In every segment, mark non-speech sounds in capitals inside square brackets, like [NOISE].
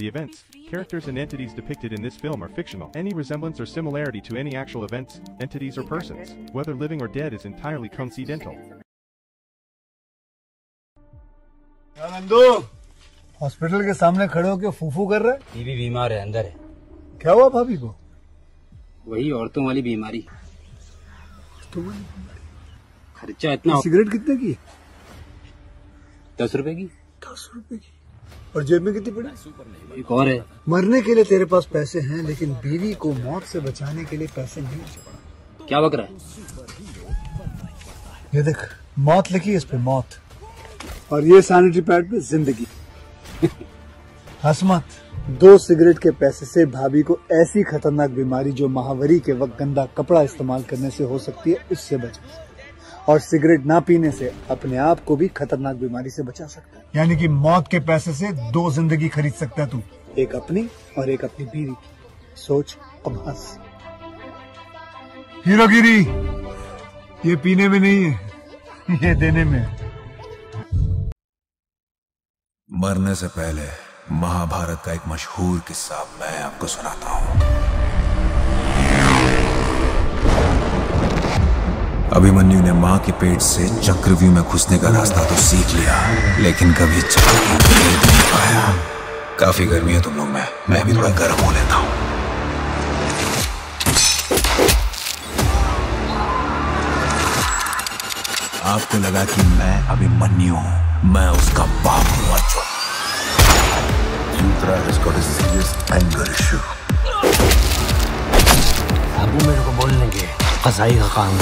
The events, characters and entities depicted in this film are fictional. Any resemblance or similarity to any actual events, entities or persons, whether living or dead is entirely coincidental. Anando hospital के सामने खड़े होकर फूफू कर रहे ये भी बीमार है अंदर है क्या हुआ भाभी को वही औरतों वाली बीमारी kharcha इतना सिगरेट कितने की दस रुपए ki. दस रुपए ki. और जेब में कितनी पड़ी एक और है मरने के लिए तेरे पास पैसे हैं लेकिन बीवी को मौत से बचाने के लिए पैसे नहीं क्या बक रहा है ये देख मौत लिखी इस पे मौत और ये सैनिटरी पैड पे जिंदगी [LAUGHS] हसमत दो सिगरेट के पैसे से भाभी को ऐसी खतरनाक बीमारी जो महावरी के वक्त गंदा कपड़ा इस्तेमाल करने से हो सकती है उससे बचा और सिगरेट ना पीने से अपने आप को भी खतरनाक बीमारी से बचा सकता है यानी कि मौत के पैसे से दो जिंदगी खरीद सकता है तू एक अपनी और एक अपनी बीवी की सोच अभास हीरोगिरी ये पीने में नहीं है ये देने में मरने से पहले महाभारत का एक मशहूर किस्सा मैं आपको सुनाता हूँ अभिमन्यु ने माँ के पेट से चक्रव्यूह में घुसने का रास्ता तो सीख लिया लेकिन कभी चक्रव्यूह नहीं पाया काफी गर्मी है तुम लोग में मैं भी थोड़ा गर्म हो लेता हूँ आपको लगा कि मैं अभिमन्यु हूँ मैं उसका बाप हूँ अच्छा has got a serious anger issue. मेरे को बोलने के कसाई का काम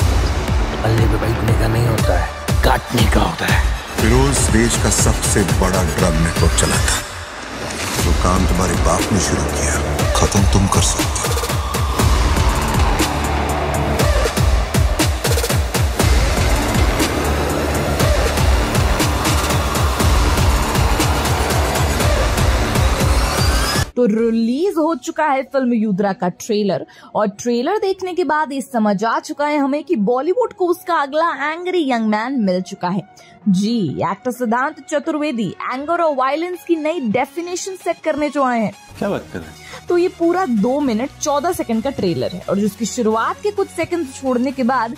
पल्ले पे बैठने का नहीं होता है काटने का होता है फिरोज देश का सबसे बड़ा ड्रग नेटवर्क था जो काम तुम्हारे बाप ने शुरू किया खत्म तुम कर सकते हो तो रिलीज हो चुका है फिल्म युद्रा का ट्रेलर और ट्रेलर देखने के बाद ये समझ आ चुका है हमें कि बॉलीवुड को उसका अगला एंग्री यंग मैन मिल चुका है जी एक्टर सिद्धांत चतुर्वेदी एंगर और वायलेंस की नई डेफिनेशन सेट करने जो आए हैं क्या बात कर रहे हैं तो ये पूरा दो मिनट चौदह सेकंड का ट्रेलर है और जिसकी शुरुआत के कुछ सेकंड छोड़ने के बाद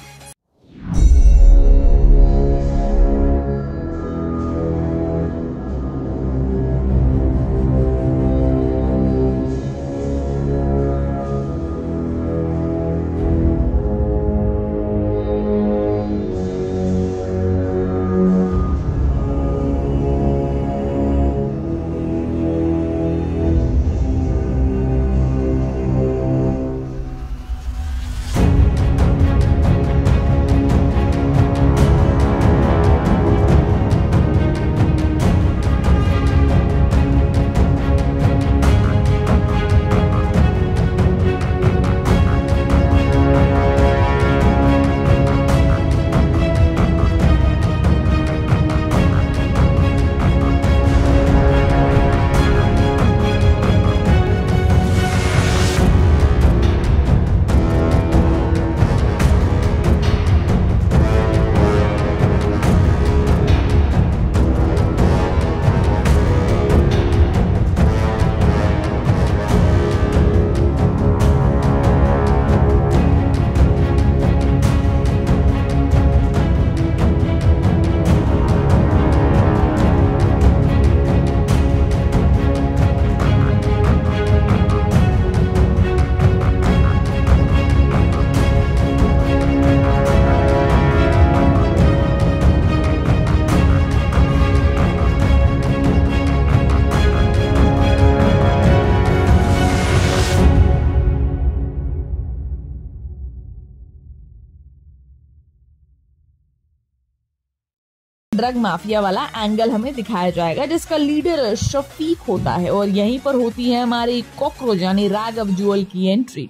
ड्रग माफिया वाला एंगल हमें दिखाया जाएगा जिसका लीडर शफीक होता है और यहीं पर होती है हमारी कॉकरोच यानी राघव जुअल की एंट्री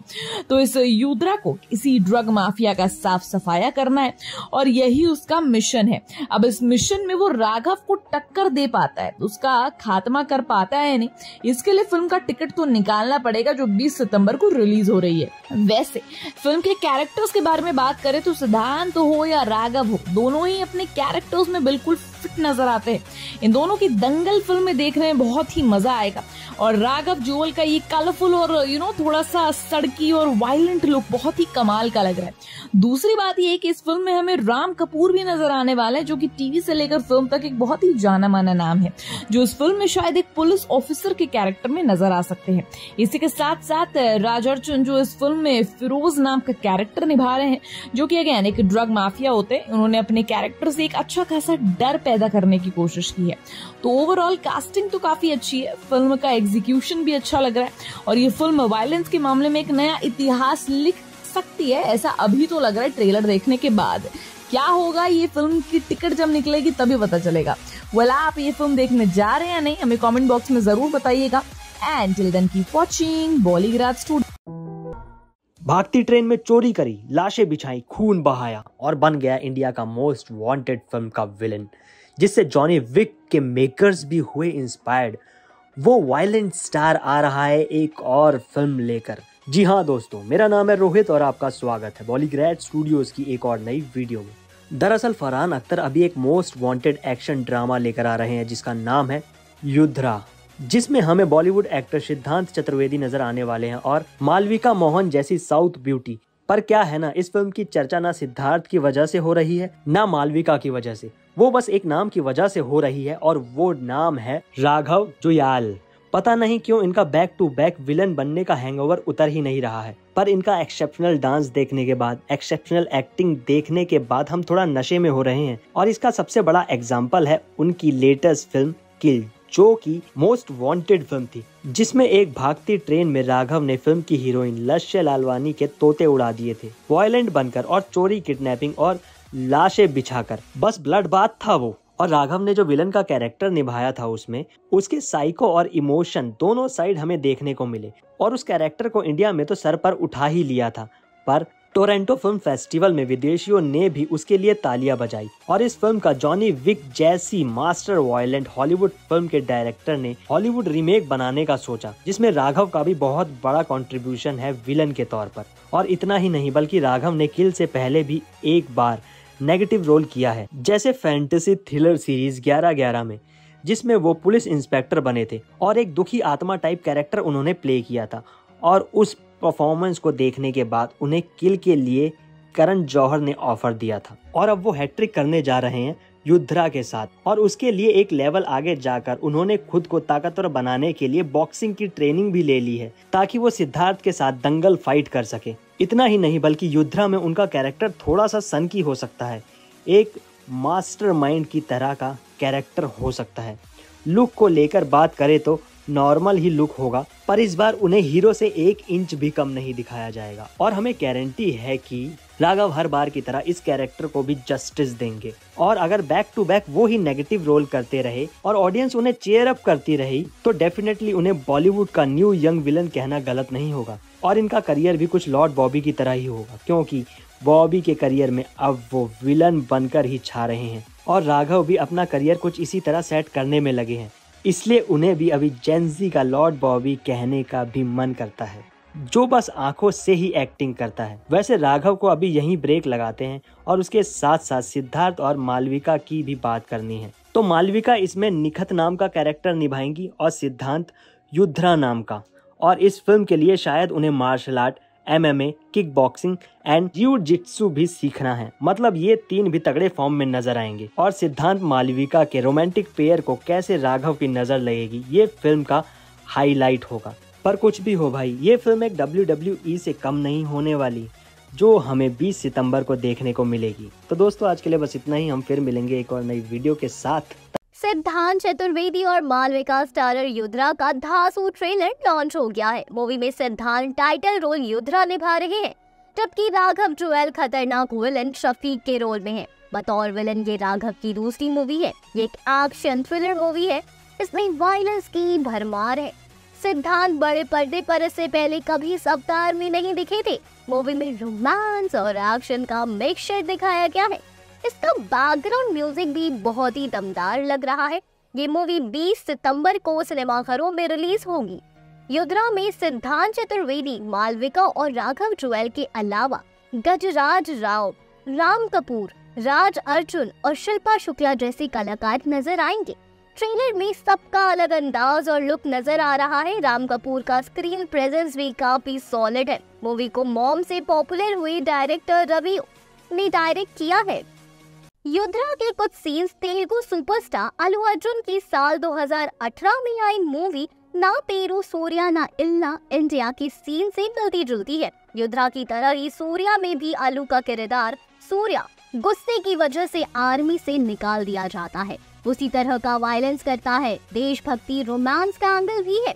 तो इस युद्रा को इसी ड्रग माफिया का साफ सफाया करना है और यही उसका मिशन है अब इस मिशन में वो राघव को टक्कर दे पाता है उसका खात्मा कर पाता है नहीं इसके लिए फिल्म का टिकट तो निकालना पड़ेगा जो 20 सितंबर को रिलीज हो रही है वैसे फिल्म के कैरेक्टर्स के बारे में बात करें तो सिद्धांत तो हो या राघव हो दोनों ही अपने कैरेक्टर्स में बिल्कुल फिट नजर आते हैं इन दोनों की दंगल फिल्म फिल्में देखने में बहुत ही मजा आएगा और राघव जुअल का ये कलरफुल और यू you नो know, थोड़ा सा सड़की और वायलेंट लुक बहुत ही कमाल का लग रहा है दूसरी बात ये कि इस फिल्म में हमें राम कपूर भी नजर आने वाला है जो कि टीवी से लेकर फिल्म तक एक बहुत ही जाना माना नाम है जो इस फिल्म में शायद एक पुलिस ऑफिसर के कैरेक्टर में नजर आ सकते हैं इसी के साथ साथ राज अर्जुन जो इस फिल्म में फिरोज नाम का कैरेक्टर निभा रहे हैं जो कि अगेन एक ड्रग माफिया होते हैं उन्होंने अपने कैरेक्टर से एक अच्छा खासा डर पैदा करने की कोशिश की है तो ओवरऑल कास्टिंग तो काफी अच्छी है फिल्म का एग्जीक्यूशन भी अच्छा लग रहा है और ये फिल्म वायलेंस के मामले में एक नया इतिहास लिख सकती है ऐसा अभी तो लग रहा है ट्रेलर देखने के बाद क्या होगा ये फिल्म की टिकट जब निकलेगी तभी पता चलेगा वेल आप ये फिल्म देखने जा रहे हैं या नहीं हमें कमेंट बॉक्स में जरूर बताइएगा and till then keep watching Bollygraph studio भागती ट्रेन में चोरी करी लाशें बिछाई खून बहाया और बन गया इंडिया का मोस्ट वांटेड फिल्म का विलन जिससे जॉनी विक के मेकर्स भी हुए इंस्पायर्ड वो वायलेंट स्टार आ रहा है एक और फिल्म लेकर जी हाँ दोस्तों मेरा नाम है रोहित और आपका स्वागत है बॉलीग्रैड स्टूडियोज की एक और नई वीडियो में दरअसल फरहान अख्तर अभी एक मोस्ट वांटेड एक्शन ड्रामा लेकर आ रहे हैं जिसका नाम है युद्धरा जिसमें हमें बॉलीवुड एक्टर सिद्धांत चतुर्वेदी नजर आने वाले हैं और मालविका मोहन जैसी साउथ ब्यूटी पर क्या है ना इस फिल्म की चर्चा ना सिद्धार्थ की वजह से हो रही है ना मालविका की वजह से वो बस एक नाम की वजह से हो रही है और वो नाम है राघव जुयाल पता नहीं क्यों इनका बैक टू बैक विलन बनने का हैंगओवर उतर ही नहीं रहा है पर इनका एक्सेप्शनल डांस देखने के बाद एक्सेप्शनल एक्टिंग देखने के बाद हम थोड़ा नशे में हो रहे हैं और इसका सबसे बड़ा एग्जाम्पल है उनकी लेटेस्ट फिल्म किल्ड जो कि मोस्ट वांटेड फिल्म थी जिसमें एक भागती ट्रेन में राघव ने फिल्म की हीरोइन लश्य लालवानी के तोते उड़ा दिए थे वॉयलेंट बनकर और चोरी किडनैपिंग और लाशें बिछाकर बस ब्लड बात था वो और राघव ने जो विलन का कैरेक्टर निभाया था उसमें उसके साइको और इमोशन दोनों साइड हमें देखने को मिले और उस कैरेक्टर को इंडिया में तो सर पर उठा ही लिया था पर टोरंटो फिल्म फेस्टिवल में विदेशियों ने भी उसके लिए तालियां बजाई और इस फिल्म का जॉनी विक जैसी मास्टर वायलेंट हॉलीवुड फिल्म के डायरेक्टर ने हॉलीवुड रीमेक बनाने का सोचा जिसमें राघव का भी बहुत बड़ा कंट्रीब्यूशन है विलन के तौर पर और इतना ही नहीं बल्कि राघव ने किल से पहले भी एक बार नेगेटिव रोल किया है जैसे फैंटेसी थ्रिलर सीरीज ग्यारह ग्यारह में जिसमें वो पुलिस इंस्पेक्टर बने थे और एक दुखी आत्मा टाइप कैरेक्टर उन्होंने प्ले किया था और उस परफॉर्मेंस को देखने के बाद उन्हें किल के लिए करण जौहर ने ऑफर दिया था और अब वो हैट्रिक करने जा रहे हैं युद्धरा के साथ और उसके लिए एक लेवल आगे जाकर उन्होंने खुद को ताकतवर बनाने के लिए बॉक्सिंग की ट्रेनिंग भी ले ली है ताकि वो सिद्धार्थ के साथ दंगल फाइट कर सके इतना ही नहीं बल्कि युद्धरा में उनका कैरेक्टर थोड़ा सा सनकी हो सकता है एक माइंड की तरह का कैरेक्टर हो सकता है लुक को लेकर बात करें तो नॉर्मल ही लुक होगा पर इस बार उन्हें हीरो से एक इंच भी कम नहीं दिखाया जाएगा और हमें गारंटी है कि राघव हर बार की तरह इस कैरेक्टर को भी जस्टिस देंगे और अगर बैक टू बैक वो ही नेगेटिव रोल करते रहे और ऑडियंस उन्हें चेयर अप करती रही तो डेफिनेटली उन्हें बॉलीवुड का न्यू यंग विलन कहना गलत नहीं होगा और इनका करियर भी कुछ लॉर्ड बॉबी की तरह ही होगा क्योंकि बॉबी के करियर में अब वो विलन बनकर ही छा रहे हैं और राघव भी अपना करियर कुछ इसी तरह सेट करने में लगे हैं इसलिए उन्हें भी अभी जेंजी का लॉर्ड बॉबी कहने का भी मन करता है जो बस आंखों से ही एक्टिंग करता है वैसे राघव को अभी यही ब्रेक लगाते हैं और उसके साथ साथ सिद्धार्थ और मालविका की भी बात करनी है तो मालविका इसमें निखत नाम का कैरेक्टर निभाएंगी और सिद्धांत युद्धरा नाम का और इस फिल्म के लिए शायद उन्हें martial art MMA, kickboxing and jiu jitsu भी सीखना है मतलब ये तीन भी तगड़े फॉर्म में नजर आएंगे और सिद्धांत मालविका के रोमांटिक पेयर को कैसे राघव की नजर लगेगी ये फिल्म का हाईलाइट होगा पर कुछ भी हो भाई ये फिल्म एक डब्ल्यू e से कम नहीं होने वाली जो हमें 20 सितंबर को देखने को मिलेगी तो दोस्तों आज के लिए बस इतना ही हम फिर मिलेंगे एक और नई वीडियो के साथ सिद्धांत चतुर्वेदी और मालविका स्टारर युद्रा का धासु ट्रेलर लॉन्च हो गया है मूवी में सिद्धांत टाइटल रोल युद्रा निभा रहे हैं जबकि राघव जुएल खतरनाक विलन शफीक के रोल में है बतौर विलन ये राघव की दूसरी मूवी है ये एक एक्शन थ्रिलर मूवी है इसमें वायलेंस की भरमार है सिद्धांत बड़े पर्दे पर इससे पहले कभी इस अवतार में नहीं दिखे थे मूवी में रोमांस और एक्शन का मिक्सचर दिखाया गया है इसका बैकग्राउंड म्यूजिक भी बहुत ही दमदार लग रहा है ये मूवी 20 सितंबर को सिनेमाघरों में रिलीज होगी युद्रा में सिद्धांत चतुर्वेदी मालविका और राघव जुएल के अलावा गजराज राव राम कपूर राज अर्जुन और शिल्पा शुक्ला जैसे कलाकार नजर आएंगे ट्रेलर में सबका अलग अंदाज और लुक नजर आ रहा है राम कपूर का स्क्रीन प्रेजेंस भी काफी सॉलिड है मूवी को मॉम से पॉपुलर हुए डायरेक्टर रवि ने डायरेक्ट किया है युद्धरा के कुछ सीन्स तेलुगु सुपरस्टार अलू अर्जुन की साल 2018 में आई मूवी ना पेरू सूर्या ना इल्ला इंडिया की सीन से मिलती जुलती है युद्धरा की तरह ही सूर्या में भी अलू का किरदार सूर्या गुस्से की वजह से आर्मी से निकाल दिया जाता है उसी तरह का वायलेंस करता है देशभक्ति रोमांस का एंगल भी है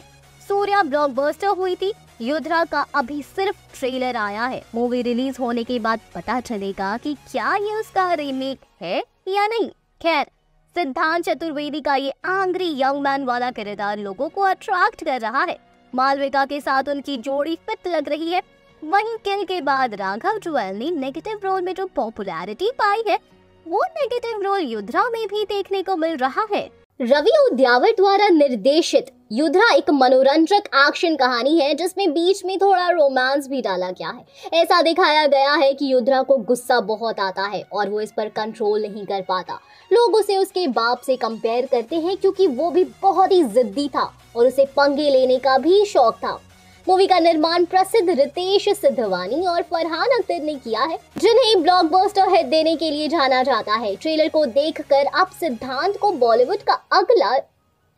सूर्या ब्लॉकबस्टर हुई थी योद्धा का अभी सिर्फ ट्रेलर आया है मूवी रिलीज होने के बाद पता चलेगा कि क्या ये उसका रीमेक है या नहीं खैर सिद्धांत चतुर्वेदी का ये आंग्री यंग मैन वाला किरदार लोगों को अट्रैक्ट कर रहा है मालविका के साथ उनकी जोड़ी फिट लग रही है वहीं किल के बाद राघव जुएल ने नेगेटिव रोल में जो पॉपुलैरिटी पाई है वो नेगेटिव रोल युद्धरा में भी देखने को मिल रहा है रवि उद्यावर द्वारा निर्देशित युद्धा एक मनोरंजक एक्शन कहानी है जिसमें बीच में थोड़ा रोमांस भी डाला गया है ऐसा दिखाया गया है कि युद्धा को गुस्सा बहुत आता है और वो इस पर कंट्रोल नहीं कर पाता लोग उसे उसके बाप से कंपेयर करते हैं क्योंकि वो भी बहुत ही जिद्दी था और उसे पंगे लेने का भी शौक था मूवी का निर्माण प्रसिद्ध रितेश सिद्धवानी और फरहान अख्तर ने किया है जिन्हें ब्लॉकबस्टर हिट देने के लिए जाना जाता है ट्रेलर को देखकर आप सिद्धांत को बॉलीवुड का अगला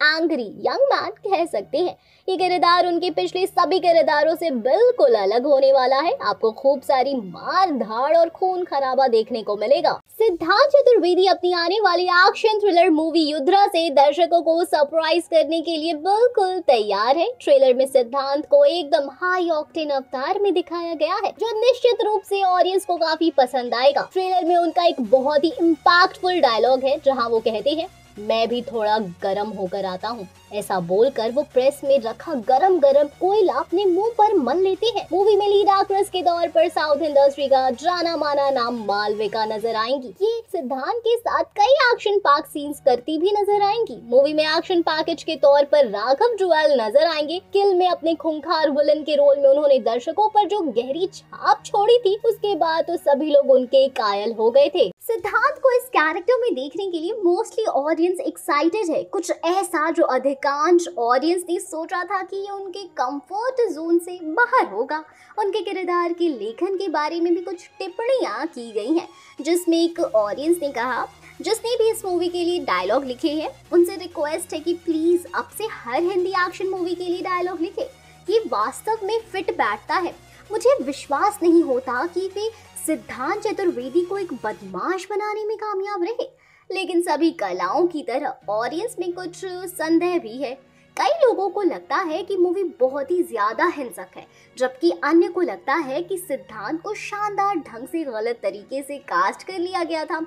एंग्री यंग मैन कह सकते हैं ये किरदार उनके पिछले सभी किरदारों से बिल्कुल अलग होने वाला है आपको खूब सारी मार धाड़ और खून खराबा देखने को मिलेगा सिद्धार्थ चतुर्वेदी अपनी आने वाली एक्शन थ्रिलर मूवी युद्रा से दर्शकों को सरप्राइज करने के लिए बिल्कुल तैयार है ट्रेलर में सिद्धांत को एकदम हाई ऑक्टेन अवतार में दिखाया गया है जो निश्चित रूप से ऑडियंस को काफी पसंद आएगा ट्रेलर में उनका एक बहुत ही इम्पैक्टफुल डायलॉग है जहाँ वो कहते हैं मैं भी थोड़ा गर्म होकर आता हूँ ऐसा बोलकर वो प्रेस में रखा गरम गरम कोयला अपने मुंह पर मन लेती है मूवी में लीड एक्ट्रेस के तौर पर साउथ इंडस्ट्री का जाना माना नाम मालविका नजर आएंगी ये सिद्धांत के साथ कई एक्शन पार्क सीन्स करती भी नजर आएंगी मूवी में एक्शन पैकेज के तौर पर राघव जुआल नजर आएंगे किल में अपने खुंखार बुलन के रोल में उन्होंने दर्शकों पर जो गहरी छाप छोड़ी थी उसके बाद तो सभी लोग उनके कायल हो गए थे सिद्धांत को इस कैरेक्टर में देखने के लिए मोस्टली ऑडियंस एक्साइटेड है कुछ ऐसा जो अधिक अधिकांश ऑडियंस ने रहा था कि ये उनके कंफर्ट जोन से बाहर होगा उनके किरदार के लेखन के बारे में भी कुछ टिप्पणियाँ की गई हैं जिसमें एक ऑडियंस ने कहा जिसने भी इस मूवी के लिए डायलॉग लिखे हैं उनसे रिक्वेस्ट है कि प्लीज़ अब से हर हिंदी एक्शन मूवी के लिए डायलॉग लिखे ये वास्तव में फिट बैठता है मुझे विश्वास नहीं होता कि वे सिद्धांत चतुर्वेदी को एक बदमाश बनाने में कामयाब रहे लेकिन सभी कलाओं की तरह ऑडियंस में कुछ संदेह भी है कई लोगों को लगता है कि मूवी बहुत ही ज्यादा हिंसक है जबकि अन्य को लगता है कि सिद्धांत को शानदार ढंग से गलत तरीके से कास्ट कर लिया गया था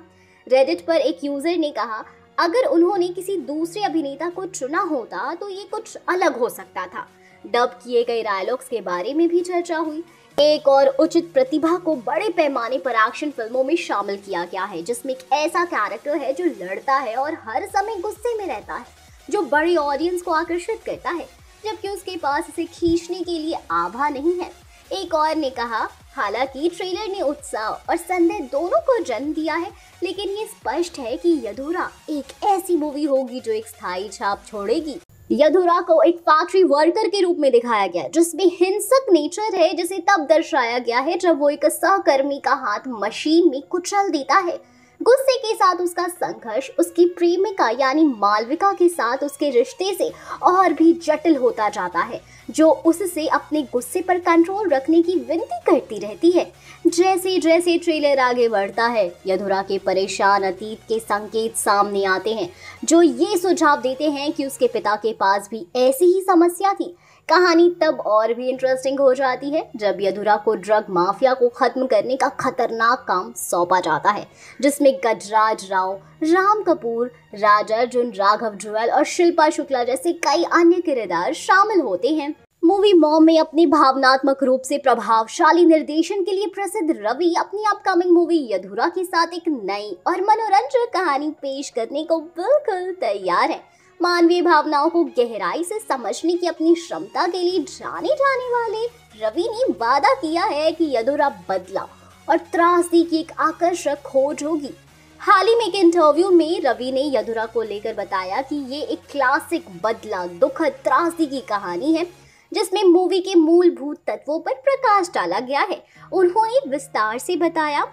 रेडिट पर एक यूजर ने कहा अगर उन्होंने किसी दूसरे अभिनेता को चुना होता तो ये कुछ अलग हो सकता था डब किए गए डायलॉग्स के बारे में भी चर्चा हुई एक और उचित प्रतिभा को बड़े पैमाने पर एक्शन फिल्मों में शामिल किया गया है जिसमें एक ऐसा कैरेक्टर है जो लड़ता है और हर समय गुस्से में रहता है जो बड़े ऑडियंस को आकर्षित करता है जबकि उसके पास इसे खींचने के लिए आभा नहीं है एक और ने कहा हालांकि ट्रेलर ने उत्साह और संदेह दोनों को जन्म दिया है लेकिन ये स्पष्ट है कि यधुरा एक ऐसी मूवी होगी जो एक स्थायी छाप छोड़ेगी यधुरा को एक फैक्ट्री वर्कर के रूप में दिखाया गया है जिसमें हिंसक नेचर है जिसे तब दर्शाया गया है जब वो एक सहकर्मी का हाथ मशीन में कुचल देता है गुस्से के साथ उसका संघर्ष उसकी प्रेमिका यानी मालविका के साथ उसके रिश्ते से और भी जटिल होता जाता है जो उससे अपने गुस्से पर कंट्रोल रखने की विनती करती रहती है जैसे जैसे ट्रेलर आगे बढ़ता है यधुरा के परेशान अतीत के संकेत सामने आते हैं जो ये सुझाव देते हैं कि उसके पिता के पास भी ऐसी ही समस्या थी कहानी तब और भी इंटरेस्टिंग हो जाती है जब यधुरा को ड्रग माफिया को खत्म करने का खतरनाक काम सौंपा जाता है जिसमें गजराज राव राम कपूर राज राघव जुएल और शिल्पा शुक्ला जैसे कई अन्य किरदार शामिल होते हैं मूवी मॉम में अपने भावनात्मक रूप से प्रभावशाली निर्देशन के लिए प्रसिद्ध रवि अपनी अपकमिंग मूवी यधुरा के साथ एक नई और मनोरंजक कहानी पेश करने को बिल्कुल तैयार है मानवीय भावनाओं को गहराई से समझने की अपनी क्षमता के लिए जाने जाने वाले रवि ने वादा किया है कि यदुरा बदला और त्रासदी की एक आकर्षक खोज होगी हाल ही में एक इंटरव्यू में रवि ने यदुरा को लेकर बताया कि ये एक क्लासिक बदला दुखद त्रासदी की कहानी है जिसमें मूवी के मूलभूत तत्वों पर प्रकाश डाला गया है उन्होंने विस्तार से बताया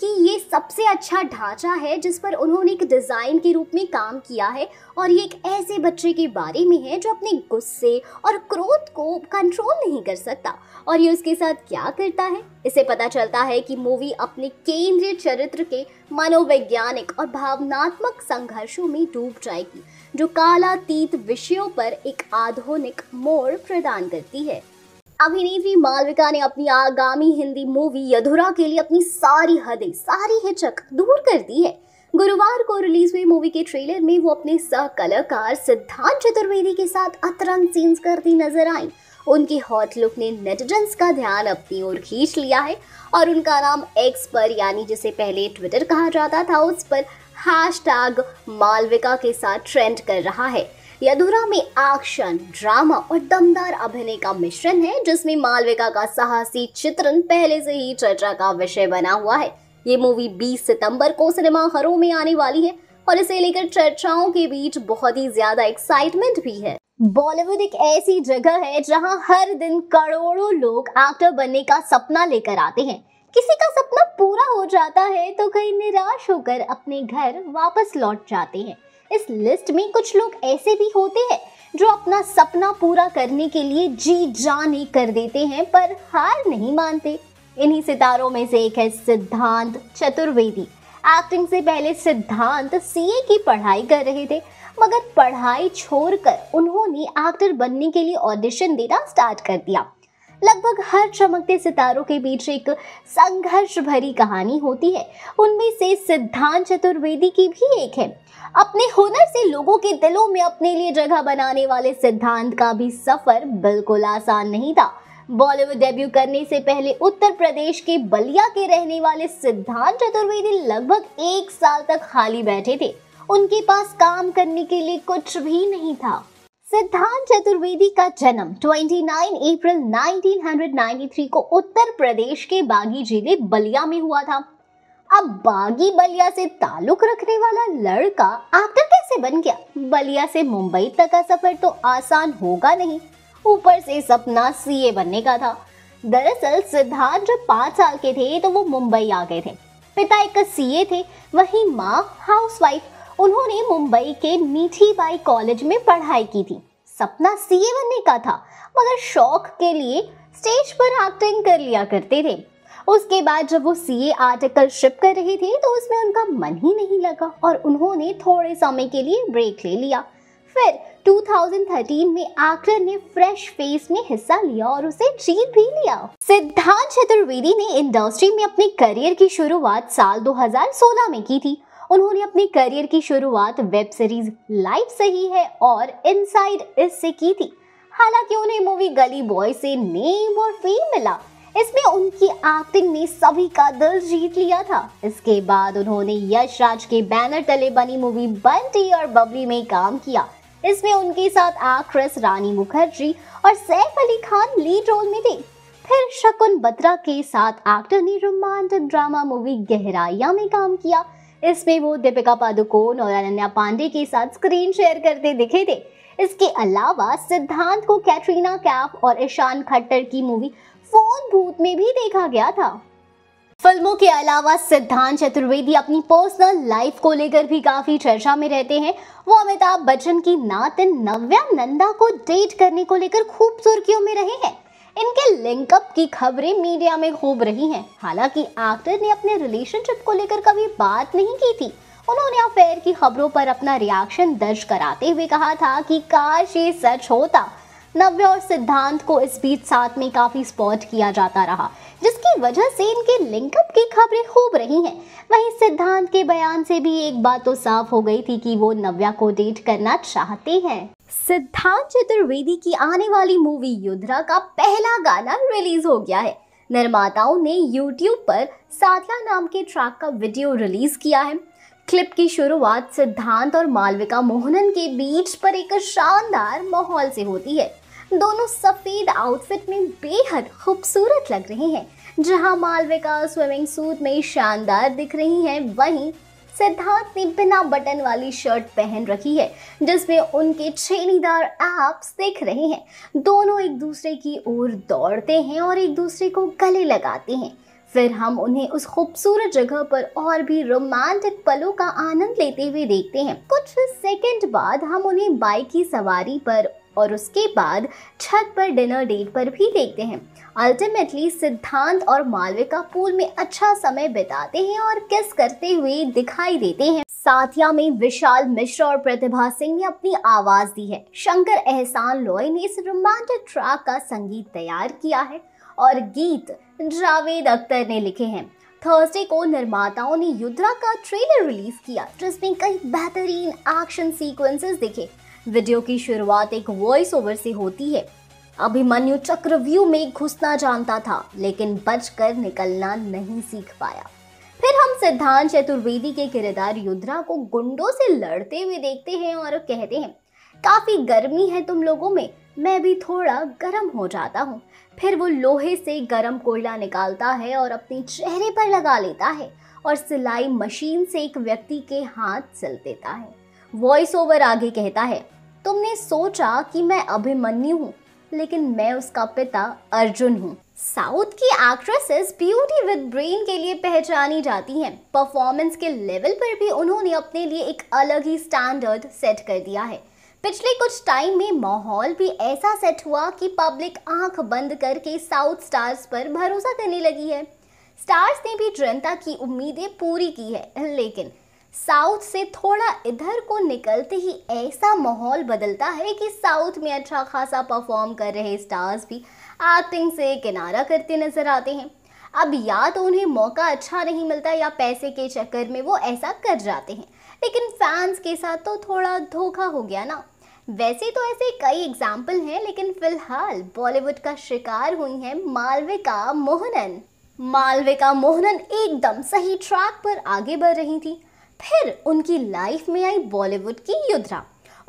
कि ये सबसे अच्छा ढांचा है जिस पर उन्होंने एक डिज़ाइन के रूप में काम किया है और ये एक ऐसे बच्चे के बारे में है जो अपने गुस्से और क्रोध को कंट्रोल नहीं कर सकता और ये उसके साथ क्या करता है इसे पता चलता है कि मूवी अपने केंद्रीय चरित्र के मनोवैज्ञानिक और भावनात्मक संघर्षों में डूब जाएगी जो कालातीत विषयों पर एक आधुनिक मोड़ प्रदान करती है अभिनेत्री मालविका ने अपनी आगामी हिंदी मूवी यधुरा के लिए अपनी सारी हदें सारी हिचक दूर कर दी है गुरुवार को रिलीज हुई मूवी के ट्रेलर में वो अपने सह कलाकार सिद्धांत चतुर्वेदी के साथ अतरंग सीन्स करती नजर आई उनके हॉट लुक ने नेटिजन्स का ध्यान अपनी ओर खींच लिया है और उनका नाम एक्स पर यानी जिसे पहले ट्विटर कहा जाता था उस पर हैश मालविका के साथ ट्रेंड कर रहा है यदुरा में एक्शन ड्रामा और दमदार अभिनय का मिश्रण है जिसमें मालविका का साहसी चित्रण पहले से ही चर्चा का विषय बना हुआ है ये मूवी 20 सितंबर को सिनेमा हरों में आने वाली है और इसे लेकर चर्चाओं के बीच बहुत ही ज्यादा एक्साइटमेंट भी है बॉलीवुड एक ऐसी जगह है जहां हर दिन करोड़ों लोग एक्टर बनने का सपना लेकर आते हैं किसी का सपना पूरा हो जाता है तो कई निराश होकर अपने घर वापस लौट जाते हैं इस लिस्ट में कुछ लोग ऐसे भी होते हैं जो अपना सपना पूरा करने के लिए जी जान ही कर देते हैं पर हार नहीं मानते इन्हीं सितारों में से एक है सिद्धांत चतुर्वेदी एक्टिंग से पहले सिद्धांत सीए की पढ़ाई कर रहे थे मगर पढ़ाई छोड़कर उन्होंने एक्टर बनने के लिए ऑडिशन देना स्टार्ट कर दिया लगभग हर चमकते सितारों के बीच एक संघर्ष भरी कहानी होती है उनमें से सिद्धांत चतुर्वेदी की भी एक है अपने हुनर से लोगों के दिलों में अपने लिए जगह बनाने वाले सिद्धांत का भी सफर बिल्कुल आसान नहीं था बॉलीवुड डेब्यू करने से पहले उत्तर प्रदेश के बलिया के रहने वाले सिद्धांत चतुर्वेदी लगभग एक साल तक खाली बैठे थे उनके पास काम करने के लिए कुछ भी नहीं था सिद्धांत चतुर्वेदी का जन्म 29 अप्रैल 1993 को उत्तर प्रदेश के बागी जिले बलिया में हुआ था अब बागी बलिया से ताल्लुक रखने वाला लड़का एक्टर कैसे बन गया बलिया से मुंबई तक का सफर तो आसान होगा नहीं ऊपर से सपना सीए बनने का था दरअसल सिद्धार्थ जब पाँच साल के थे तो वो मुंबई आ गए थे पिता एक सीए थे वहीं माँ हाउसवाइफ उन्होंने मुंबई के मीठी बाई कॉलेज में पढ़ाई की थी सपना सीए बनने का था मगर शौक के लिए स्टेज पर एक्टिंग कर लिया करते थे उसके बाद जब वो सीए आर्टिकल शिप कर रहे थे तो उसमें उनका मन ही नहीं लगा और उन्होंने थोड़े समय के लिए ब्रेक ले लिया फिर 2013 में आकलन ने फ्रेश फेस में हिस्सा लिया और उसे जीत भी लिया सिद्धांत चतुर्वेदी ने इंडस्ट्री में अपने करियर की शुरुआत साल 2016 में की थी उन्होंने अपने करियर की शुरुआत वेब सीरीज लाइफ सही है और इनसाइड इससे की थी हालांकि उन्हें मूवी गली बॉय से नेम और फेम मिला इसमें उनकी एक्टिंग ने सभी का दिल जीत लिया था इसके बाद उन्होंने यश राज के बैनर तले बनी मूवी बंटी और बबली में काम किया इसमें उनके साथ एक्ट्रेस रानी मुखर्जी और सैफ अली खान लीड रोल में थे फिर शकुन बत्रा के साथ एक्टर ने रोमांटिक ड्रामा मूवी गहराइया में काम किया इसमें वो दीपिका पादुकोण और अनन्या पांडे के साथ स्क्रीन शेयर करते दिखे थे इसके अलावा सिद्धांत को कैटरीना कैफ और ईशान खट्टर की मूवी फोन भूत में भी देखा गया था फिल्मों के अलावा सिद्धांत चतुर्वेदी अपनी पर्सनल लाइफ को लेकर भी काफी चर्चा में रहते हैं वो अमिताभ बच्चन की नातिन नव्या नंदा को डेट करने को लेकर खूब सुर्खियों में रहे हैं इनके लिंकअप की खबरें मीडिया में खूब रही हैं हालांकि एक्टर ने अपने रिलेशनशिप को लेकर कभी बात नहीं की थी उन्होंने अफेयर की खबरों पर अपना रिएक्शन दर्ज कराते हुए कहा था कि काश ये सच होता नव्य और सिद्धांत को इस बीच साथ में काफ़ी स्पॉट किया जाता रहा जिसकी वजह से इनके लिंकअप की खबरें खूब रही हैं वहीं सिद्धांत के बयान से भी एक बात तो साफ हो गई थी कि वो नव्या को डेट करना चाहते हैं सिद्धांत चतुर्वेदी की आने वाली मूवी युद्धरा का पहला गाना रिलीज हो गया है निर्माताओं ने यूट्यूब पर साधला नाम के ट्रैक का वीडियो रिलीज किया है क्लिप की शुरुआत सिद्धांत और मालविका मोहनन के बीच पर एक शानदार माहौल से होती है दोनों सफ़ेद आउटफिट में बेहद खूबसूरत लग रही हैं जहां मालविका स्विमिंग सूट में शानदार दिख रही हैं वहीं सिद्धार्थ ने बिना बटन वाली शर्ट पहन रखी है जिसमें उनके छेनीदार एप्स दिख रहे हैं दोनों एक दूसरे की ओर दौड़ते हैं और एक दूसरे को गले लगाते हैं फिर हम उन्हें उस खूबसूरत जगह पर और भी रोमांटिक पलों का आनंद लेते हुए देखते हैं कुछ सेकंड बाद हम उन्हें बाइक की सवारी पर और उसके बाद छत पर डिनर डेट पर भी देखते हैं अल्टीमेटली सिद्धांत और मालविका पूल में अच्छा समय बिताते हैं और किस करते हुए दिखाई देते हैं साथिया में विशाल मिश्रा और प्रतिभा सिंह ने अपनी आवाज दी है शंकर एहसान लॉय ने इस रोमांटिक ट्रैक का संगीत तैयार किया है और गीत जावेद अख्तर ने लिखे हैं थर्सडे को निर्माताओं ने युद्रा का ट्रेलर रिलीज किया जिसमें कई बेहतरीन एक्शन सीक्वेंसेस दिखे वीडियो की शुरुआत एक वॉइस ओवर से होती है अभिमन्यु चक्रव्यूह में घुसना जानता था लेकिन बचकर निकलना नहीं सीख पाया फिर हम सिद्धांत चतुर्वेदी के किरदार युद्रा को गुंडों से लड़ते हुए देखते हैं और कहते हैं काफी गर्मी है तुम लोगों में मैं भी थोड़ा गर्म हो जाता हूँ फिर वो लोहे से गर्म कोयला निकालता है और अपने चेहरे पर लगा लेता है और सिलाई मशीन से एक व्यक्ति के हाथ सिल देता है वॉइस ओवर आगे कहता है तुमने सोचा कि मैं अभिमन्यु हूँ लेकिन मैं उसका पिता अर्जुन हूँ साउथ की एक्ट्रेसेस ब्यूटी विद ब्रेन के लिए पहचानी जाती हैं परफॉर्मेंस के लेवल पर भी उन्होंने अपने लिए एक अलग ही स्टैंडर्ड सेट कर दिया है पिछले कुछ टाइम में माहौल भी ऐसा सेट हुआ कि पब्लिक आंख बंद करके साउथ स्टार्स पर भरोसा करने लगी है स्टार्स ने भी जनता की उम्मीदें पूरी की है लेकिन साउथ से थोड़ा इधर को निकलते ही ऐसा माहौल बदलता है कि साउथ में अच्छा खासा परफॉर्म कर रहे स्टार्स भी एक्टिंग से किनारा करते नजर आते हैं अब या तो उन्हें मौका अच्छा नहीं मिलता या पैसे के चक्कर में वो ऐसा कर जाते हैं लेकिन फैंस के साथ तो थोड़ा धोखा हो गया ना वैसे तो ऐसे कई एग्जाम्पल हैं लेकिन फिलहाल बॉलीवुड का शिकार हुई हैं मालविका मोहनन मालविका मोहनन एकदम सही ट्रैक पर आगे बढ़ रही थी फिर उनकी लाइफ में आई बॉलीवुड की युद्रा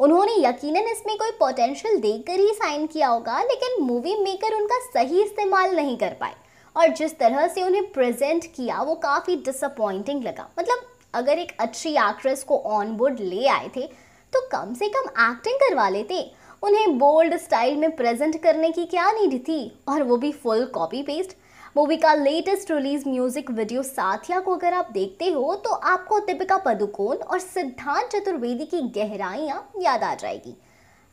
उन्होंने यकीनन इसमें कोई पोटेंशियल देखकर ही साइन किया होगा लेकिन मूवी मेकर उनका सही इस्तेमाल नहीं कर पाए और जिस तरह से उन्हें प्रेजेंट किया वो काफ़ी डिसअपॉइंटिंग लगा मतलब अगर एक अच्छी एक्ट्रेस को ऑन बोर्ड ले आए थे तो कम से कम एक्टिंग करवा लेते उन्हें बोल्ड स्टाइल में प्रेजेंट करने की क्या नीड थी और वो भी फुल कॉपी पेस्ट मूवी का latest release music video Saathiya को अगर आप देखते हो तो आपको दीपिका पादुकोण और सिद्धांत चतुर्वेदी की गहराइयाँ याद आ जाएगी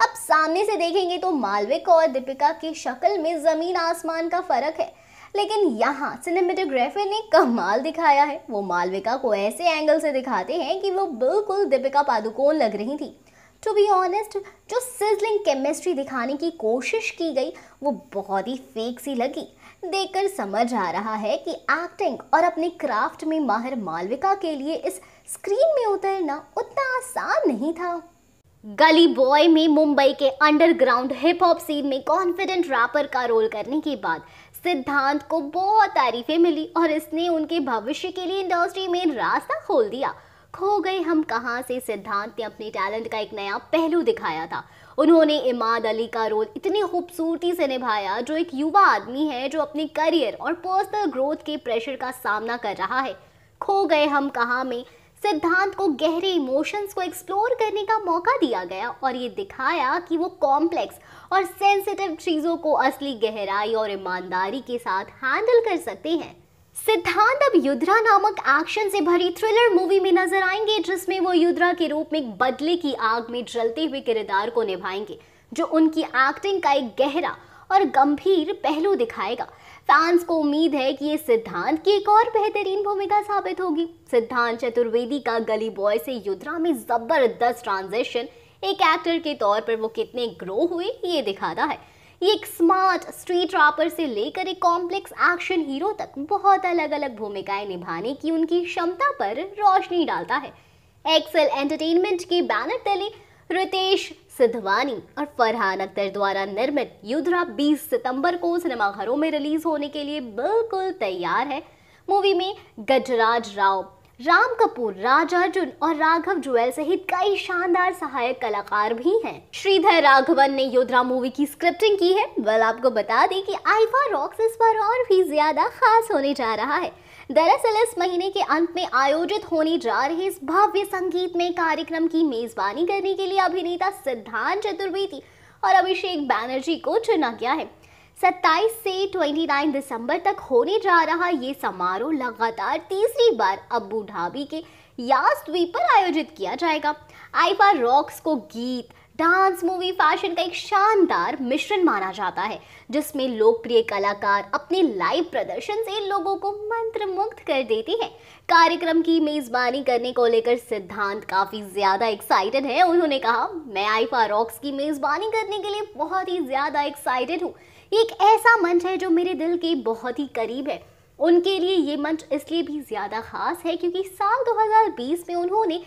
अब सामने से देखेंगे तो मालविक और दीपिका की शक्ल में ज़मीन आसमान का फ़र्क है लेकिन यहाँ सिनेमेटोग्राफर ने कमाल दिखाया है वो मालविका को ऐसे एंगल से दिखाते हैं कि वो बिल्कुल दीपिका पादुकोण लग रही थी टू बी ऑनेस्ट जो सिजलिंग केमिस्ट्री दिखाने की कोशिश की गई वो बहुत ही फेक सी लगी देखकर समझ आ रहा है कि एक्टिंग और अपने क्राफ्ट में माहिर मालविका के लिए इस स्क्रीन में उतरना उतना आसान नहीं था गली बॉय में मुंबई के अंडरग्राउंड हिप हॉप सीन में कॉन्फिडेंट रैपर का रोल करने के बाद सिद्धांत को बहुत तारीफें मिली और इसने उनके भविष्य के लिए इंडस्ट्री में रास्ता खोल दिया खो गए हम कहाँ से सिद्धांत ने अपने टैलेंट का एक नया पहलू दिखाया था उन्होंने इमाद अली का रोल इतनी खूबसूरती से निभाया जो एक युवा आदमी है जो अपने करियर और पर्सनल ग्रोथ के प्रेशर का सामना कर रहा है खो गए हम कहाँ में सिद्धांत को गहरे इमोशंस को एक्सप्लोर करने का मौका दिया गया और ये दिखाया कि वो कॉम्प्लेक्स और सेंसिटिव चीज़ों को असली गहराई और ईमानदारी के साथ हैंडल कर सकते हैं सिद्धांत अब युद्रा नामक एक्शन से भरी थ्रिलर मूवी में नजर आएंगे जिसमें वो युद्रा के रूप में बदले की आग में जलते हुए किरदार को निभाएंगे जो उनकी एक्टिंग का एक गहरा और गंभीर पहलू दिखाएगा फैंस को उम्मीद है कि ये सिद्धांत की एक और बेहतरीन भूमिका साबित होगी सिद्धांत चतुर्वेदी का गली बॉय से युद्रा में जबरदस्त ट्रांजेक्शन एक एक्टर के तौर पर वो कितने ग्रो हुए ये दिखाता है ये एक स्मार्ट स्ट्रीट रॉपर से लेकर एक कॉम्प्लेक्स एक्शन हीरो तक बहुत अलग अलग भूमिकाएं निभाने की उनकी क्षमता पर रोशनी डालता है एक्सेल एंटरटेनमेंट के बैनर तले रितेश सिद्धवानी और फरहान अख्तर द्वारा निर्मित युद्धरा 20 सितंबर को सिनेमाघरों में रिलीज होने के लिए बिल्कुल तैयार है मूवी में गजराज राव राम कपूर राज अर्जुन और राघव जुएल सहित कई शानदार सहायक कलाकार भी हैं श्रीधर राघवन ने योद्रा मूवी की स्क्रिप्टिंग की है वेल आपको बता दें कि आईफा रॉक्स इस बार और भी ज्यादा खास होने जा रहा है दरअसल इस महीने के अंत में आयोजित होने जा रहे इस भव्य संगीत में कार्यक्रम की मेजबानी करने के लिए अभिनेता सिद्धांत चतुर्वेदी और अभिषेक बैनर्जी को चुना गया है सत्ताईस से 29 दिसंबर तक होने जा रहा ये समारोह लगातार तीसरी बार अबू धाबी के यास द्वीप पर आयोजित किया जाएगा आईफा रॉक्स को गीत डांस मूवी फैशन का एक शानदार मिश्रण माना जाता है जिसमें लोकप्रिय कलाकार अपने लाइव प्रदर्शन से लोगों को मंत्र मुक्त कर देते हैं कार्यक्रम की मेजबानी करने को लेकर सिद्धांत काफी ज्यादा एक्साइटेड है उन्होंने कहा मैं आईफा रॉक्स की मेजबानी करने के लिए बहुत ही ज्यादा एक्साइटेड हूँ एक ऐसा मंच है जो मेरे दिल के बहुत ही करीब है उनके लिए ये मंच इसलिए भी ज़्यादा खास है क्योंकि साल 2020 में उन्होंने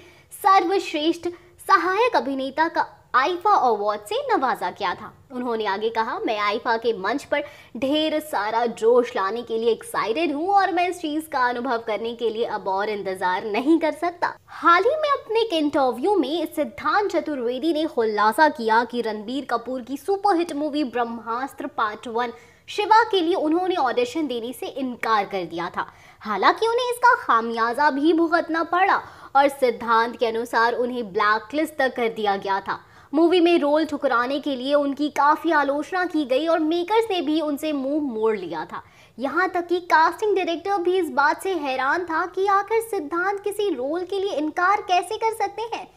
सर्वश्रेष्ठ सहायक अभिनेता का आईफा अवार्ड से नवाजा किया था उन्होंने आगे कहा मैं आईफा के मंच पर ढेर सारा जोश लाने के लिए एक्साइटेड हूँ और मैं इस चीज का अनुभव करने के लिए अब और इंतजार नहीं कर सकता हाल ही में अपने एक इंटरव्यू में सिद्धांत चतुर्वेदी ने खुलासा किया कि रणबीर कपूर की superhit movie Brahmastra part one Shiva के लिए उन्होंने ऑडिशन देने से इनकार कर दिया था हालांकि उन्हें इसका खामियाजा भी भुगतना पड़ा और सिद्धांत के अनुसार उन्हें ब्लैकलिस्ट तक कर दिया गया था मूवी में रोल ठुकराने के लिए उनकी काफ़ी आलोचना की गई और मेकर्स ने भी उनसे मुंह मोड़ लिया था यहाँ तक कि कास्टिंग डायरेक्टर भी इस बात से हैरान था कि आखिर सिद्धांत किसी रोल के लिए इनकार कैसे कर सकते हैं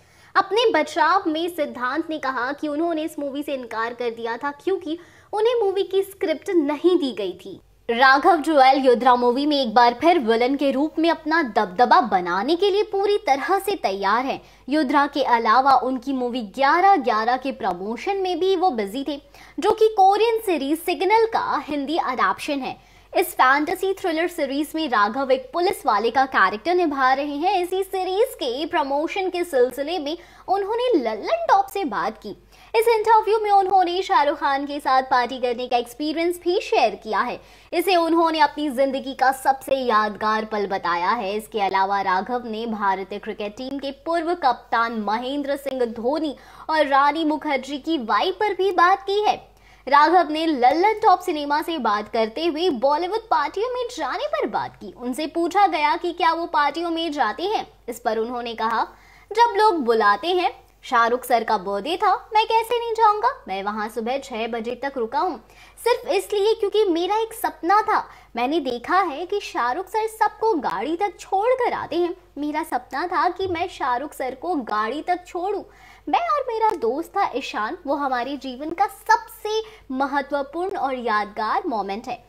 अपने बचाव में सिद्धांत ने कहा कि उन्होंने इस मूवी से इनकार कर दिया था क्योंकि उन्हें मूवी की स्क्रिप्ट नहीं दी गई थी राघव जुएल योद्रा मूवी में एक बार फिर विलन के रूप में अपना दबदबा बनाने के लिए पूरी तरह से तैयार हैं। योद्रा के अलावा उनकी मूवी 11 11 के प्रमोशन में भी वो बिजी थे जो कि कोरियन सीरीज सिग्नल का हिंदी अडाप्शन है इस फैंटेसी थ्रिलर सीरीज में राघव एक पुलिस वाले का कैरेक्टर निभा रहे हैं इसी सीरीज के प्रमोशन के सिलसिले में उन्होंने लल्लन टॉप से बात की इस इंटरव्यू में उन्होंने शाहरुख खान के साथ पार्टी करने का एक्सपीरियंस भी शेयर किया है इसे उन्होंने अपनी जिंदगी का सबसे यादगार पल बताया है इसके अलावा राघव ने भारतीय क्रिकेट टीम के पूर्व कप्तान महेंद्र सिंह धोनी और रानी मुखर्जी की वाई पर भी बात की है राघव ने लल्लन टॉप सिनेमा से बात करते हुए बॉलीवुड पार्टियों में जाने पर बात की उनसे पूछा गया कि क्या वो पार्टियों में जाते हैं इस पर उन्होंने कहा जब लोग बुलाते हैं शाहरुख सर का बर्थडे था मैं कैसे नहीं जाऊंगा मैं वहां सुबह छह बजे तक रुका हूँ सिर्फ इसलिए क्योंकि मेरा एक सपना था मैंने देखा है कि शाहरुख सर सबको गाड़ी तक छोड़ कर आते हैं मेरा सपना था कि मैं शाहरुख सर को गाड़ी तक छोड़ू मैं और मेरा दोस्त था ईशान वो हमारे जीवन का सबसे महत्वपूर्ण और यादगार मोमेंट है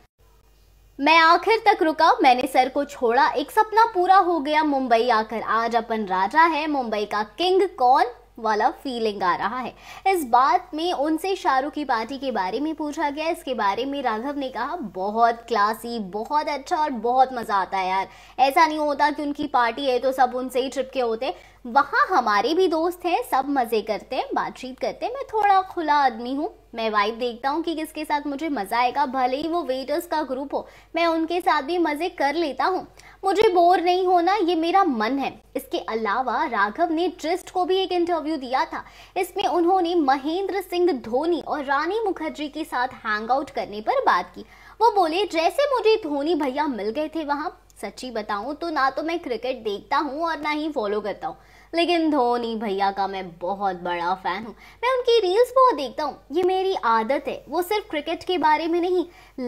मैं आखिर तक रुका मैंने सर को छोड़ा एक सपना पूरा हो गया मुंबई आकर आज अपन राजा है मुंबई का किंग कौन वाला फीलिंग आ रहा है इस बात में उनसे शाहरुख की पार्टी के बारे में पूछा गया इसके बारे में राघव ने कहा बहुत क्लासी बहुत अच्छा और बहुत मज़ा आता है यार ऐसा नहीं होता कि उनकी पार्टी है तो सब उनसे ही ट्रिप के होते वहाँ हमारे भी दोस्त हैं सब मज़े करते हैं बातचीत करते हैं मैं थोड़ा खुला आदमी हूँ मैं वाइब देखता हूँ कि किसके साथ मुझे मज़ा आएगा भले ही वो वेटर्स का ग्रुप हो मैं उनके साथ भी मज़े कर लेता हूँ मुझे बोर नहीं होना ये मेरा मन है इसके अलावा राघव ने ट्रिस्ट को भी एक इंटरव्यू दिया था इसमें उन्होंने महेंद्र सिंह धोनी और रानी मुखर्जी के साथ आउट करने पर बात की वो बोले जैसे मुझे धोनी भैया मिल गए थे वहाँ सच्ची बताऊं तो ना तो मैं क्रिकेट देखता हूँ और ना ही फॉलो करता हूँ लेकिन धोनी भैया का मैं बहुत बड़ा फ़ैन हूँ मैं उनकी रील्स बहुत देखता हूँ ये मेरी आदत है वो सिर्फ क्रिकेट के बारे में नहीं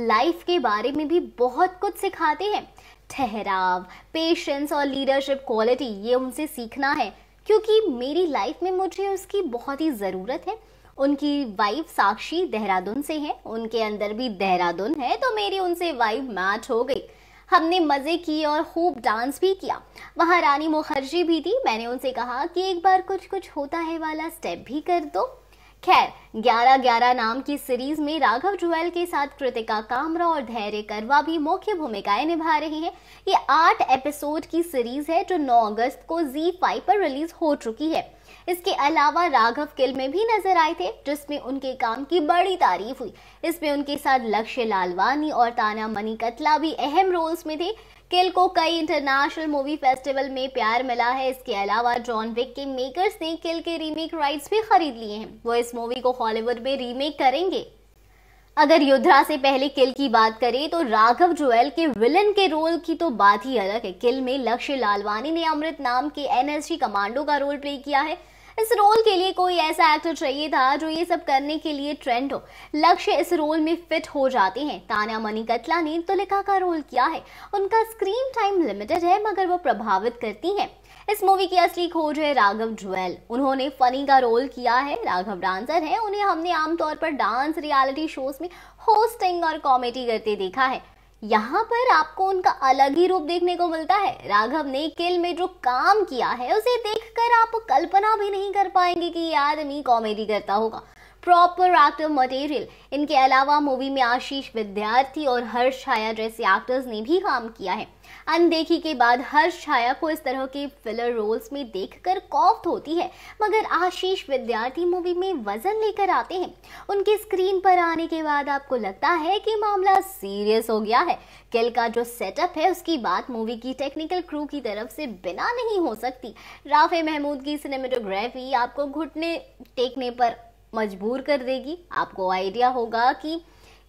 लाइफ के बारे में भी बहुत कुछ सिखाते हैं ठहराव पेशेंस और लीडरशिप क्वालिटी ये उनसे सीखना है क्योंकि मेरी लाइफ में मुझे उसकी बहुत ही ज़रूरत है उनकी वाइफ साक्षी देहरादून से है उनके अंदर भी देहरादून है तो मेरी उनसे वाइफ मैच हो गई हमने मज़े किए और खूब डांस भी किया वहाँ रानी मुखर्जी भी थी मैंने उनसे कहा कि एक बार कुछ कुछ होता है वाला स्टेप भी कर दो खैर ग्यारह ग्यारह नाम की सीरीज में राघव जुएल के साथ कृतिका कामरा और धैर्य करवा भी मुख्य भूमिकाएं निभा रही हैं ये आठ एपिसोड की सीरीज है जो 9 अगस्त को जी फाइव पर रिलीज हो चुकी है इसके अलावा राघव किल में भी नजर आए थे जिसमें उनके काम की बड़ी तारीफ हुई इसमें उनके साथ लक्ष्य लालवानी और ताना मनी कतला भी अहम रोल्स में थे किल को कई इंटरनेशनल मूवी फेस्टिवल में प्यार मिला है इसके अलावा जॉन विक के मेकर्स ने किल के रीमेक राइट्स भी खरीद लिए हैं वो इस मूवी को हॉलीवुड में रीमेक करेंगे अगर योद्धरा से पहले किल की बात करें तो राघव जुएल के विलन के रोल की तो बात ही अलग है किल में लक्ष्य लालवानी ने अमृत नाम के एनएसजी कमांडो का रोल प्ले किया है इस रोल के लिए कोई ऐसा एक्टर चाहिए था जो ये सब करने के लिए ट्रेंड हो लक्ष्य इस रोल में फिट हो जाते हैं ताना मनी कतला ने तुलिका का रोल किया है उनका स्क्रीन टाइम लिमिटेड है मगर वो प्रभावित करती हैं इस मूवी की असली खोज है राघव जुएल उन्होंने फनी का रोल किया है राघव डांसर हैं उन्हें हमने आमतौर पर डांस रियलिटी शोज में होस्टिंग और कॉमेडी करते देखा है यहाँ पर आपको उनका अलग ही रूप देखने को मिलता है राघव ने किल में जो काम किया है उसे देखकर आप कल्पना भी नहीं कर पाएंगे कि ये आदमी कॉमेडी करता होगा प्रॉपर एक्टर मटेरियल इनके अलावा मूवी में आशीष विद्यार्थी और हर्ष छाया जैसे एक्टर्स ने भी काम किया है अनदेखी के बाद हर छाया को इस तरह के फिलर रोल्स में देखकर कॉफ्ट होती है मगर आशीष विद्यार्थी मूवी में वजन लेकर आते हैं उनके स्क्रीन पर आने के बाद आपको लगता है कि मामला सीरियस हो गया है किल का जो सेटअप है उसकी बात मूवी की टेक्निकल क्रू की तरफ से बिना नहीं हो सकती राफे महमूद की सिनेमेटोग्राफी आपको घुटने टेकने पर मजबूर कर देगी आपको आइडिया होगा कि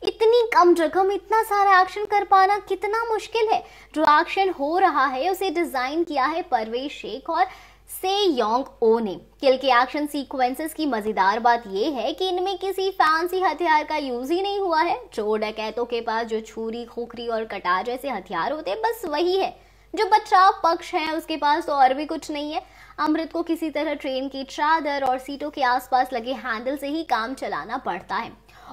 इतनी कम जगह में इतना सारा एक्शन कर पाना कितना मुश्किल है जो एक्शन हो रहा है उसे डिज़ाइन किया है परवेश शेख और से योंग ओ ने किल के एक्शन सीक्वेंसेस की मजेदार बात यह है कि इनमें किसी फैंसी हथियार का यूज ही नहीं हुआ है चोर डकैतों के पास जो छुरी खोखरी और कटार जैसे हथियार होते हैं बस वही है जो बचाव पक्ष है उसके पास तो और भी कुछ नहीं है अमृत को किसी तरह ट्रेन की चादर और सीटों के आसपास लगे हैंडल से ही काम चलाना पड़ता है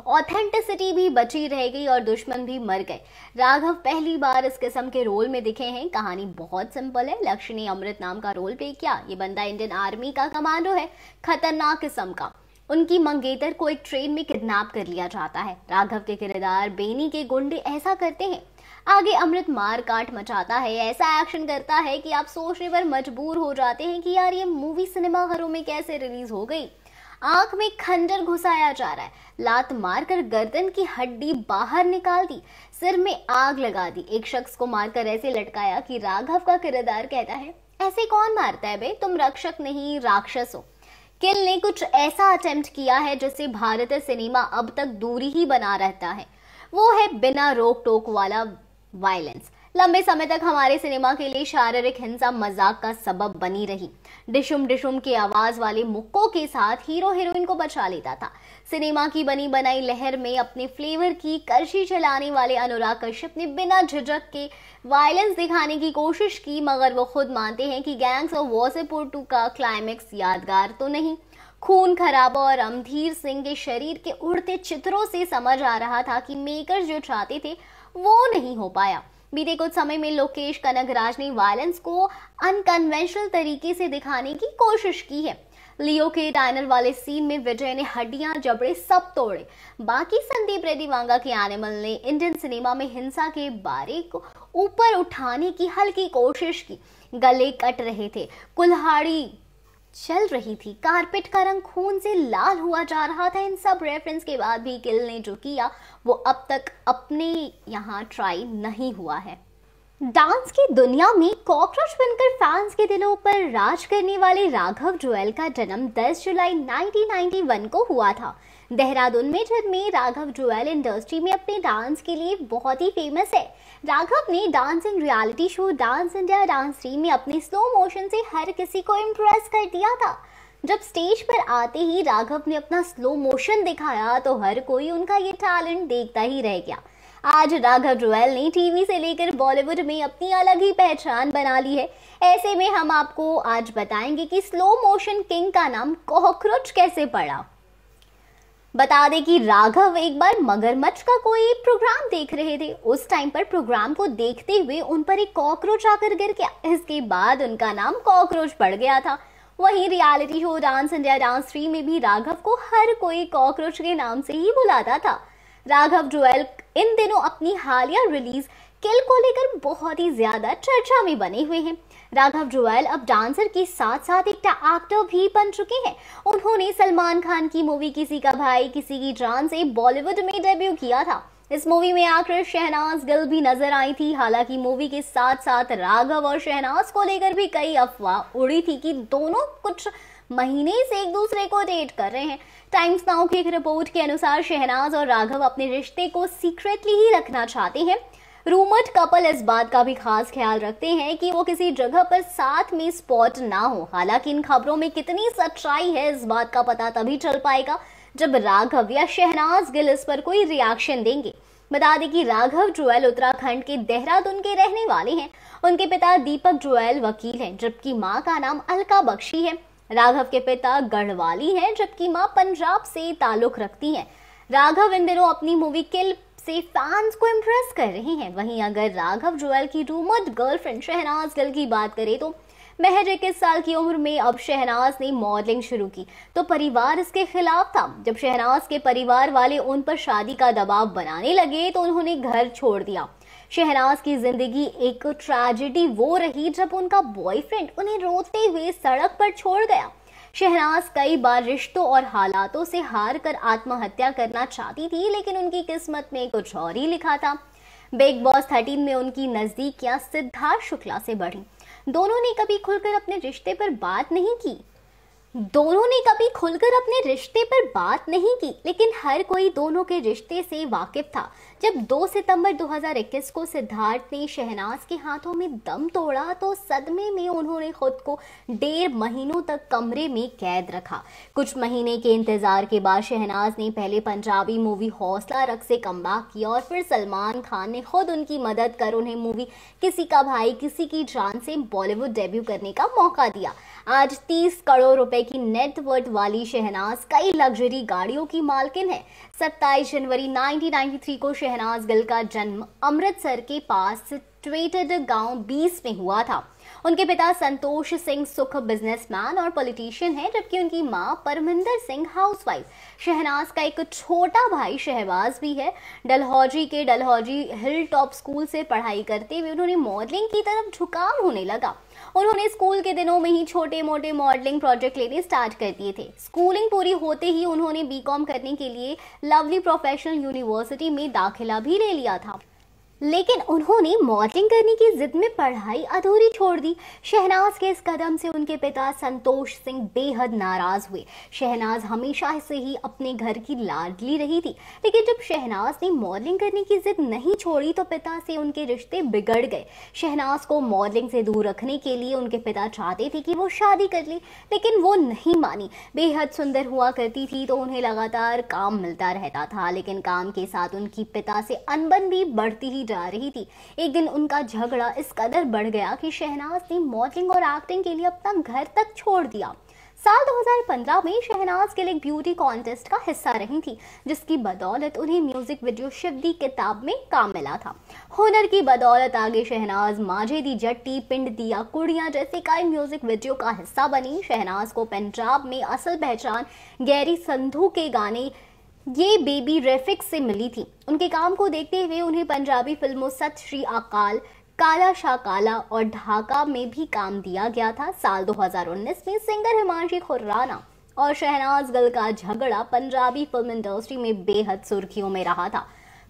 ऑथेंटिसिटी भी बची रह गई और दुश्मन भी मर गए राघव पहली बार इस किस्म के रोल में दिखे हैं कहानी बहुत सिंपल है लक्ष्मी ने अमृत नाम का रोल प्ले किया ये बंदा इंडियन आर्मी का कमांडो है खतरनाक किस्म का उनकी मंगेतर को एक ट्रेन में किडनैप कर लिया जाता है राघव के किरदार बेनी के गुंडे ऐसा करते हैं आगे अमृत मार काट मचाता है ऐसा एक्शन करता है कि आप सोचने पर मजबूर हो जाते हैं कि यार ये मूवी सिनेमा घरों में कैसे रिलीज हो गई आंख में खंजर घुसाया जा रहा है लात मारकर गर्दन की हड्डी बाहर निकाल दी सिर में आग लगा दी एक शख्स को मारकर ऐसे लटकाया कि राघव का किरदार कहता है ऐसे कौन मारता है बे तुम रक्षक नहीं राक्षस हो किल ने कुछ ऐसा अटेम्प्ट किया है जिससे भारतीय सिनेमा अब तक दूरी ही बना रहता है वो है बिना रोक टोक वाला वायलेंस लंबे समय तक हमारे सिनेमा के लिए शारीरिक हिंसा मजाक का सबब बनी रही डिशुम डिशुम की आवाज वाले मुक्कों के साथ हीरो हीरोइन को बचा लेता था सिनेमा की बनी बनाई लहर में अपने फ्लेवर की करशी चलाने वाले अनुराग कश्यप ने बिना झिझक के वायलेंस दिखाने की कोशिश की मगर वो खुद मानते हैं कि गैंग्स और वॉसेपुर टू का क्लाइमैक्स यादगार तो नहीं खून खराब और अमधीर सिंह के शरीर के उड़ते चित्रों से समझ आ रहा था कि मेकर जो चाहते थे वो नहीं हो पाया बीते कुछ समय में लोकेश कनगराज ने वायलेंस को अनकन्वेंशनल तरीके से दिखाने की कोशिश की है लियो के टाइनर वाले सीन में विजय ने हड्डियां जबड़े सब तोड़े बाकी संदीप रेड्डी वांगा के एनिमल ने इंडियन सिनेमा में हिंसा के बारे को ऊपर उठाने की हल्की कोशिश की गले कट रहे थे कुल्हाड़ी चल रही थी कारपेट का रंग खून से लाल हुआ जा रहा था इन सब रेफरेंस के बाद भी किल ने जो किया वो अब तक अपने यहाँ ट्राई नहीं हुआ है डांस की दुनिया में कॉकरोच बनकर फैंस के दिलों पर राज करने वाले राघव जुएल का जन्म 10 जुलाई 1991 को हुआ था देहरादून में जन्मे राघव जुएल इंडस्ट्री में अपने डांस के लिए बहुत ही फेमस है राघव ने dance in reality show dance India dance three में अपने स्लो मोशन से हर किसी को इम्प्रेस कर दिया था जब स्टेज पर आते ही राघव ने अपना स्लो मोशन दिखाया तो हर कोई उनका ये टैलेंट देखता ही रह गया आज राघव रोयल ने टीवी से लेकर बॉलीवुड में अपनी अलग ही पहचान बना ली है ऐसे में हम आपको आज बताएंगे कि स्लो मोशन किंग का नाम कॉकरोच कैसे पड़ा बता दें कि राघव एक बार मगरमच्छ का कोई प्रोग्राम देख रहे थे उस टाइम पर प्रोग्राम को देखते हुए उन पर एक कॉकरोच आकर गिर गया इसके बाद उनका नाम कॉकरोच पड़ गया था वहीं reality show dance India dance three में भी राघव को हर कोई कॉकरोच के नाम से ही बुलाता था राघव जोएल इन दिनों अपनी हालिया रिलीज किल को लेकर बहुत ही ज्यादा चर्चा में बने हुए हैं राघव जुएल अब डांसर के साथ साथ एक एक्टर भी बन चुके हैं उन्होंने सलमान खान की मूवी किसी का भाई किसी की जान से बॉलीवुड में डेब्यू किया था इस मूवी में आकर शहनाज गिल भी नजर आई थी हालांकि मूवी के साथ साथ राघव और शहनाज को लेकर भी कई अफवाह उड़ी थी कि दोनों कुछ महीने से एक दूसरे को डेट कर रहे हैं टाइम्स नाउ की एक रिपोर्ट के अनुसार शहनाज और राघव अपने रिश्ते को सीक्रेटली ही रखना चाहते हैं रूमर्ड कपल इस बात का भी खास ख्याल रखते हैं कि वो किसी जगह पर साथ में स्पॉट ना हो हालांकि इन खबरों में कितनी सच्चाई है इस बात का पता तभी चल पाएगा जब राघव या शहनाज गिल इस पर कोई रिएक्शन देंगे बता दें कि राघव जुएल उत्तराखंड के देहरादून के रहने वाले हैं उनके पिता दीपक जुएल वकील हैं जबकि माँ का नाम अलका बख्शी है राघव के पिता गढ़वाली हैं जबकि माँ पंजाब से ताल्लुक रखती हैं राघव इन दिनों अपनी मूवी किल से फैंस को इम्प्रेस कर रही हैं वहीं अगर राघव जुएल की रूमर्ड गर्लफ्रेंड शहनाज गिल की बात करें तो महज इक्कीस साल की उम्र में अब शहनाज ने मॉडलिंग शुरू की तो परिवार इसके खिलाफ था जब शहनाज के परिवार वाले उन पर शादी का दबाव बनाने लगे तो उन्होंने घर छोड़ दिया शहनाज की जिंदगी एक ट्रेजिडी वो रही जब उनका बॉयफ्रेंड उन्हें रोते हुए सड़क पर छोड़ गया शहनाज कई बार रिश्तों और हालातों से हार कर आत्महत्या करना चाहती थी लेकिन उनकी किस्मत में कुछ और ही लिखा था बिग बॉस थर्टीन में उनकी नजदीकियां सिद्धार्थ शुक्ला से बढ़ी दोनों ने कभी खुलकर अपने रिश्ते पर बात नहीं की दोनों ने कभी खुलकर अपने रिश्ते पर बात नहीं की लेकिन हर कोई दोनों के रिश्ते से वाकिफ था जब 2 सितंबर 2021 को सिद्धार्थ ने शहनाज के हाथों में दम तोड़ा तो सदमे में उन्होंने खुद को डेढ़ महीनों तक कमरे में कैद रखा कुछ महीने के इंतजार के बाद शहनाज ने पहले पंजाबी मूवी हौसला रख से कम किया और फिर सलमान खान ने खुद उनकी मदद कर उन्हें मूवी किसी का भाई किसी की जान से बॉलीवुड डेब्यू करने का मौका दिया आज तीस करोड़ रुपए रुपए की नेटवर्थ वाली शहनाज कई लग्जरी गाड़ियों की मालकिन है 27 जनवरी 1993 को शहनाज गिल का जन्म अमृतसर के पास ट्वेटेड गांव बीस में हुआ था उनके पिता संतोष सिंह सुख बिजनेसमैन और पॉलिटिशियन हैं जबकि उनकी मां परमिंदर सिंह हाउसवाइफ शहनाज का एक छोटा भाई शहबाज भी है डलहौजी के डलहौजी हिल टॉप स्कूल से पढ़ाई करते हुए उन्होंने मॉडलिंग की तरफ झुकाव होने लगा उन्होंने स्कूल के दिनों में ही छोटे मोटे मॉडलिंग प्रोजेक्ट लेने स्टार्ट कर दिए थे स्कूलिंग पूरी होते ही उन्होंने बीकॉम करने के लिए लवली प्रोफेशनल यूनिवर्सिटी में दाखिला भी ले लिया था लेकिन उन्होंने मॉडलिंग करने की जिद में पढ़ाई अधूरी छोड़ दी शहनाज के इस कदम से उनके पिता संतोष सिंह बेहद नाराज हुए शहनाज हमेशा से ही अपने घर की लाडली रही थी लेकिन जब शहनाज ने मॉडलिंग करने की जिद नहीं छोड़ी तो पिता से उनके रिश्ते बिगड़ गए शहनाज को मॉडलिंग से दूर रखने के लिए उनके पिता चाहते थे कि वो शादी कर ली लेकिन वो नहीं मानी बेहद सुंदर हुआ करती थी तो उन्हें लगातार काम मिलता रहता था लेकिन काम के साथ उनकी पिता से अनबन भी बढ़ती ही जा रही थी एक दिन उनका झगड़ा इस कदर बढ़ गया कि शहनाज ने मॉडलिंग और एक्टिंग के लिए अपना घर तक छोड़ दिया साल 2015 में शहनाज के लिए ब्यूटी कॉन्टेस्ट का हिस्सा रही थी जिसकी बदौलत उन्हें म्यूजिक वीडियो शिवदी किताब में काम मिला था हुनर की बदौलत आगे शहनाज माझे दी जट्टी पिंड दिया कुड़िया जैसे कई म्यूजिक वीडियो का हिस्सा बनी शहनाज को पंजाब में असल पहचान गैरी संधू के गाने ये बेबी रेफिक से मिली थी उनके काम को देखते हुए उन्हें पंजाबी फिल्मों सत श्री अकाल काला शाह काला और ढाका में भी काम दिया गया था साल 2019 में सिंगर हिमांशी खुर्राना और शहनाज गल का झगड़ा पंजाबी फिल्म इंडस्ट्री में बेहद सुर्खियों में रहा था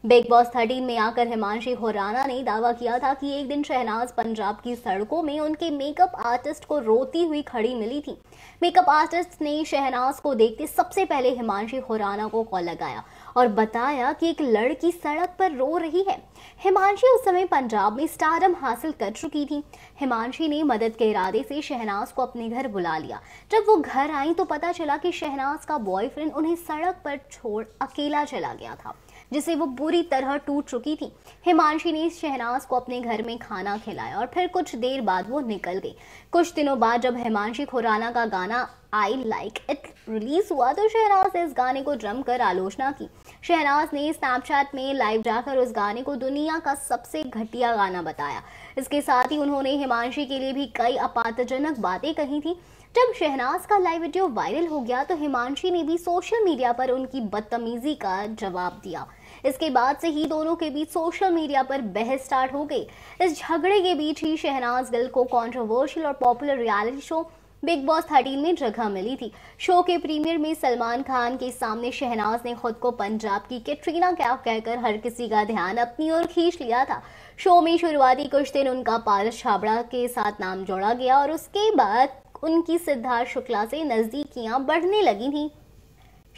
बिग बॉस थर्टीन में आकर हिमांशी खुराना ने दावा किया था कि एक दिन शहनाज पंजाब की सड़कों में उनके मेकअप आर्टिस्ट को रोती हुई खड़ी मिली थी मेकअप आर्टिस्ट ने शहनाज को देखते सबसे पहले हिमांशी खुराना को कॉल लगाया और बताया कि एक लड़की सड़क पर रो रही है हिमांशी उस समय पंजाब में स्टारम हासिल कर चुकी थी हिमांशी ने मदद के इरादे से शहनाज को अपने घर बुला लिया जब वो घर आई तो पता चला कि शहनाज का बॉयफ्रेंड उन्हें सड़क पर छोड़ अकेला चला गया था जिसे वो बुरी तरह टूट चुकी थी हिमांशी ने शहनाज को अपने घर में खाना खिलाया और फिर कुछ देर बाद वो निकल गई कुछ दिनों बाद जब हिमांशी खुराना का गाना आई लाइक इट रिलीज हुआ तो शहनाज ने इस गाने को कर आलोचना की शहनाज ने स्नैपचैट में लाइव जाकर उस गाने को दुनिया का सबसे घटिया गाना बताया इसके साथ ही उन्होंने हिमांशी के लिए भी कई आपातजनक बातें कही थी जब शहनाज का लाइव वीडियो वायरल हो गया तो हिमांशी ने भी सोशल मीडिया पर उनकी बदतमीजी का जवाब दिया इसके बाद से ही दोनों के बीच सोशल मीडिया पर बहस स्टार्ट हो गई इस झगड़े के बीच ही शहनाज गिल को कॉन्ट्रोवर्शियल और popular reality show Bigg Boss thirteen में जगह मिली थी शो के प्रीमियर में सलमान खान के सामने शहनाज ने खुद को पंजाब की कैटरीना कैफ कहकर हर किसी का ध्यान अपनी ओर खींच लिया था शो में शुरुआती कुछ दिन उनका पारस छाबड़ा के साथ नाम जोड़ा गया और उसके बाद उनकी सिद्धार्थ शुक्ला से नज़दीकियां बढ़ने लगी थीं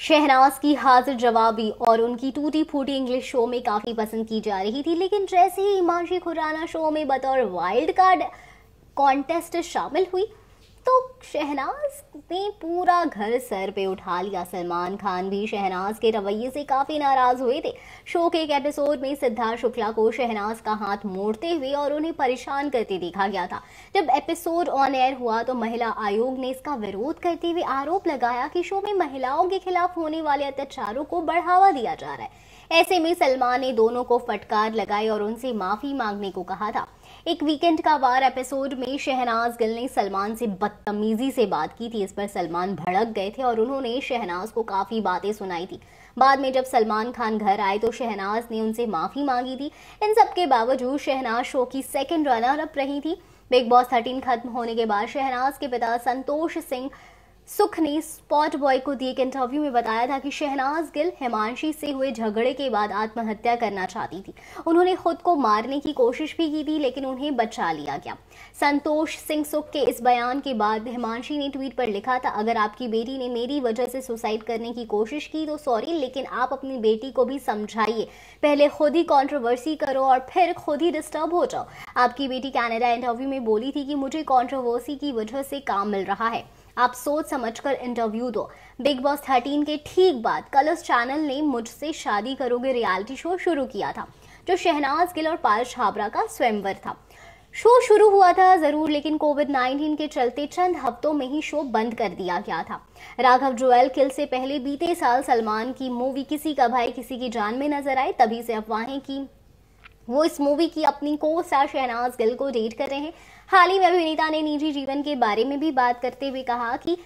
शहनाज की हाजिर जवाबी और उनकी टूटी फूटी इंग्लिश शो में काफी पसंद की जा रही थी लेकिन जैसे ही हिमांशी खुराना शो में बतौर वाइल्ड कार्ड कॉन्टेस्ट शामिल हुई शहनाज ने पूरा घर सर पे उठा लिया सलमान खान भी शहनाज के रवैये से काफ़ी नाराज हुए थे शो के एक एपिसोड में सिद्धार्थ शुक्ला को शहनाज का हाथ मोड़ते हुए और उन्हें परेशान करते देखा गया था जब एपिसोड ऑन एयर हुआ तो महिला आयोग ने इसका विरोध करते हुए आरोप लगाया कि शो में महिलाओं के खिलाफ होने वाले अत्याचारों को बढ़ावा दिया जा रहा है ऐसे में सलमान ने दोनों को फटकार लगाई और उनसे माफ़ी मांगने को कहा था एक वीकेंड का वार एपिसोड में शहनाज गिल ने सलमान से बदतमीजी से बात की थी इस पर सलमान भड़क गए थे और उन्होंने शहनाज को काफ़ी बातें सुनाई थी बाद में जब सलमान खान घर आए तो शहनाज ने उनसे माफ़ी मांगी थी इन सब के बावजूद शहनाज शो की सेकेंड रनर अप रही थी बिग बॉस थर्टीन खत्म होने के बाद शहनाज के पिता संतोष सिंह सुख ने स्पॉट बॉय को दिए एक इंटरव्यू में बताया था कि शहनाज गिल हिमांशी से हुए झगड़े के बाद आत्महत्या करना चाहती थी उन्होंने खुद को मारने की कोशिश भी की थी लेकिन उन्हें बचा लिया गया संतोष सिंह सुख के इस बयान के बाद हिमांशी ने ट्वीट पर लिखा था अगर आपकी बेटी ने मेरी वजह से सुसाइड करने की कोशिश की तो सॉरी लेकिन आप अपनी बेटी को भी समझाइए पहले खुद ही कॉन्ट्रोवर्सी करो और फिर खुद ही डिस्टर्ब हो जाओ आपकी बेटी कैनेडा इंटरव्यू में बोली थी कि मुझे कॉन्ट्रोवर्सी की वजह से काम मिल रहा है आप सोच समझकर इंटरव्यू दो बिग बॉस थर्टीन के ठीक बाद कलर्स चैनल ने मुझसे शादी करोगे रियलिटी शो शुरू किया था जो शहनाज गिल और पारस छाबरा का स्वयंवर था शो शुरू हुआ था ज़रूर लेकिन कोविड 19 के चलते चंद हफ्तों में ही शो बंद कर दिया गया था राघव जोएल किल से पहले बीते साल सलमान की मूवी किसी का भाई किसी की जान में नजर आए तभी से अफवाहें की वो इस मूवी की अपनी को सा शहनाज गिल को डेट कर रहे हैं हाल ही में अभिनेता ने निजी जीवन के बारे में भी बात करते हुए कहा कि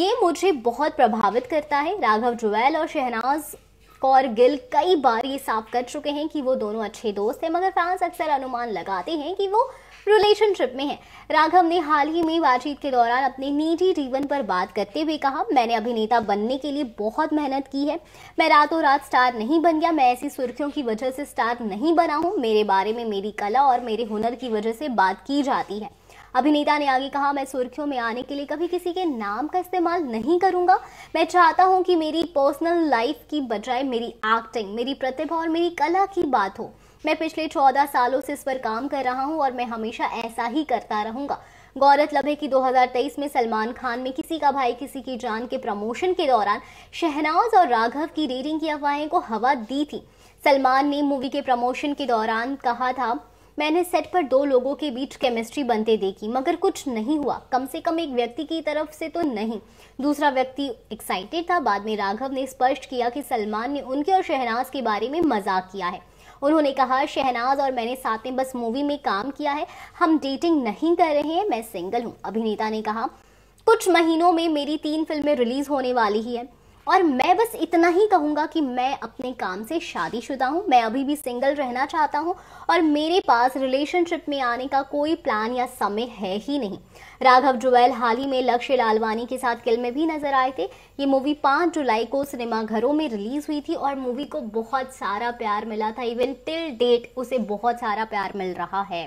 ये मुझे बहुत प्रभावित करता है राघव जुवैल और शहनाज कौर गिल कई बार ये साफ कर चुके हैं कि वो दोनों अच्छे दोस्त हैं मगर फैंस अक्सर अनुमान लगाते हैं कि वो रिलेशनशिप में है राघव ने हाल ही में बातचीत के दौरान अपने निजी जीवन पर बात करते हुए कहा मैंने अभिनेता बनने के लिए बहुत मेहनत की है मैं रातों रात स्टार नहीं बन गया मैं ऐसी सुर्खियों की वजह से स्टार नहीं बना हूँ मेरे बारे में मेरी कला और मेरे हुनर की वजह से बात की जाती है अभिनेता ने आगे कहा मैं सुर्खियों में आने के लिए कभी किसी के नाम का इस्तेमाल नहीं करूंगा मैं चाहता हूं कि मेरी पर्सनल लाइफ की बजाय मेरी एक्टिंग मेरी प्रतिभा और मेरी कला की बात हो मैं पिछले चौदह सालों से इस पर काम कर रहा हूँ और मैं हमेशा ऐसा ही करता रहूँगा गौरतलब है कि 2023 में सलमान खान में किसी का भाई किसी की जान के प्रमोशन के दौरान शहनाज और राघव की रीडिंग की अफवाहें को हवा दी थी सलमान ने मूवी के प्रमोशन के दौरान कहा था मैंने सेट पर दो लोगों के बीच केमिस्ट्री बनते देखी मगर कुछ नहीं हुआ कम से कम एक व्यक्ति की तरफ से तो नहीं दूसरा व्यक्ति एक्साइटेड था बाद में राघव ने स्पष्ट किया कि सलमान ने उनके और शहनाज के बारे में मजाक किया है उन्होंने कहा शहनाज और मैंने साथ में बस मूवी में काम किया है हम डेटिंग नहीं कर रहे हैं मैं सिंगल हूँ अभिनेता ने कहा कुछ महीनों में मेरी तीन फिल्में रिलीज होने वाली ही है और मैं बस इतना ही कहूँगा कि मैं अपने काम से शादीशुदा हूँ मैं अभी भी सिंगल रहना चाहता हूँ और मेरे पास रिलेशनशिप में आने का कोई प्लान या समय है ही नहीं राघव जुवेल हाल ही में लक्ष्य लालवानी के साथ फिल्म में भी नजर आए थे ये मूवी पाँच जुलाई को सिनेमाघरों में रिलीज हुई थी और मूवी को बहुत सारा प्यार मिला था इवन टिल डेट उसे बहुत सारा प्यार मिल रहा है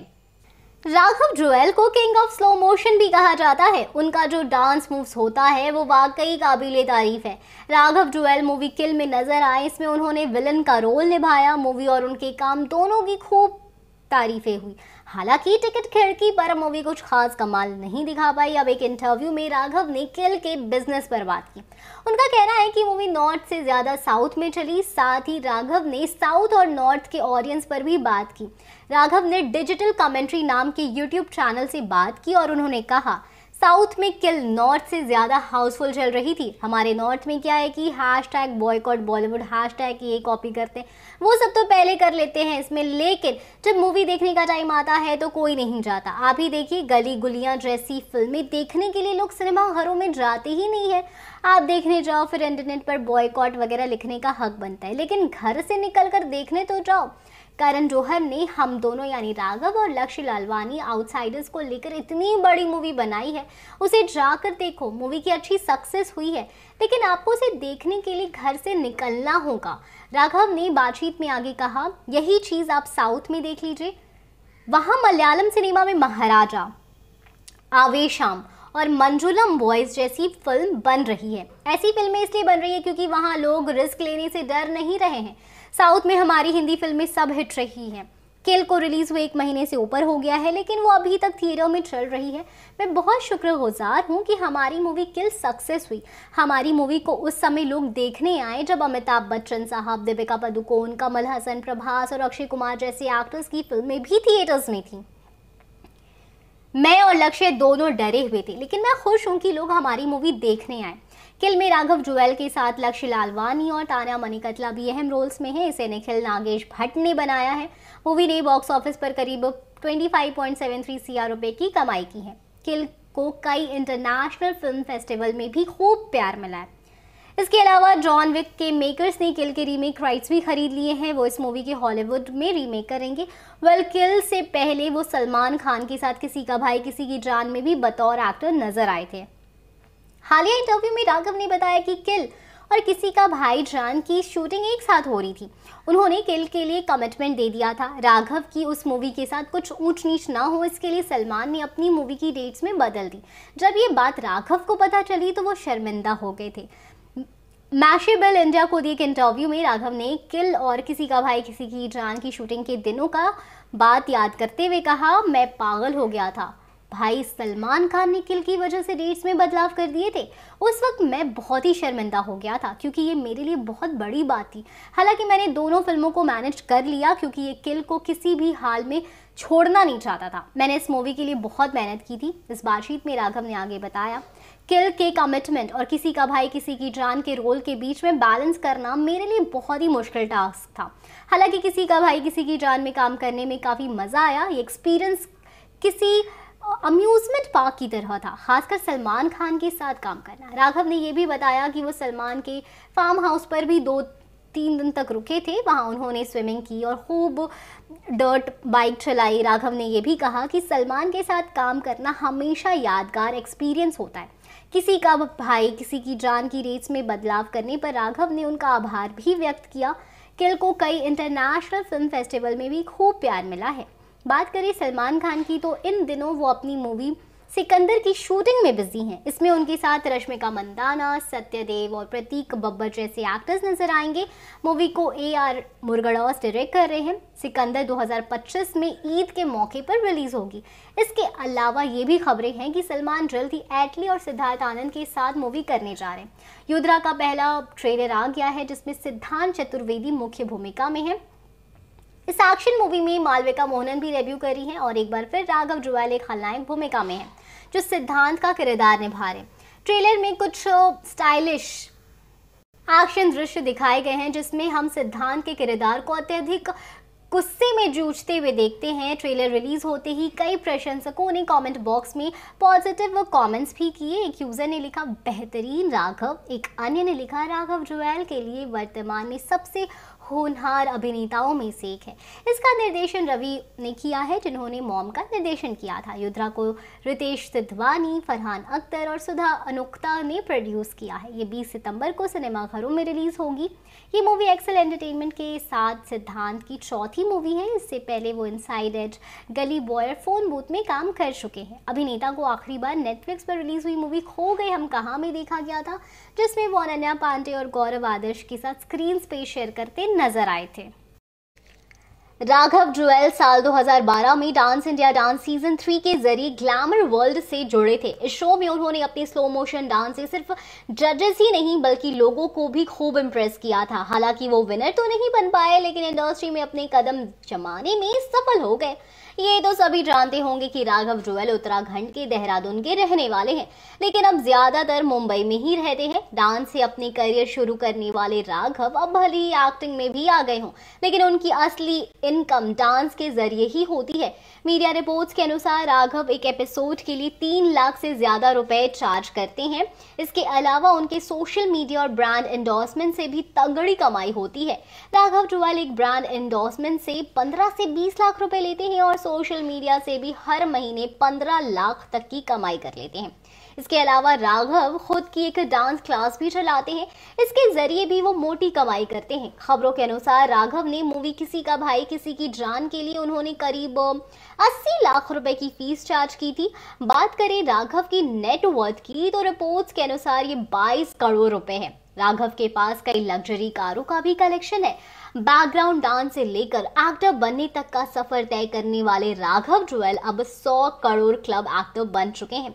राघव जुएल को किंग ऑफ स्लो मोशन भी कहा जाता है उनका जो डांस मूव्स होता है वो वाकई काबिल तारीफ है राघव जुएल मूवी किल में नजर आए इसमें उन्होंने विलन का रोल निभाया मूवी और उनके काम दोनों की खूब तारीफें हुई हालांकि टिकट खिड़की पर मूवी कुछ खास कमाल नहीं दिखा पाई अब एक इंटरव्यू में राघव ने किल के बिजनेस पर बात की उनका कहना है कि मूवी नॉर्थ से ज़्यादा साउथ में चली साथ ही राघव ने साउथ और नॉर्थ के ऑडियंस पर भी बात की राघव ने डिजिटल कमेंट्री नाम के यूट्यूब चैनल से बात की और उन्होंने कहा साउथ में किल नॉर्थ से ज़्यादा हाउसफुल चल रही थी हमारे नॉर्थ में क्या है कि hash tag boycott Bollywood hash tag ये कॉपी करते हैं वो सब तो पहले कर लेते हैं इसमें लेकिन जब मूवी देखने का टाइम आता है तो कोई नहीं जाता आप ही देखिए गली गुलियां जैसी फिल्में देखने के लिए लोग सिनेमा घरों में जाते ही नहीं है आप देखने जाओ फिर इंटरनेट पर बॉयकॉट वगैरह लिखने का हक बनता है लेकिन घर से निकल कर देखने तो जाओ करण जोहर ने हम दोनों यानी राघव और लक्ष्य लालवानी आउटसाइडर्स को लेकर इतनी बड़ी मूवी बनाई है उसे जाकर देखो मूवी की अच्छी सक्सेस हुई है लेकिन आपको उसे देखने के लिए घर से निकलना होगा राघव ने बातचीत में आगे कहा यही चीज़ आप साउथ में देख लीजिए वहाँ मलयालम सिनेमा में महाराजा आवेशम और मंजुलम बॉयज़ जैसी फिल्म बन रही है ऐसी फिल्में इसलिए बन रही है क्योंकि वहाँ लोग रिस्क लेने से डर नहीं रहे हैं साउथ में हमारी हिंदी फिल्में सब हिट रही हैं किल को रिलीज़ हुए एक महीने से ऊपर हो गया है लेकिन वो अभी तक थिएटर में चल रही है मैं बहुत शुक्रगुजार हूँ कि हमारी मूवी किल सक्सेस हुई हमारी मूवी को उस समय लोग देखने आए जब अमिताभ बच्चन साहब दीपिका पदुकोण कमल हसन प्रभास और अक्षय कुमार जैसे एक्टर्स की फिल्में भी थिएटर्स में थी मैं और लक्ष्य दोनों डरे हुए थे लेकिन मैं खुश हूँ कि लोग हमारी मूवी देखने आए किल में राघव जुएल के साथ लक्ष्य लालवानी और ताना मनिकतला भी अहम रोल्स में हैं इसे निखिल नागेश भट्ट ने बनाया है मूवी ने बॉक्स ऑफिस पर करीब 25.73 सीआर रुपए की कमाई की है किल को कई इंटरनेशनल फिल्म फेस्टिवल में भी खूब प्यार मिला है इसके अलावा जॉन विक के मेकर्स ने किल के रीमेक राइट्स भी खरीद लिए हैं वो इस मूवी के हॉलीवुड में रीमेक करेंगे वेल किल से पहले वो सलमान खान के साथ किसी का भाई किसी की जान में भी बतौर एक्टर नजर आए थे हालिया इंटरव्यू में राघव ने बताया कि किल और किसी का भाई जान की शूटिंग एक साथ हो रही थी उन्होंने किल के लिए कमिटमेंट दे दिया था राघव की उस मूवी के साथ कुछ ऊंच नीच ना हो इसके लिए सलमान ने अपनी मूवी की डेट्स में बदल दी जब ये बात राघव को पता चली तो वो शर्मिंदा हो गए थे मैशेबल इंडिया को दिए एक इंटरव्यू में राघव ने किल और किसी का भाई किसी की जान की शूटिंग के दिनों का बात याद करते हुए कहा मैं पागल हो गया था भाई सलमान खान ने किल की वजह से डेट्स में बदलाव कर दिए थे उस वक्त मैं बहुत ही शर्मिंदा हो गया था क्योंकि ये मेरे लिए बहुत बड़ी बात थी हालांकि मैंने दोनों फिल्मों को मैनेज कर लिया क्योंकि ये किल को किसी भी हाल में छोड़ना नहीं चाहता था मैंने इस मूवी के लिए बहुत मेहनत की थी इस बातचीत में राघव ने आगे बताया किल के कमिटमेंट और किसी का भाई किसी की जान के रोल के बीच में बैलेंस करना मेरे लिए बहुत ही मुश्किल टास्क था हालांकि किसी का भाई किसी की जान में काम करने में काफ़ी मज़ा आया ये एक्सपीरियंस किसी अम्यूज़मेंट पार्क की तरह था खासकर सलमान खान के साथ काम करना राघव ने यह भी बताया कि वो सलमान के फार्म हाउस पर भी दो तीन दिन तक रुके थे वहाँ उन्होंने स्विमिंग की और खूब डर्ट बाइक चलाई राघव ने यह भी कहा कि सलमान के साथ काम करना हमेशा यादगार एक्सपीरियंस होता है किसी का भाई किसी की जान की रेस में बदलाव करने पर राघव ने उनका आभार भी व्यक्त किया किल को कई इंटरनेशनल फिल्म फेस्टिवल में भी खूब प्यार मिला है बात करें सलमान खान की तो इन दिनों वो अपनी मूवी सिकंदर की शूटिंग में बिजी हैं इसमें उनके साथ रश्मिका मंदाना सत्यदेव और प्रतीक बब्बर जैसे एक्टर्स नजर आएंगे मूवी को ए आर मुरगड़ौस डायरेक्ट कर रहे हैं सिकंदर 2025 में ईद के मौके पर रिलीज होगी इसके अलावा ये भी खबरें हैं कि सलमान जल्द ही एटली और सिद्धार्थ आनंद के साथ मूवी करने जा रहे हैं युद्रा का पहला ट्रेलर आ गया है जिसमें सिद्धांत चतुर्वेदी मुख्य भूमिका में है इस एक्शन मूवी में मालविका मोहनन भी रेब्यू रही हैं और एक बार फिर राघव एक खलनायक भूमिका में हैं जो सिद्धांत का किरदार निभा रहे हैं ट्रेलर में कुछ स्टाइलिश एक्शन दृश्य दिखाए गए हैं जिसमें हम सिद्धांत के किरदार को अत्यधिक गुस्से में जूझते हुए देखते हैं ट्रेलर रिलीज होते ही कई प्रशंसकों ने कमेंट बॉक्स में पॉजिटिव कमेंट्स भी किए एक यूज़र ने लिखा बेहतरीन राघव एक अन्य ने लिखा राघव जुएल के लिए वर्तमान में सबसे होनहार अभिनेताओं में से एक है इसका निर्देशन रवि ने किया है जिन्होंने मॉम का निर्देशन किया था युद्रा को रितेश सिद्धवानी फरहान अख्तर और सुधा अनुक्ता ने प्रोड्यूस किया है ये 20 सितंबर को सिनेमाघरों में रिलीज़ होगी ये मूवी एक्सेल एंटरटेनमेंट के साथ सिद्धांत की चौथी मूवी है इससे पहले वो इनसाइड एड गली बॉयर फोन बूथ में काम कर चुके हैं अभिनेता को आखिरी बार नेटफ्लिक्स पर रिलीज़ हुई मूवी खो गए हम कहाँ में देखा गया था जिसमें वो अनन्या पांडे और गौरव आदर्श के साथ स्क्रीन पे शेयर करते नजर आए थे राघव जुएल साल 2012 में dance India dance season three के जरिए ग्लैमर वर्ल्ड से जुड़े थे इस शो में उन्होंने अपने स्लो मोशन डांस से सिर्फ जजेस ही नहीं बल्कि लोगों को भी खूब इम्प्रेस किया था हालांकि वो विनर तो नहीं बन पाए लेकिन इंडस्ट्री में अपने कदम जमाने में सफल हो गए ये तो सभी जानते होंगे कि राघव जुएल उत्तराखंड के देहरादून के रहने वाले हैं लेकिन अब ज्यादातर मुंबई में ही रहते हैं डांस से अपने करियर शुरू करने वाले राघव अब भले ही एक्टिंग में भी आ गए हों लेकिन उनकी असली इनकम डांस के जरिए ही होती है मीडिया रिपोर्ट्स के अनुसार राघव एक एपिसोड के लिए तीन लाख से ज्यादा रुपए चार्ज करते हैं इसके अलावा उनके सोशल मीडिया और ब्रांड एंडोर्समेंट से भी तगड़ी कमाई होती है राघव जुवाल एक ब्रांड एंडोर्समेंट से पंद्रह से बीस लाख रुपए लेते हैं और सोशल मीडिया से भी हर महीने पंद्रह लाख तक की कमाई कर लेते हैं इसके अलावा राघव खुद की एक डांस क्लास भी चलाते हैं इसके जरिए भी वो मोटी कमाई करते हैं खबरों के अनुसार राघव ने मूवी किसी का भाई किसी की जान के लिए उन्होंने करीब 80 लाख रुपए की फीस चार्ज की थी बात करें राघव की नेटवर्थ की तो रिपोर्ट्स के अनुसार ये बाईस करोड़ रुपए है राघव के पास कई लग्जरी कारों का भी कलेक्शन है बैकग्राउंड डांस से लेकर एक्टर बनने तक का सफर तय करने वाले राघव ज्वेल अब 100 करोड़ क्लब एक्टर बन चुके हैं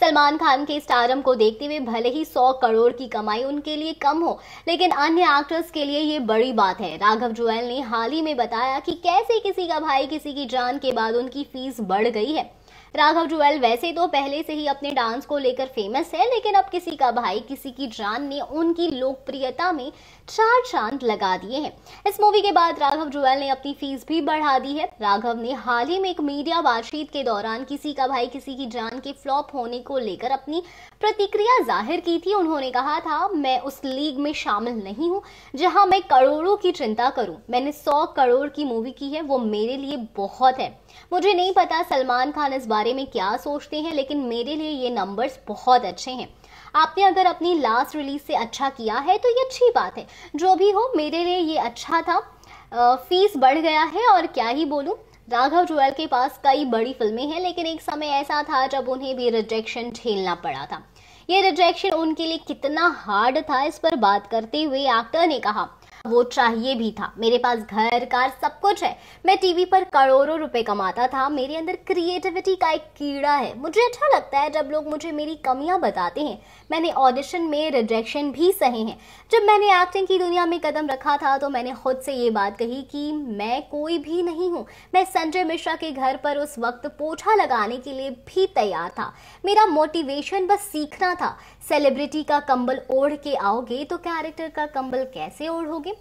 सलमान खान के स्टारम को देखते हुए भले ही सौ करोड़ की कमाई उनके लिए कम हो लेकिन अन्य एक्टर्स के लिए ये बड़ी बात है राघव जुएल ने हाल ही में बताया कि कैसे किसी का भाई किसी की जान के बाद उनकी फीस बढ़ गई है राघव जुएल वैसे तो पहले से ही अपने डांस को लेकर फेमस है लेकिन अब किसी का भाई किसी की जान ने उनकी लोकप्रियता में चार चांद लगा दिए हैं इस मूवी के बाद राघव जुएल ने अपनी फीस भी बढ़ा दी है राघव ने हाल ही में एक मीडिया बातचीत के दौरान किसी का भाई किसी की जान के फ्लॉप होने को लेकर अपनी प्रतिक्रिया जाहिर की थी उन्होंने कहा था मैं उस लीग में शामिल नहीं हूँ जहाँ मैं करोड़ों की चिंता करूँ मैंने सौ करोड़ की मूवी की है वो मेरे लिए बहुत है मुझे नहीं पता सलमान खान इस बारे में क्या सोचते हैं लेकिन मेरे लिए ये नंबर्स बहुत अच्छे हैं आपने अगर अपनी लास्ट रिलीज से अच्छा किया है तो ये अच्छी बात है जो भी हो मेरे लिए ये अच्छा था फीस बढ़ गया है और क्या ही बोलूँ राघव जुएल के पास कई बड़ी फिल्में हैं लेकिन एक समय ऐसा था जब उन्हें भी रिजेक्शन झेलना पड़ा था ये रिजेक्शन उनके लिए कितना हार्ड था इस पर बात करते हुए एक्टर ने कहा वो चाहिए भी था मेरे पास घर कार सब कुछ है मैं टीवी पर करोड़ों रुपए कमाता था मेरे अंदर क्रिएटिविटी का एक कीड़ा है मुझे अच्छा लगता है जब लोग मुझे मेरी कमियां बताते हैं मैंने ऑडिशन में रिजेक्शन भी सहे हैं जब मैंने एक्टिंग की दुनिया में कदम रखा था तो मैंने खुद से ये बात कही कि मैं कोई भी नहीं हूँ मैं संजय मिश्रा के घर पर उस वक्त पोछा लगाने के लिए भी तैयार था मेरा मोटिवेशन बस सीखना था सेलिब्रिटी का कंबल ओढ़ के आओगे तो कैरेक्टर का कंबल कैसे ओढ़ोगे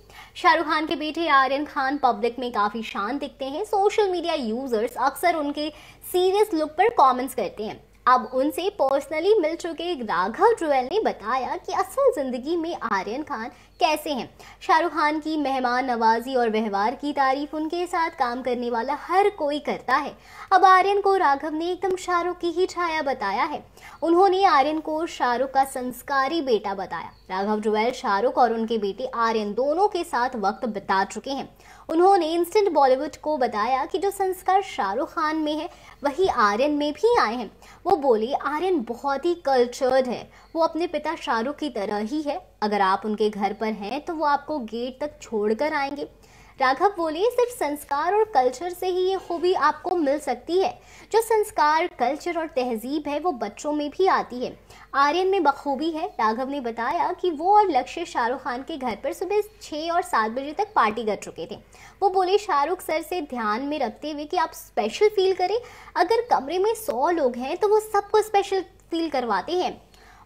शाहरुख खान के बेटे आर्यन खान पब्लिक में काफ़ी शांत दिखते हैं सोशल मीडिया यूजर्स अक्सर उनके सीरियस लुक पर कॉमेंट्स करते हैं अब उनसे पर्सनली मिल चुके राघव जुएल ने बताया कि असल जिंदगी में आर्यन खान कैसे हैं शाहरुख खान की मेहमान नवाजी और व्यवहार की तारीफ उनके साथ काम करने वाला हर कोई करता है अब आर्यन को राघव ने एकदम शाहरुख की ही छाया बताया है उन्होंने आर्यन को शाहरुख का संस्कारी बेटा बताया राघव जुवेल शाहरुख और उनके बेटे आर्यन दोनों के साथ वक्त बिता चुके हैं उन्होंने इंस्टेंट बॉलीवुड को बताया कि जो संस्कार शाहरुख खान में है वही आर्यन में भी आए हैं वो बोले आर्यन बहुत ही कल्चर्ड है वो अपने पिता शाहरुख की तरह ही है अगर आप उनके घर पर हैं तो वो आपको गेट तक छोड़ कर आएंगे राघव बोले सिर्फ संस्कार और कल्चर से ही ये खूबी आपको मिल सकती है जो संस्कार कल्चर और तहजीब है वो बच्चों में भी आती है आर्यन में बखूबी है राघव ने बताया कि वो और लक्ष्य शाहरुख खान के घर पर सुबह छः और सात बजे तक पार्टी कर चुके थे वो बोले शाहरुख सर से ध्यान में रखते हुए कि आप स्पेशल फील करें अगर कमरे में सौ लोग हैं तो वो सबको स्पेशल फील करवाते हैं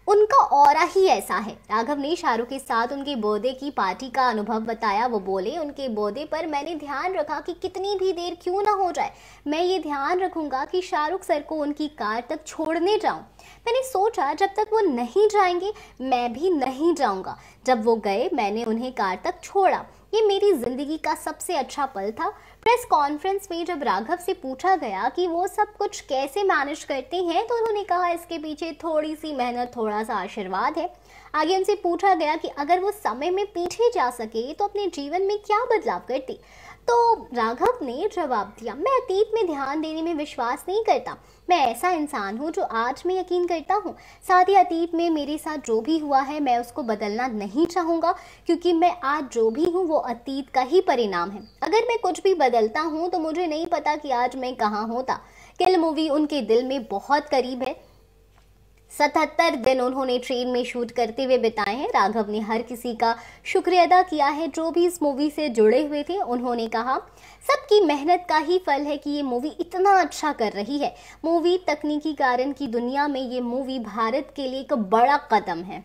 उनका और ही ऐसा है राघव ने शाहरुख के साथ उनके बर्थडे की पार्टी का अनुभव बताया वो बोले उनके बर्थडे पर मैंने ध्यान रखा कि कितनी भी देर क्यों ना हो जाए मैं ये ध्यान रखूंगा कि शाहरुख सर को उनकी कार तक छोड़ने जाऊं मैंने सोचा जब तक वो नहीं जाएंगे मैं भी नहीं जाऊंगा जब वो गए मैंने उन्हें कार तक छोड़ा ये मेरी ज़िंदगी का सबसे अच्छा पल था प्रेस कॉन्फ्रेंस में जब राघव से पूछा गया कि वो सब कुछ कैसे मैनेज करते हैं तो उन्होंने कहा इसके पीछे थोड़ी सी मेहनत थोड़ा सा आशीर्वाद है आगे उनसे पूछा गया कि अगर वो समय में पीछे जा सके तो अपने जीवन में क्या बदलाव करती तो राघव ने जवाब दिया मैं अतीत में ध्यान देने में विश्वास नहीं करता मैं ऐसा इंसान हूँ जो आज में यकीन करता हूँ साथ ही अतीत में मेरे साथ जो भी हुआ है मैं उसको बदलना नहीं चाहूँगा क्योंकि मैं आज जो भी हूँ वो अतीत का ही परिणाम है अगर मैं कुछ भी बदलता हूँ तो मुझे नहीं पता कि आज मैं कहाँ होता किल मूवी उनके दिल में बहुत करीब है सतहत्तर दिन उन्होंने ट्रेन में शूट करते हुए बिताए हैं राघव ने हर किसी का शुक्रिया अदा किया है जो भी इस मूवी से जुड़े हुए थे उन्होंने कहा सबकी मेहनत का ही फल है कि ये मूवी इतना अच्छा कर रही है मूवी तकनीकी कारण की दुनिया में ये मूवी भारत के लिए एक बड़ा कदम है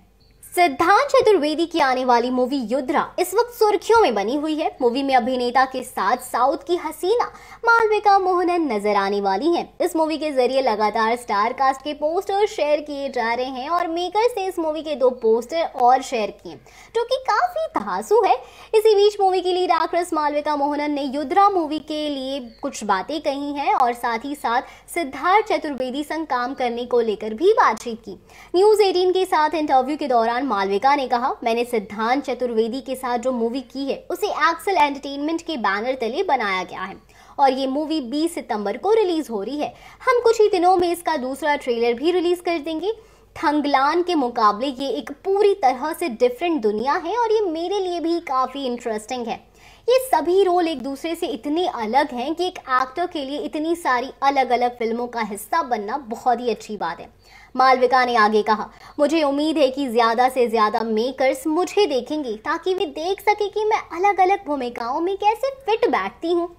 सिद्धांत चतुर्वेदी की आने वाली मूवी युद्रा इस वक्त सुर्खियों में बनी हुई है मूवी में अभिनेता के साथ साउथ की हसीना मालविका मोहनन नजर आने वाली हैं। इस मूवी के जरिए लगातार स्टार कास्ट के पोस्टर शेयर किए जा रहे हैं और मेकर्स ने इस मूवी के दो पोस्टर और शेयर किए जो कि काफी धांसू है इसी बीच मूवी के लिए एक्ट्रेस मालविका मोहनन ने युद्रा मूवी के लिए कुछ बातें कही है और साथ ही साथ सिद्धार्थ चतुर्वेदी संग काम करने को लेकर भी बातचीत की न्यूज एटीन के साथ इंटरव्यू के दौरान मालविका ने कहा मैंने सिद्धांत चतुर्वेदी के साथ जो मूवी की है उसे एक्सल एंटरटेनमेंट के बैनर तले बनाया गया है और ये मूवी 20 सितंबर को रिलीज हो रही है हम कुछ ही दिनों में इसका दूसरा ट्रेलर भी रिलीज कर देंगे थंगलान के मुकाबले ये एक पूरी तरह से डिफरेंट दुनिया है और ये मेरे लिए भी काफ़ी इंटरेस्टिंग है ये सभी रोल एक दूसरे से इतने अलग हैं कि एक एक्टर के लिए इतनी सारी अलग अलग फिल्मों का हिस्सा बनना बहुत ही अच्छी बात है मालविका ने आगे कहा मुझे उम्मीद है कि ज्यादा से ज्यादा मेकर्स मुझे देखेंगे ताकि वे देख सके कि मैं अलग अलग भूमिकाओं में कैसे फिट बैठती हूँ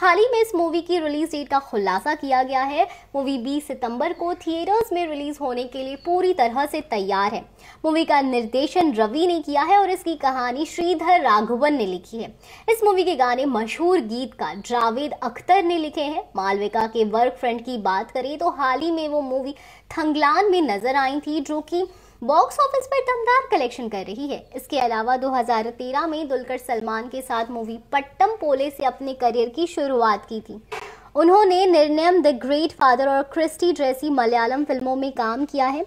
हाल ही में इस मूवी की रिलीज डेट का खुलासा किया गया है मूवी 20 सितंबर को थिएटर्स में रिलीज होने के लिए पूरी तरह से तैयार है मूवी का निर्देशन रवि ने किया है और इसकी कहानी श्रीधर राघवन ने लिखी है इस मूवी के गाने मशहूर गीतकार जावेद अख्तर ने लिखे हैं मालविका के वर्क फ्रेंड की बात करें तो हाल ही में वो मूवी थंगलान में नजर आई थी जो कि बॉक्स ऑफिस पर दमदार कलेक्शन कर रही है इसके अलावा 2013 में दुलकर सलमान के साथ मूवी पट्टम पोले से अपने करियर की शुरुआत की थी उन्होंने निर्णयम द ग्रेट फादर और क्रिस्टी जैसी मलयालम फिल्मों में काम किया है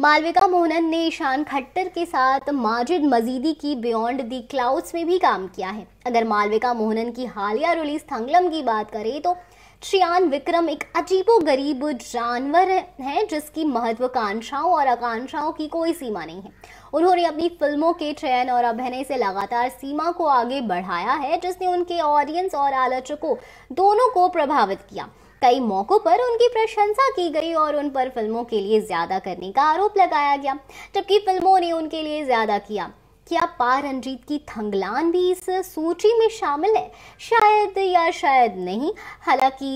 मालविका मोहनन ने ईशान खट्टर के साथ माजिद मजीदी की बियॉन्ड दी क्लाउड्स में भी काम किया है अगर मालविका मोहनन की हालिया रिलीज थंगलम की बात करें तो श्रियान विक्रम एक अजीबो गरीब जानवर है जिसकी महत्वाकांक्षाओं और आकांक्षाओं की कोई सीमा नहीं है उन्होंने अपनी फिल्मों के चयन और अभिनय से लगातार सीमा को आगे बढ़ाया है जिसने उनके ऑडियंस और आलोचकों दोनों को प्रभावित किया कई मौकों पर उनकी प्रशंसा की गई और उन पर फिल्मों के लिए ज्यादा करने का आरोप लगाया गया जबकि फिल्मों ने उनके लिए ज्यादा किया क्या पा रंजीत की थंगलान भी इस सूची में शामिल है शायद या शायद नहीं हालांकि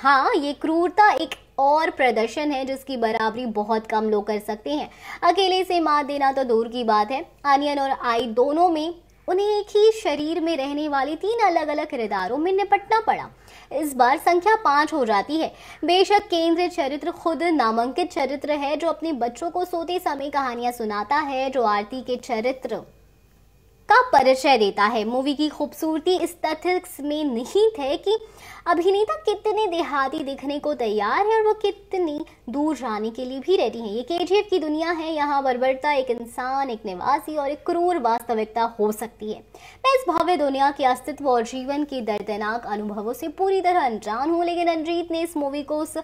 हाँ ये क्रूरता एक और प्रदर्शन है जिसकी बराबरी बहुत कम लोग कर सकते हैं अकेले से मात देना तो दूर की बात है आनियन और आई दोनों में उन्हें एक ही शरीर में रहने वाले तीन अलग अलग किरदारों में निपटना पड़ा इस बार संख्या पाँच हो जाती है बेशक केंद्रीय चरित्र खुद नामांकित चरित्र है जो अपने बच्चों को सोते समय कहानियां सुनाता है जो आरती के चरित्र का परिचय देता है मूवी की खूबसूरती इस तथ्य में नहीं थे कि अभिनेता कितने देहाती दिखने को तैयार है और वो कितनी दूर जाने के लिए भी रेडी हैं ये के की दुनिया है यहाँ बर्बरता एक इंसान एक निवासी और एक क्रूर वास्तविकता हो सकती है मैं इस भव्य दुनिया के अस्तित्व और जीवन के दर्दनाक अनुभवों से पूरी तरह अनजान हूँ लेकिन रंजीत ने इस मूवी को उस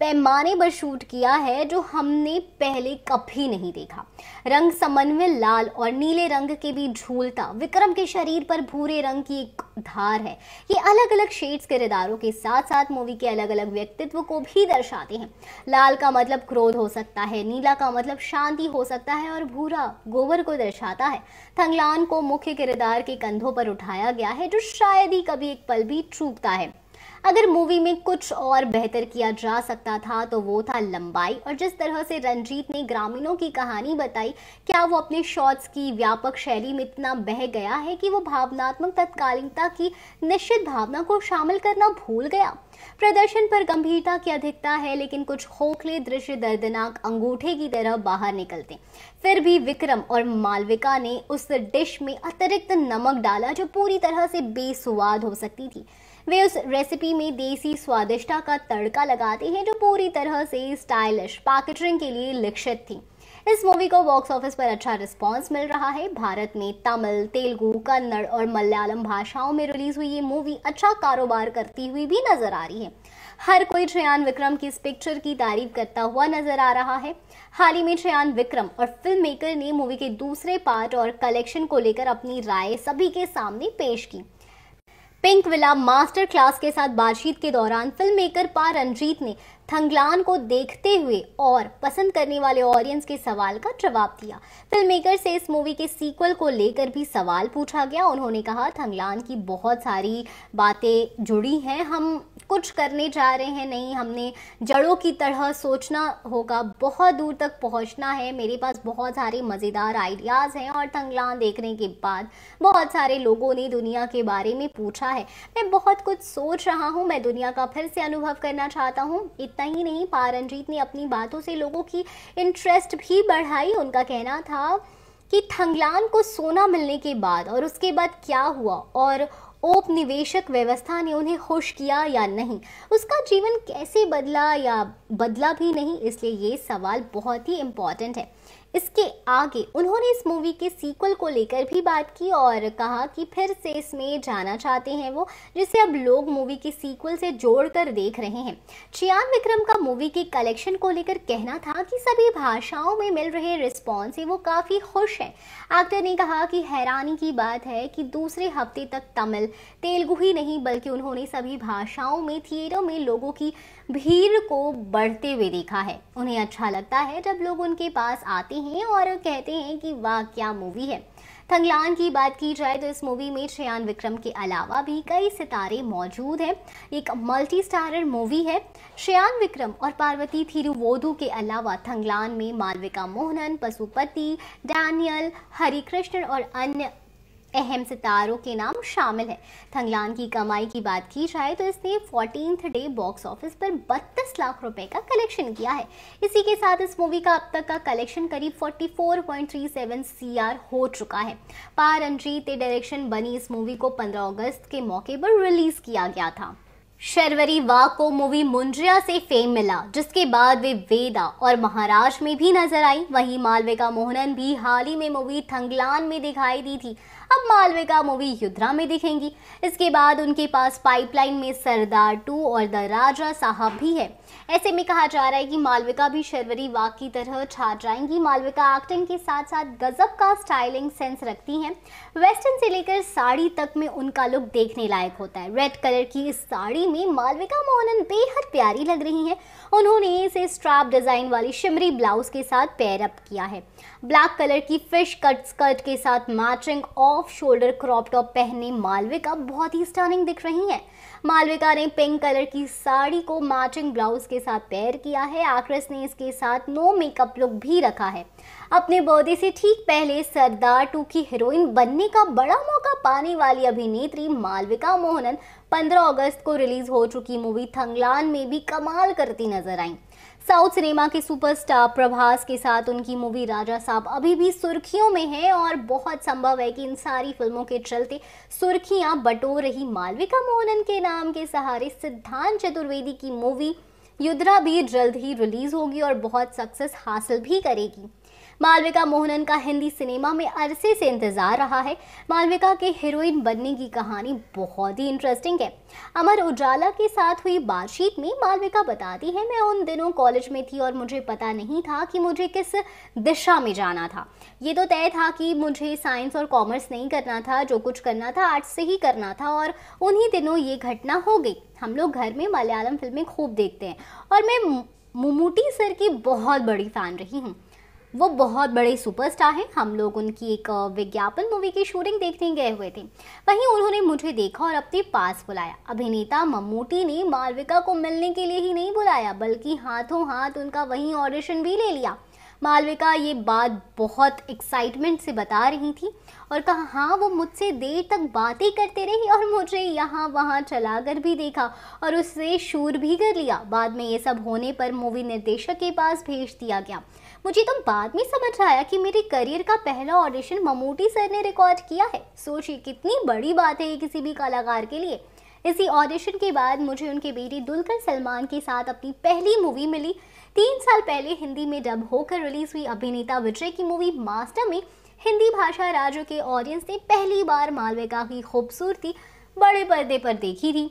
पैमाने पर शूट किया है जो हमने पहले कभी नहीं देखा रंग समन्वय लाल और नीले रंग के बीच झूलता विक्रम के शरीर पर भूरे रंग की एक धार है ये अलग अलग शेड्स किरदारों विचारों के साथ साथ मूवी के अलग अलग व्यक्तित्व को भी दर्शाते हैं लाल का मतलब क्रोध हो सकता है नीला का मतलब शांति हो सकता है और भूरा गोबर को दर्शाता है थंगलान को मुख्य किरदार के कंधों पर उठाया गया है जो शायद ही कभी एक पल भी चूकता है अगर मूवी में कुछ और बेहतर किया जा सकता था तो वो था लंबाई और जिस तरह से रंजीत ने ग्रामीणों की कहानी बताई क्या वो अपने शॉट्स की व्यापक शैली में इतना बह गया है कि वो भावनात्मक तत्कालीनता की निश्चित भावना को शामिल करना भूल गया प्रदर्शन पर गंभीरता की अधिकता है लेकिन कुछ खोखले दृश्य दर्दनाक अंगूठे की तरह बाहर निकलते फिर भी विक्रम और मालविका ने उस डिश में अतिरिक्त नमक डाला जो पूरी तरह से बेसुवाद हो सकती थी वे उस रेसिपी में देसी स्वादिष्टा का तड़का लगाते हैं जो पूरी तरह से स्टाइलिश पैकेटरिंग के लिए लक्षित थी इस मूवी को बॉक्स ऑफिस पर अच्छा रिस्पांस मिल रहा है भारत में तमिल तेलुगु कन्नड़ और मलयालम भाषाओं में रिलीज हुई ये मूवी अच्छा कारोबार करती हुई भी नजर आ रही है हर कोई श्रेयान विक्रम की इस पिक्चर की तारीफ करता हुआ नजर आ रहा है हाल ही में श्रेयान विक्रम और फिल्म मेकर ने मूवी के दूसरे पार्ट और कलेक्शन को लेकर अपनी राय सभी के सामने पेश की पिंक विला मास्टर क्लास के साथ बातचीत के दौरान फिल्म मेकर पा रंजीत ने थंगलान को देखते हुए और पसंद करने वाले ऑडियंस के सवाल का जवाब दिया फिल्म मेकर से इस मूवी के सीक्वल को लेकर भी सवाल पूछा गया उन्होंने कहा थंगलान की बहुत सारी बातें जुड़ी हैं हम कुछ करने जा रहे हैं नहीं हमने जड़ों की तरह सोचना होगा बहुत दूर तक पहुंचना है मेरे पास बहुत सारे मज़ेदार आइडियाज़ हैं और थंगलान देखने के बाद बहुत सारे लोगों ने दुनिया के बारे में पूछा है मैं बहुत कुछ सोच रहा हूँ मैं दुनिया का फिर से अनुभव करना चाहता हूँ इतना इतना ही नहीं पारनजीत ने अपनी बातों से लोगों की इंटरेस्ट भी बढ़ाई उनका कहना था कि थंगलान को सोना मिलने के बाद और उसके बाद क्या हुआ और उपनिवेशक व्यवस्था ने उन्हें खुश किया या नहीं उसका जीवन कैसे बदला या बदला भी नहीं इसलिए ये सवाल बहुत ही इम्पॉर्टेंट है इसके आगे उन्होंने इस मूवी के सीक्वल को लेकर भी बात की और कहा कि फिर से इसमें जाना चाहते हैं वो जिसे अब लोग मूवी के सीक्वल से जोड़कर देख रहे हैं चियान विक्रम का मूवी के कलेक्शन को लेकर कहना था कि सभी भाषाओं में मिल रहे रिस्पॉन्स से वो काफ़ी खुश हैं एक्टर ने कहा कि हैरानी की बात है कि दूसरे हफ्ते तक तमिल तेलुगु ही नहीं बल्कि उन्होंने सभी भाषाओं में थिएटर में लोगों की भीड़ को बढ़ते हुए देखा है उन्हें अच्छा लगता है जब लोग उनके पास आते हैं और कहते हैं कि वाह क्या मूवी है थंगलान की बात की जाए तो इस मूवी में श्रेयान विक्रम के अलावा भी कई सितारे मौजूद हैं एक मल्टी स्टारर मूवी है श्रेयान विक्रम और पार्वती थिरुवोधु के अलावा थंगलान में मालविका मोहनन पशुपति डैनियल हरिकृष्ण और अन्य अहम सितारों के नाम शामिल है थंगलान की कमाई की बात की जाए तो इसने फोर्टीन डे बॉक्स ऑफिस पर बत्तीस लाख रुपए का कलेक्शन किया है इसी के साथ इस मूवी का अब तक का कलेक्शन करीब 44.37 सीआर हो चुका है पार अंजीत डायरेक्शन बनी इस मूवी को 15 अगस्त के मौके पर रिलीज किया गया था शर्वरी वाघ को मूवी मुंजिया से फेम मिला जिसके बाद वे वेदा और महाराष्ट्र में भी नजर आई वहीं मालविका मोहनन भी हाल ही में मूवी थंगलान में दिखाई दी थी अब मालविका मूवी युद्धरा में दिखेंगी इसके बाद उनके पास पाइपलाइन में सरदार टू और द राजा साहब भी है ऐसे में कहा जा रहा है कि मालविका भी शर्वरी वाक की तरह छा जाएंगी मालविका एक्टिंग के साथ साथ गजब का स्टाइलिंग सेंस रखती हैं वेस्टर्न से लेकर साड़ी तक में उनका लुक देखने लायक होता है रेड कलर की इस साड़ी में मालविका मोहनन बेहद प्यारी लग रही हैं उन्होंने इसे स्ट्रैप डिज़ाइन वाली शिमरी ब्लाउज़ के साथ पेयरअप किया है ब्लैक कलर की फिश कट स्कर्ट के साथ matching off shoulder crop top पहने मालविका बहुत ही स्टर्निंग दिख रही हैं मालविका ने पिंक कलर की साड़ी को मैचिंग ब्लाउज के साथ पेयर किया है आक्रेस ने इसके साथ नो मेकअप लुक भी रखा है अपने बर्थडे से ठीक पहले सरदार टू की हीरोइन बनने का बड़ा मौका पाने वाली अभिनेत्री मालविका मोहनन 15 अगस्त को रिलीज हो चुकी मूवी थंगलान में भी कमाल करती नजर आई साउथ सिनेमा के सुपरस्टार प्रभास के साथ उनकी मूवी राजा साहब अभी भी सुर्खियों में है और बहुत संभव है कि इन सारी फिल्मों के चलते सुर्खियां बटोर रही मालविका मोहनन के नाम के सहारे सिद्धांत चतुर्वेदी की मूवी युद्रा भी जल्द ही रिलीज होगी और बहुत सक्सेस हासिल भी करेगी मालविका मोहनन का हिंदी सिनेमा में अरसे से इंतज़ार रहा है मालविका के हीरोइन बनने की कहानी बहुत ही इंटरेस्टिंग है अमर उजाला के साथ हुई बातचीत में मालविका बताती है मैं उन दिनों कॉलेज में थी और मुझे पता नहीं था कि मुझे किस दिशा में जाना था ये तो तय था कि मुझे साइंस और कॉमर्स नहीं करना था जो कुछ करना था आर्ट्स से ही करना था और उन्हीं दिनों ये घटना हो गई हम लोग घर में मलयालम फिल्में खूब देखते हैं और मैं मुमूटी सर की बहुत बड़ी फ़ैन रही हूँ वो बहुत बड़े सुपरस्टार हैं हम लोग उनकी एक विज्ञापन मूवी की शूटिंग देखने गए हुए थे वहीं उन्होंने मुझे देखा और अपने पास बुलाया अभिनेता मम्मूटी ने मालविका को मिलने के लिए ही नहीं बुलाया बल्कि हाथों हाथ उनका वहीं ऑडिशन भी ले लिया मालविका ये बात बहुत एक्साइटमेंट से बता रही थी और कहा हाँ वो मुझसे देर तक बातें करते रही और मुझे यहाँ वहाँ चला कर भी देखा और उससे शूर भी कर लिया बाद में ये सब होने पर मूवी निर्देशक के पास भेज दिया गया मुझे तो बाद में समझ आया कि मेरे करियर का पहला ऑडिशन ममूटी सर ने रिकॉर्ड किया है सोचिए कितनी बड़ी बात है ये किसी भी कलाकार के लिए इसी ऑडिशन के बाद मुझे उनके बेटे दुलकर सलमान के साथ अपनी पहली मूवी मिली तीन साल पहले हिंदी में डब होकर रिलीज हुई अभिनेता विजय की मूवी मास्टर में हिंदी भाषा राज्यों के ऑडियंस ने पहली बार मालविका की खूबसूरती बड़े पर्दे पर देखी थी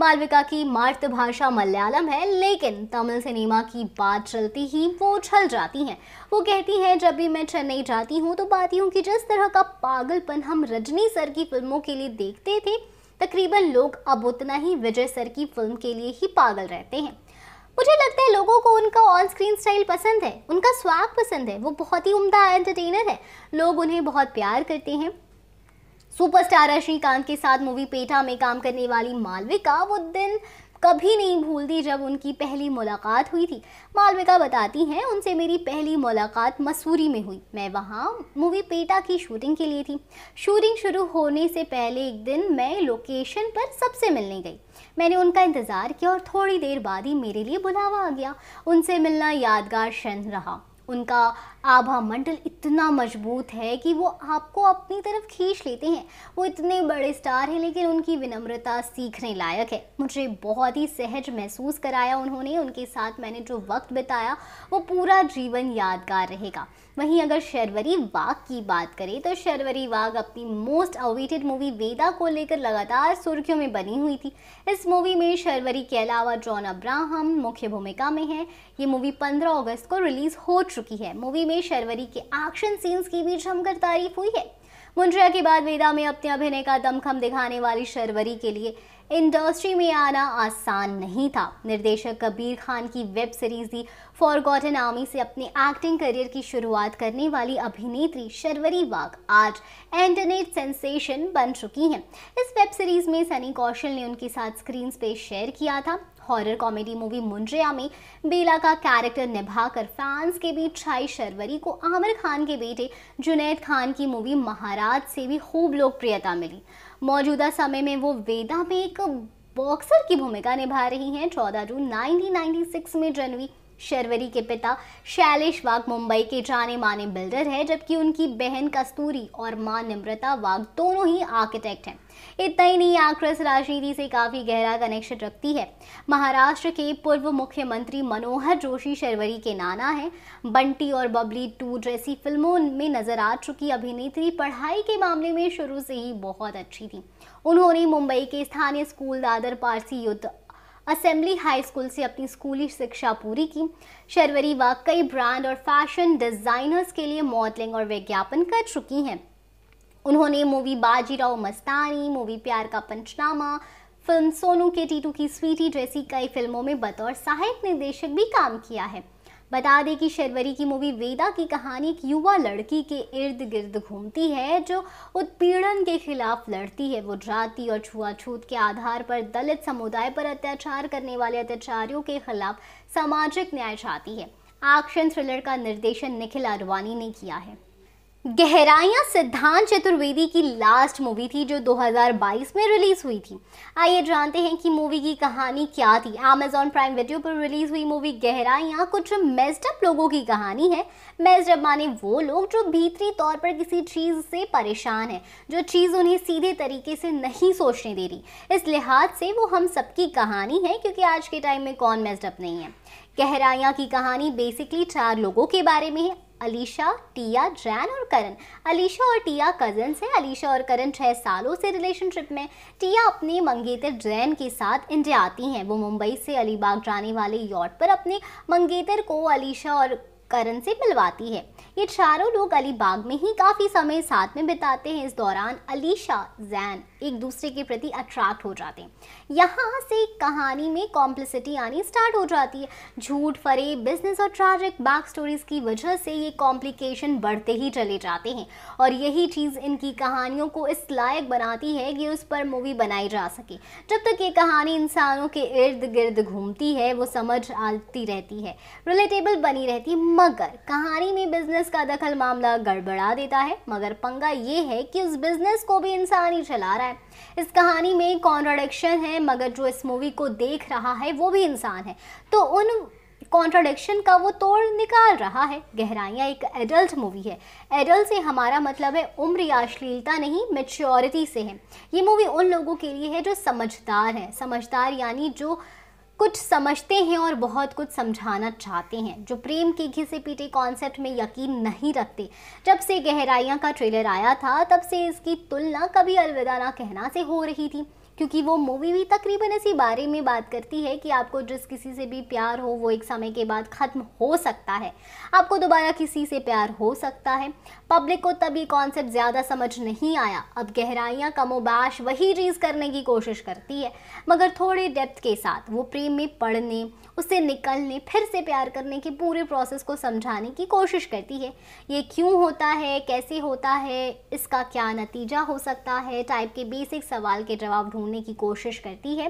मालविका की मातृभाषा मलयालम है लेकिन तमिल सिनेमा की बात चलती ही वो छल जाती हैं वो कहती हैं जब भी मैं चेन्नई जाती हूँ तो पाती हूँ कि जिस तरह का पागलपन हम रजनी सर की फिल्मों के लिए देखते थे तकरीबन लोग अब उतना ही विजय सर की फिल्म के लिए ही पागल रहते हैं मुझे लगता है लोगों को उनका ऑन स्क्रीन स्टाइल पसंद है उनका स्वाग पसंद है वो बहुत ही उम्दा एंटरटेनर है लोग उन्हें बहुत प्यार करते हैं सुपरस्टार रजनीकांत के साथ मूवी पेटा में काम करने वाली मालविका वो दिन कभी नहीं भूलती जब उनकी पहली मुलाकात हुई थी मालविका बताती हैं उनसे मेरी पहली मुलाकात मसूरी में हुई मैं वहाँ मूवी पेटा की शूटिंग के लिए थी शूटिंग शुरू होने से पहले एक दिन मैं लोकेशन पर सबसे मिलने गई मैंने उनका इंतज़ार किया और थोड़ी देर बाद ही मेरे लिए बुलावा आ गया उनसे मिलना यादगार क्षण रहा उनका आभा मंडल इतना मजबूत है कि वो आपको अपनी तरफ खींच लेते हैं वो इतने बड़े स्टार हैं लेकिन उनकी विनम्रता सीखने लायक है मुझे बहुत ही सहज महसूस कराया उन्होंने उनके साथ मैंने जो वक्त बिताया वो पूरा जीवन यादगार रहेगा वहीं अगर शर्वरी वाघ की बात करें तो शर्वरी वाघ अपनी मोस्ट अवेटेड मूवी वेदा को लेकर लगातार सुर्खियों में बनी हुई थी इस मूवी में शर्वरी के अलावा जॉन अब्राहम मुख्य भूमिका में है ये मूवी 15 अगस्त को रिलीज़ हो चुकी है मूवी में शर्वरी के एक्शन सीन्स की भी जमकर तारीफ हुई है मुंड्रिया के बाद वेदा में अपने अभिनय का दमखम दिखाने वाली शर्वरी के लिए इंडस्ट्री में आना आसान नहीं था निर्देशक कबीर खान की web series the forgotten army से अपने एक्टिंग करियर की शुरुआत करने वाली अभिनेत्री शर्वरी वाघ आज इंटरनेट सेंसेशन बन चुकी हैं इस वेब सीरीज में सनी कौशल ने उनके साथ स्क्रीन पे शेयर किया था हॉरर कॉमेडी मूवी मुंड्रिया में बेला का कैरेक्टर निभाकर फैंस के बीच छाई शर्वरी को आमिर खान के बेटे जुनेद खान की मूवी महाराज से भी खूब लोकप्रियता मिली मौजूदा समय में वो वेदा में एक बॉक्सर की भूमिका निभा रही हैं चौदह जून 1996 में जनवी शर्वरी के पिता शैलेश वाघ मुंबई के जाने माने बिल्डर है जबकि उनकी बहन कस्तूरी और मां निम्रता वाघ दोनों ही आर्किटेक्ट हैं इतना ही नहीं आक्रस राजनीति से काफ़ी गहरा कनेक्शन रखती है महाराष्ट्र के पूर्व मुख्यमंत्री मनोहर जोशी शर्वरी के नाना हैं बंटी और बबली टू जैसी फिल्मों में नजर आ चुकी अभिनेत्री पढ़ाई के मामले में शुरू से ही बहुत अच्छी थी उन्होंने मुंबई के स्थानीय स्कूल दादर पारसी युद्ध असेंबली हाई स्कूल से अपनी स्कूली शिक्षा पूरी की शर्वरी व कई ब्रांड और फैशन डिज़ाइनर्स के लिए मॉडलिंग और विज्ञापन कर चुकी हैं उन्होंने मूवी बाजीराव मस्तानी मूवी प्यार का पंचनामा फिल्म सोनू के टीटू की स्वीटी जैसी कई फिल्मों में बतौर सहायक निर्देशक भी काम किया है बता दें कि शर्वरी की मूवी वेदा की कहानी एक युवा लड़की के इर्द गिर्द घूमती है जो उत्पीड़न के खिलाफ लड़ती है वो जाति और छुआछूत के आधार पर दलित समुदाय पर अत्याचार करने वाले अत्याचारियों के खिलाफ सामाजिक न्याय चाहती है एक्शन थ्रिलर का निर्देशन निखिल आरवानी ने किया है गहराइयां सिद्धांत चतुर्वेदी की लास्ट मूवी थी जो 2022 में रिलीज हुई थी आइए जानते हैं कि मूवी की कहानी क्या थी अमेजोन प्राइम वीडियो पर रिलीज हुई मूवी गहराइयां कुछ मेस्डअप लोगों की कहानी है मेस्डअप माने वो लोग जो भीतरी तौर पर किसी चीज़ से परेशान है जो चीज़ उन्हें सीधे तरीके से नहीं सोचने दे रही इस लिहाज से वो हम सबकी कहानी है क्योंकि आज के टाइम में कौन मेस्डअप नहीं है गहराइयां की कहानी बेसिकली चार लोगों के बारे में है अलीशा टिया जैन और करण अलीशा और टिया कजन्स हैं अलीशा और करण छः सालों से रिलेशनशिप में टिया अपने मंगेतर जैन के साथ इंडिया आती हैं वो मुंबई से अलीबाग जाने वाले यॉट पर अपने मंगेतर को अलीशा और करण से मिलवाती है ये चारों लोग अलीबाग में ही काफ़ी समय साथ में बिताते हैं इस दौरान अलीशा जैन एक दूसरे के प्रति अट्रैक्ट हो जाते हैं यहाँ से कहानी में कॉम्प्लिसिटी आनी स्टार्ट हो जाती है झूठ फरे बिजनेस और ट्रैजिक बैक स्टोरीज की वजह से ये कॉम्प्लिकेशन बढ़ते ही चले जाते हैं और यही चीज़ इनकी कहानियों को इस लायक बनाती है कि उस पर मूवी बनाई जा सके जब तक ये कहानी इंसानों के इर्द गिर्द घूमती है वो समझ आती रहती है रिलेटेबल बनी रहती है मगर कहानी में बिजनेस का दखल मामला गड़बड़ा देता है मगर पंगा ये है कि उस बिजनेस को भी इंसान ही चला रहा है है इस कहानी में कॉन्ट्रोडिक्शन है मगर जो इस मूवी को देख रहा है वो भी इंसान है तो उन कॉन्ट्रोडिक्शन का वो तोड़ निकाल रहा है गहराइयाँ एक एडल्ट मूवी है एडल्ट से हमारा मतलब है उम्र या अश्लीलता नहीं मेच्योरिटी से है ये मूवी उन लोगों के लिए है जो समझदार है समझदार यानी जो कुछ समझते हैं और बहुत कुछ समझाना चाहते हैं जो प्रेम के घिसे पीटे कॉन्सेप्ट में यकीन नहीं रखते जब से गहराइयाँ का ट्रेलर आया था तब से इसकी तुलना कभी अलविदा ना कहना से हो रही थी क्योंकि वो मूवी भी तकरीबन इसी बारे में बात करती है कि आपको जिस किसी से भी प्यार हो वो एक समय के बाद ख़त्म हो सकता है आपको दोबारा किसी से प्यार हो सकता है पब्लिक को तब ये कॉन्सेप्ट ज़्यादा समझ नहीं आया अब गहराइयाँ कमोबाश वही चीज़ करने की कोशिश करती है मगर थोड़े डेप्थ के साथ वो प्रेम में पढ़ने उससे निकलने फिर से प्यार करने के पूरे प्रोसेस को समझाने की कोशिश करती है ये क्यों होता है कैसे होता है इसका क्या नतीजा हो सकता है टाइप के बेसिक सवाल के जवाब ढूंढ ढूंढने की कोशिश करती है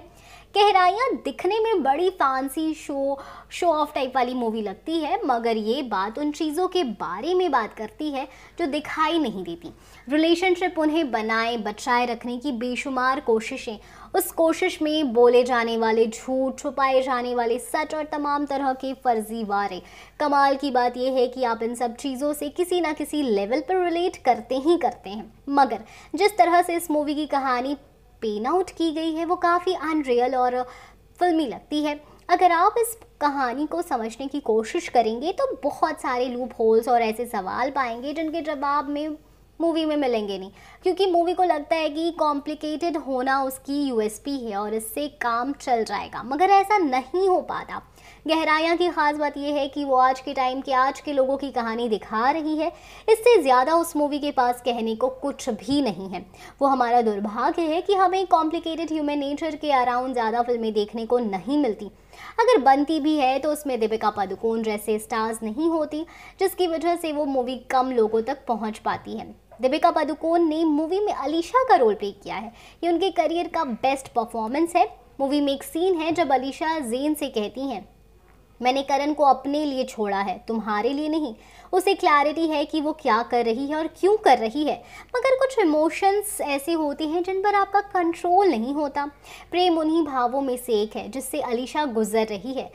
कहराइयाँ दिखने में बड़ी fancy show show off type वाली मूवी लगती है मगर ये बात उन चीज़ों के बारे में बात करती है जो दिखाई नहीं देती रिलेशनशिप उन्हें बनाए बचाए रखने की बेशुमार कोशिशें उस कोशिश में बोले जाने वाले झूठ छुपाए जाने वाले सच और तमाम तरह के फर्जी वारे कमाल की बात यह है कि आप इन सब चीज़ों से किसी ना किसी लेवल पर रिलेट करते ही करते हैं मगर जिस तरह से इस मूवी की कहानी पेन आउट की गई है वो काफ़ी अनरियल और फिल्मी लगती है अगर आप इस कहानी को समझने की कोशिश करेंगे तो बहुत सारे लूप होल्स और ऐसे सवाल पाएंगे जिनके जवाब में मूवी में मिलेंगे नहीं क्योंकि मूवी को लगता है कि कॉम्प्लिकेटेड होना उसकी यूएसपी है और इससे काम चल जाएगा मगर ऐसा नहीं हो पाता गहराइयाँ की ख़ास बात यह है कि वो आज के टाइम के आज के लोगों की कहानी दिखा रही है इससे ज़्यादा उस मूवी के पास कहने को कुछ भी नहीं है वो हमारा दुर्भाग्य है कि हमें कॉम्प्लिकेटेड ह्यूमन नेचर के अराउंड ज़्यादा फिल्में देखने को नहीं मिलती अगर बनती भी है तो उसमें दीपिका पादुकोण जैसे स्टार्स नहीं होती जिसकी वजह से वो मूवी कम लोगों तक पहुंच पाती है दीपिका पादुकोण ने मूवी में अलीशा का रोल प्ले किया है ये उनके करियर का बेस्ट परफॉर्मेंस है मूवी में एक सीन है जब अलीशा जेन से कहती हैं मैंने करण को अपने लिए छोड़ा है तुम्हारे लिए नहीं उसे क्लैरिटी है कि वो क्या कर रही है और क्यों कर रही है मगर कुछ इमोशंस ऐसे होते हैं जिन पर आपका कंट्रोल नहीं होता प्रेम उन्हीं भावों में से एक है जिससे अलीशा गुजर रही है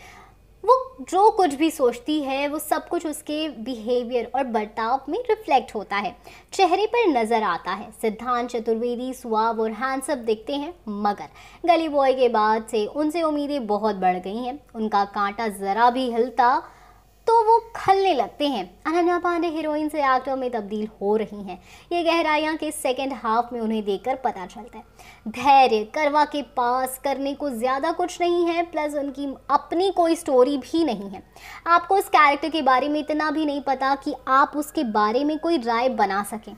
वो जो कुछ भी सोचती है वो सब कुछ उसके बिहेवियर और बर्ताव में रिफ्लेक्ट होता है चेहरे पर नज़र आता है सिद्धांत चतुर्वेदी सुहाव और हैंडसम दिखते हैं मगर गली बॉय के बाद से उनसे उम्मीदें बहुत बढ़ गई हैं उनका कांटा ज़रा भी हिलता तो वो खलने लगते हैं अनन्या पांडे हीरोइन से एक्टर में तब्दील हो रही हैं ये गहराइयाँ के सेकेंड हाफ में उन्हें देख पता चलता है धैर्य करवा के पास करने को ज़्यादा कुछ नहीं है प्लस उनकी अपनी कोई स्टोरी भी नहीं है आपको उस कैरेक्टर के बारे में इतना भी नहीं पता कि आप उसके बारे में कोई राय बना सकें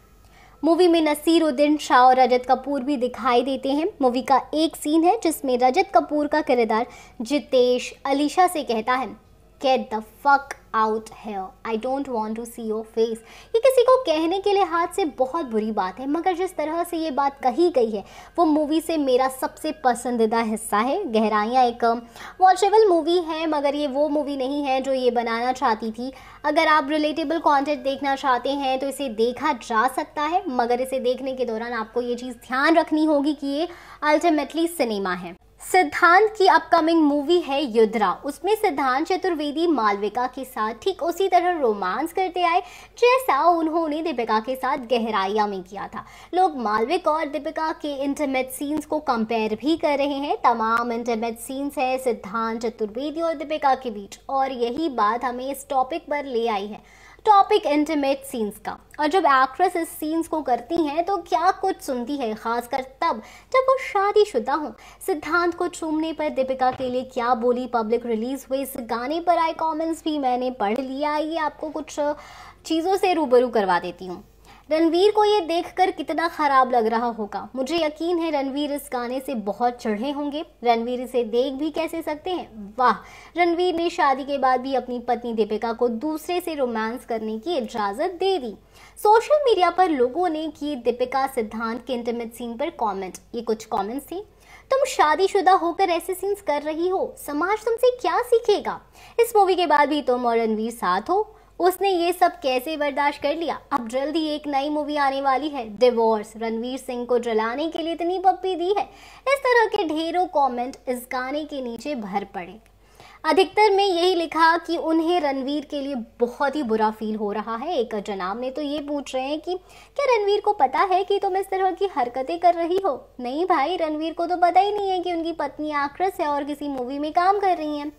मूवी में नसीरुद्दीन शाह और रजत कपूर भी दिखाई देते हैं मूवी का एक सीन है जिसमें रजत कपूर का किरदार जितेश अलीशा से कहता है गेट द फक आउट है I don't want to see your face ये किसी को कहने के लिहाज से बहुत बुरी बात है मगर जिस तरह से ये बात कही गई है वो मूवी से मेरा सबसे पसंदीदा हिस्सा है गहराइयाँ एक वॉचेबल um, मूवी है मगर ये वो मूवी नहीं है जो ये बनाना चाहती थी अगर आप रिलेटेबल कॉन्टेंट देखना चाहते हैं तो इसे देखा जा सकता है मगर इसे देखने के दौरान आपको ये चीज़ ध्यान रखनी होगी कि ये अल्टीमेटली सिनेमा है सिद्धांत की अपकमिंग मूवी है युद्धरा उसमें सिद्धांत चतुर्वेदी मालविका के साथ ठीक उसी तरह रोमांस करते आए जैसा उन्होंने दीपिका के साथ गहराइया में किया था लोग मालविका और दीपिका के इंटरमेट सीन्स को कंपेयर भी कर रहे हैं तमाम इंटरमेट सीन्स है सिद्धांत चतुर्वेदी और दीपिका के बीच और यही बात हमें इस टॉपिक पर ले आई है टॉपिक इंटीमेट सीन्स का और जब एक्ट्रेस इस सीन्स को करती हैं तो क्या कुछ सुनती है खासकर तब जब वो शादीशुदा हो सिद्धांत को चूमने पर दीपिका के लिए क्या बोली पब्लिक रिलीज हुई इस गाने पर आए कमेंट्स भी मैंने पढ़ लिया ये आपको कुछ चीज़ों से रूबरू करवा देती हूँ रणवीर को ये देखकर कितना ख़राब लग रहा होगा मुझे यकीन है रणवीर इस गाने से बहुत चढ़े होंगे रणवीर इसे देख भी कैसे सकते हैं वाह रणवीर ने शादी के बाद भी अपनी पत्नी दीपिका को दूसरे से रोमांस करने की इजाज़त दे दी सोशल मीडिया पर लोगों ने किए दीपिका सिद्धांत के इंटरमेट सीन पर कॉमेंट ये कुछ कॉमेंट्स थे तुम शादीशुदा होकर ऐसे सीन्स कर रही हो समाज तुमसे क्या सीखेगा इस मूवी के बाद भी तुम और रणवीर साथ हो उसने ये सब कैसे बर्दाश्त कर लिया अब जल्द ही एक नई मूवी आने वाली है डिवोर्स रणवीर सिंह को जलाने के लिए इतनी पप्पी दी है इस तरह के ढेरों कमेंट इस गाने के नीचे भर पड़े अधिकतर में यही लिखा कि उन्हें रणवीर के लिए बहुत ही बुरा फील हो रहा है एक जनाब ने तो ये पूछ रहे हैं कि क्या रणवीर को पता है कि तुम इस तरह की हरकतें कर रही हो नहीं भाई रणवीर को तो पता ही नहीं है कि उनकी पत्नी एक्ट्रेस है और किसी मूवी में काम कर रही हैं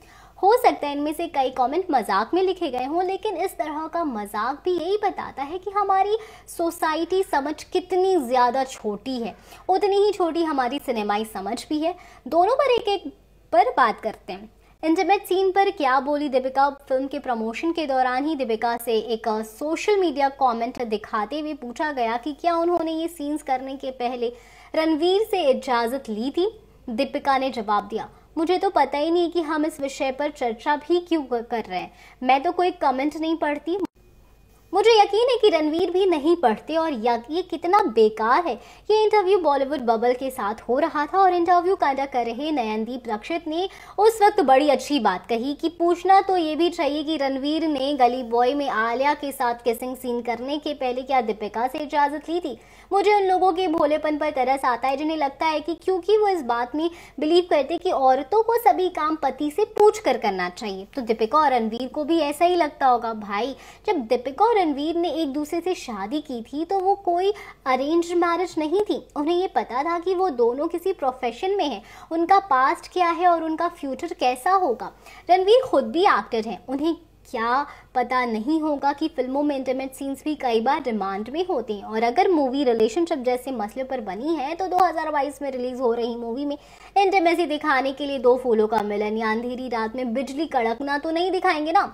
हो सकता है इनमें से कई कमेंट मजाक में लिखे गए हों लेकिन इस तरह का मजाक भी यही बताता है कि हमारी सोसाइटी समझ कितनी ज़्यादा छोटी है उतनी ही छोटी हमारी सिनेमाई समझ भी है दोनों पर एक एक पर बात करते हैं इंटरमेट सीन पर क्या बोली दीपिका फिल्म के प्रमोशन के दौरान ही दीपिका से एक सोशल मीडिया कमेंट दिखाते हुए पूछा गया कि क्या उन्होंने ये सीन्स करने के पहले रणवीर से इजाज़त ली थी दीपिका ने जवाब दिया मुझे तो पता ही नहीं कि हम इस विषय पर चर्चा भी क्यों कर रहे हैं मैं तो कोई कमेंट नहीं पढ़ती मुझे यकीन है कि रणवीर भी नहीं पढ़ते और ये कितना बेकार है ये इंटरव्यू बॉलीवुड बबल के साथ हो रहा था और इंटरव्यू का कर रहे नयनदीप रक्षित ने उस वक्त बड़ी अच्छी बात कही कि पूछना तो ये भी चाहिए कि रणवीर ने गली बॉय में आलिया के साथ किसिंग सीन करने के पहले क्या दीपिका से इजाज़त ली थी मुझे उन लोगों के भोलेपन पर तरस आता है जिन्हें लगता है कि क्योंकि वो इस बात में बिलीव करते कि औरतों को सभी काम पति से पूछ कर करना चाहिए तो दीपिका और रणवीर को भी ऐसा ही लगता होगा भाई जब दीपिका और रणवीर ने एक दूसरे से शादी की थी तो वो कोई अरेंज मैरिज नहीं थी उन्हें ये पता था कि वो दोनों किसी प्रोफेशन में हैं उनका पास्ट क्या है और उनका फ्यूचर कैसा होगा रणवीर खुद भी एक्टर हैं उन्हें क्या पता नहीं होगा कि फिल्मों में इंटरमेट सीन्स भी कई बार डिमांड में होते हैं और अगर मूवी रिलेशनशिप जैसे मसले पर बनी है तो 2022 में रिलीज हो रही मूवी में इंटीमेसी दिखाने के लिए दो फूलों का मिलन या अंधेरी रात में बिजली कड़कना तो नहीं दिखाएंगे ना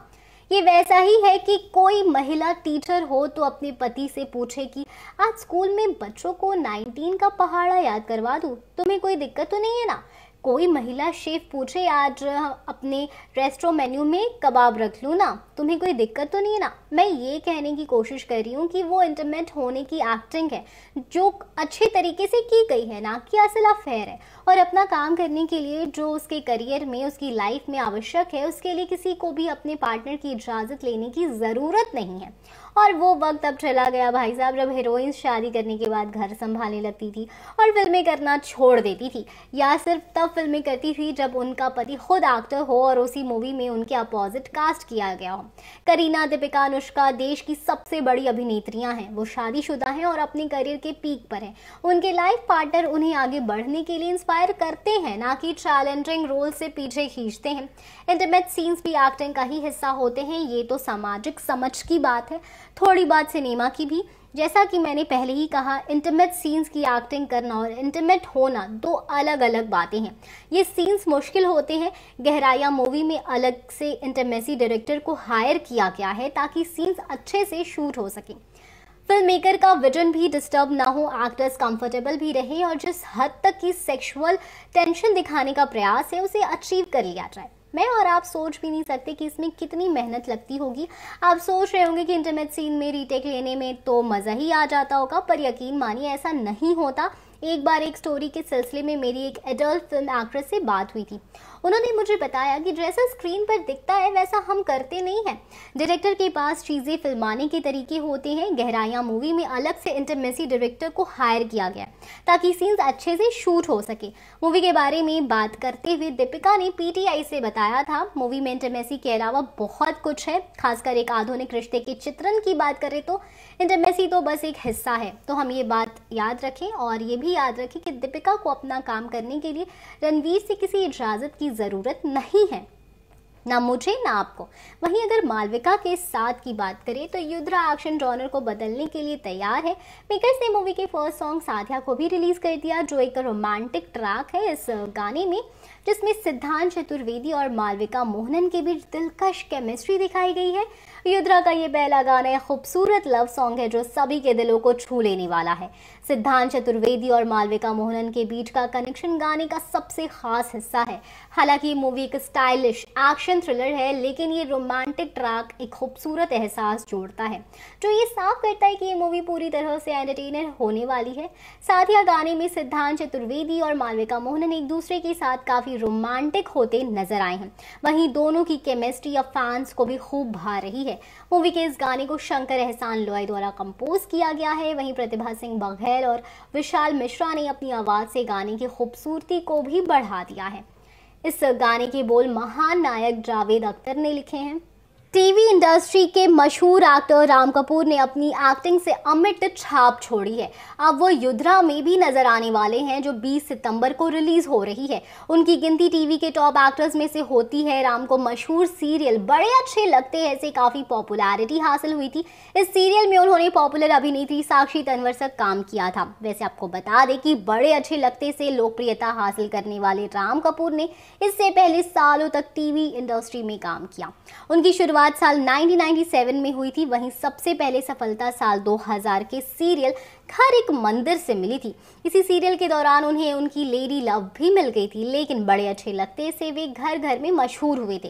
ये वैसा ही है कि कोई महिला टीचर हो तो अपने पति से पूछे कि आज स्कूल में बच्चों को 19 का पहाड़ा याद करवा दूँ तुम्हें कोई दिक्कत तो नहीं है ना कोई महिला शेफ पूछे आज अपने रेस्टोरेंट मेन्यू में कबाब रख लूँ ना तुम्हें कोई दिक्कत तो नहीं है ना मैं ये कहने की कोशिश कर रही हूँ कि वो इंटरमेट होने की एक्टिंग है जो अच्छे तरीके से की गई है ना कि असल अफेयर है और अपना काम करने के लिए जो उसके करियर में उसकी लाइफ में आवश्यक है उसके लिए किसी को भी अपने पार्टनर की इजाज़त लेने की ज़रूरत नहीं है और वो वक्त अब चला गया भाई साहब जब हीरोइन शादी करने के बाद घर संभालने लगती थी और फिल्में करना छोड़ देती थी या सिर्फ तब फिल्में करती थी जब उनका पति खुद एक्टर हो और उसी मूवी में उनके अपोजिट कास्ट किया गया हो करीना दीपिका अनुष्का देश की सबसे बड़ी अभिनेत्रियां हैं वो शादीशुदा हैं और अपने करियर के पीक पर हैं उनके लाइफ पार्टनर उन्हें आगे बढ़ने के लिए इंस्पायर इंस्पायर करते हैं ना कि चैलेंजिंग रोल से पीछे खींचते हैं इंटरमेट सीन्स भी एक्टिंग का ही हिस्सा होते हैं ये तो सामाजिक समझ की बात है थोड़ी बात सिनेमा की भी जैसा कि मैंने पहले ही कहा इंटरमेट सीन्स की एक्टिंग करना और इंटरमेट होना दो अलग अलग बातें हैं ये सीन्स मुश्किल होते हैं गहराया मूवी में अलग से इंटरमेसी डायरेक्टर को हायर किया गया है ताकि सीन्स अच्छे से शूट हो सकें फिल्म मेकर का विजन भी डिस्टर्ब ना हो एक्टर्स कंफर्टेबल भी रहे और जिस हद तक की सेक्सुअल टेंशन दिखाने का प्रयास है उसे अचीव कर लिया जाए मैं और आप सोच भी नहीं सकते कि इसमें कितनी मेहनत लगती होगी आप सोच रहे होंगे कि इंटरनेट सीन में रीटेक लेने में तो मज़ा ही आ जाता होगा पर यकीन मानिए ऐसा नहीं होता एक बार एक स्टोरी के सिलसिले में मेरी एक एडल्ट फिल्म एक्ट्रेस से बात हुई थी उन्होंने मुझे बताया कि जैसा स्क्रीन पर दिखता है वैसा हम करते नहीं हैं डायरेक्टर के पास चीज़ें फिल्माने के तरीके होते हैं गहराइयाँ मूवी में अलग से इंटरमेसी डायरेक्टर को हायर किया गया ताकि सीन्स अच्छे से शूट हो सके मूवी के बारे में बात करते हुए दीपिका ने पीटीआई से बताया था मूवी में इंटरमेसी के अलावा बहुत कुछ है खासकर एक आधुनिक रिश्ते के चित्रण की बात करें तो इंटरमेसी तो बस एक हिस्सा है तो हम ये बात याद रखें और ये भी याद रखें कि दीपिका को अपना काम करने के लिए रणवीर से किसी इजाज़त की ज़रूरत नहीं है ना मुझे ना आपको वहीं अगर मालविका के साथ की बात करें तो युद्रा एक्शन जॉनर को बदलने के लिए तैयार है मेकर्स ने मूवी के फर्स्ट सॉन्ग साध्या को भी रिलीज़ कर दिया जो एक रोमांटिक ट्रैक है इस गाने में जिसमें सिद्धांत चतुर्वेदी और मालविका मोहनन के बीच दिलकश केमिस्ट्री दिखाई गई है युद्रा का ये पहला गाना एक खूबसूरत लव सॉन्ग है जो सभी के दिलों को छू लेने वाला है सिद्धांत चतुर्वेदी और मालविका मोहनन के बीच का कनेक्शन गाने का सबसे खास हिस्सा है हालांकि ये मूवी एक स्टाइलिश एक्शन थ्रिलर है लेकिन ये रोमांटिक ट्रैक एक खूबसूरत एहसास जोड़ता है जो ये साफ करता है कि ये मूवी पूरी तरह से एंटरटेनर होने वाली है साथ ही गाने में सिद्धांत चतुर्वेदी और मालविका मोहनन एक दूसरे के साथ काफी रोमांटिक होते नजर आए हैं वहीं दोनों की केमिस्ट्री अब फैंस को भी खूब भा रही है है मूवी के इस गाने को शंकर एहसान लोई द्वारा कंपोज किया गया है वहीं प्रतिभा सिंह बघेल और विशाल मिश्रा ने अपनी आवाज़ से गाने की खूबसूरती को भी बढ़ा दिया है इस गाने के बोल महान नायक जावेद अख्तर ने लिखे हैं टीवी इंडस्ट्री के मशहूर एक्टर राम कपूर ने अपनी एक्टिंग से अमिट छाप छोड़ी है अब वो युद्धरा में भी नजर आने वाले हैं जो 20 सितंबर को रिलीज हो रही है उनकी गिनती टीवी के टॉप एक्टर्स में से होती है राम को मशहूर सीरियल बड़े अच्छे लगते हैं से काफ़ी पॉपुलैरिटी हासिल हुई थी इस सीरियल में उन्होंने पॉपुलर अभिनेत्री साक्षी तनवर से काम किया था वैसे आपको बता दें कि बड़े अच्छे लगते से लोकप्रियता हासिल करने वाले राम कपूर ने इससे पहले सालों तक टीवी इंडस्ट्री में काम किया उनकी शुरुआत शुरुआत साल 1997 में हुई थी वहीं सबसे पहले सफलता साल 2000 के सीरियल घर एक मंदिर से मिली थी इसी सीरियल के दौरान उन्हें उनकी लेडी लव भी मिल गई थी लेकिन बड़े अच्छे लगते से वे घर घर में मशहूर हुए थे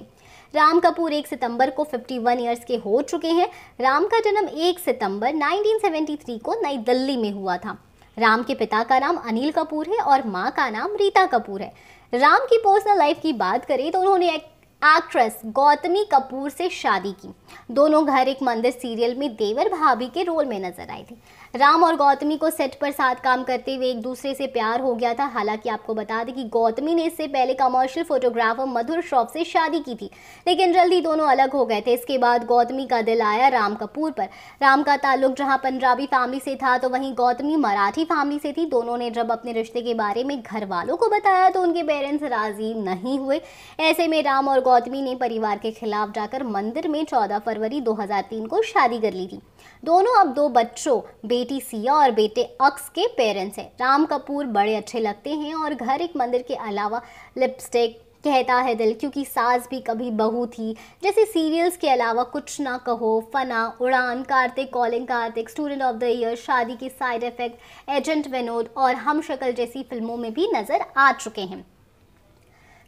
राम कपूर एक सितंबर को 51 वन ईयर्स के हो चुके हैं राम का जन्म एक सितंबर 1973 को नई दिल्ली में हुआ था राम के पिता का नाम अनिल कपूर है और माँ का नाम रीता कपूर है राम की पर्सनल लाइफ की बात करें तो उन्होंने एक एक्ट्रेस गौतमी कपूर से शादी की दोनों घर एक मंदिर सीरियल में देवर भाभी के रोल में नजर आई थी राम और गौतमी को सेट पर साथ काम करते हुए एक दूसरे से प्यार हो गया था हालांकि आपको बता दें कि गौतमी ने इससे पहले कमर्शियल फोटोग्राफर मधुर श्रॉफ से शादी की थी लेकिन जल्दी दोनों अलग हो गए थे इसके बाद गौतमी का दिल आया राम कपूर पर राम का ताल्लुक जहाँ पंजाबी फैमिली से था तो वहीं गौतमी मराठी फैमिली से थी दोनों ने जब अपने रिश्ते के बारे में घर वालों को बताया तो उनके पेरेंट्स राजी नहीं हुए ऐसे में राम और गौतमी ने परिवार के खिलाफ जाकर मंदिर में चौदह फरवरी 2003 को शादी कर ली थी दोनों अब दो बच्चों बेटी सिया और बेटे अक्स के पेरेंट्स हैं राम कपूर बड़े अच्छे लगते हैं और घर एक मंदिर के अलावा लिपस्टिक कहता है दिल क्योंकि सास भी कभी बहू थी जैसे सीरियल्स के अलावा कुछ ना कहो Fanaa Udaan Karthik calling Karthik student of the year Shaadi Ke side effect agent Vinod और हम शक्ल जैसी फिल्मों में भी नज़र आ चुके हैं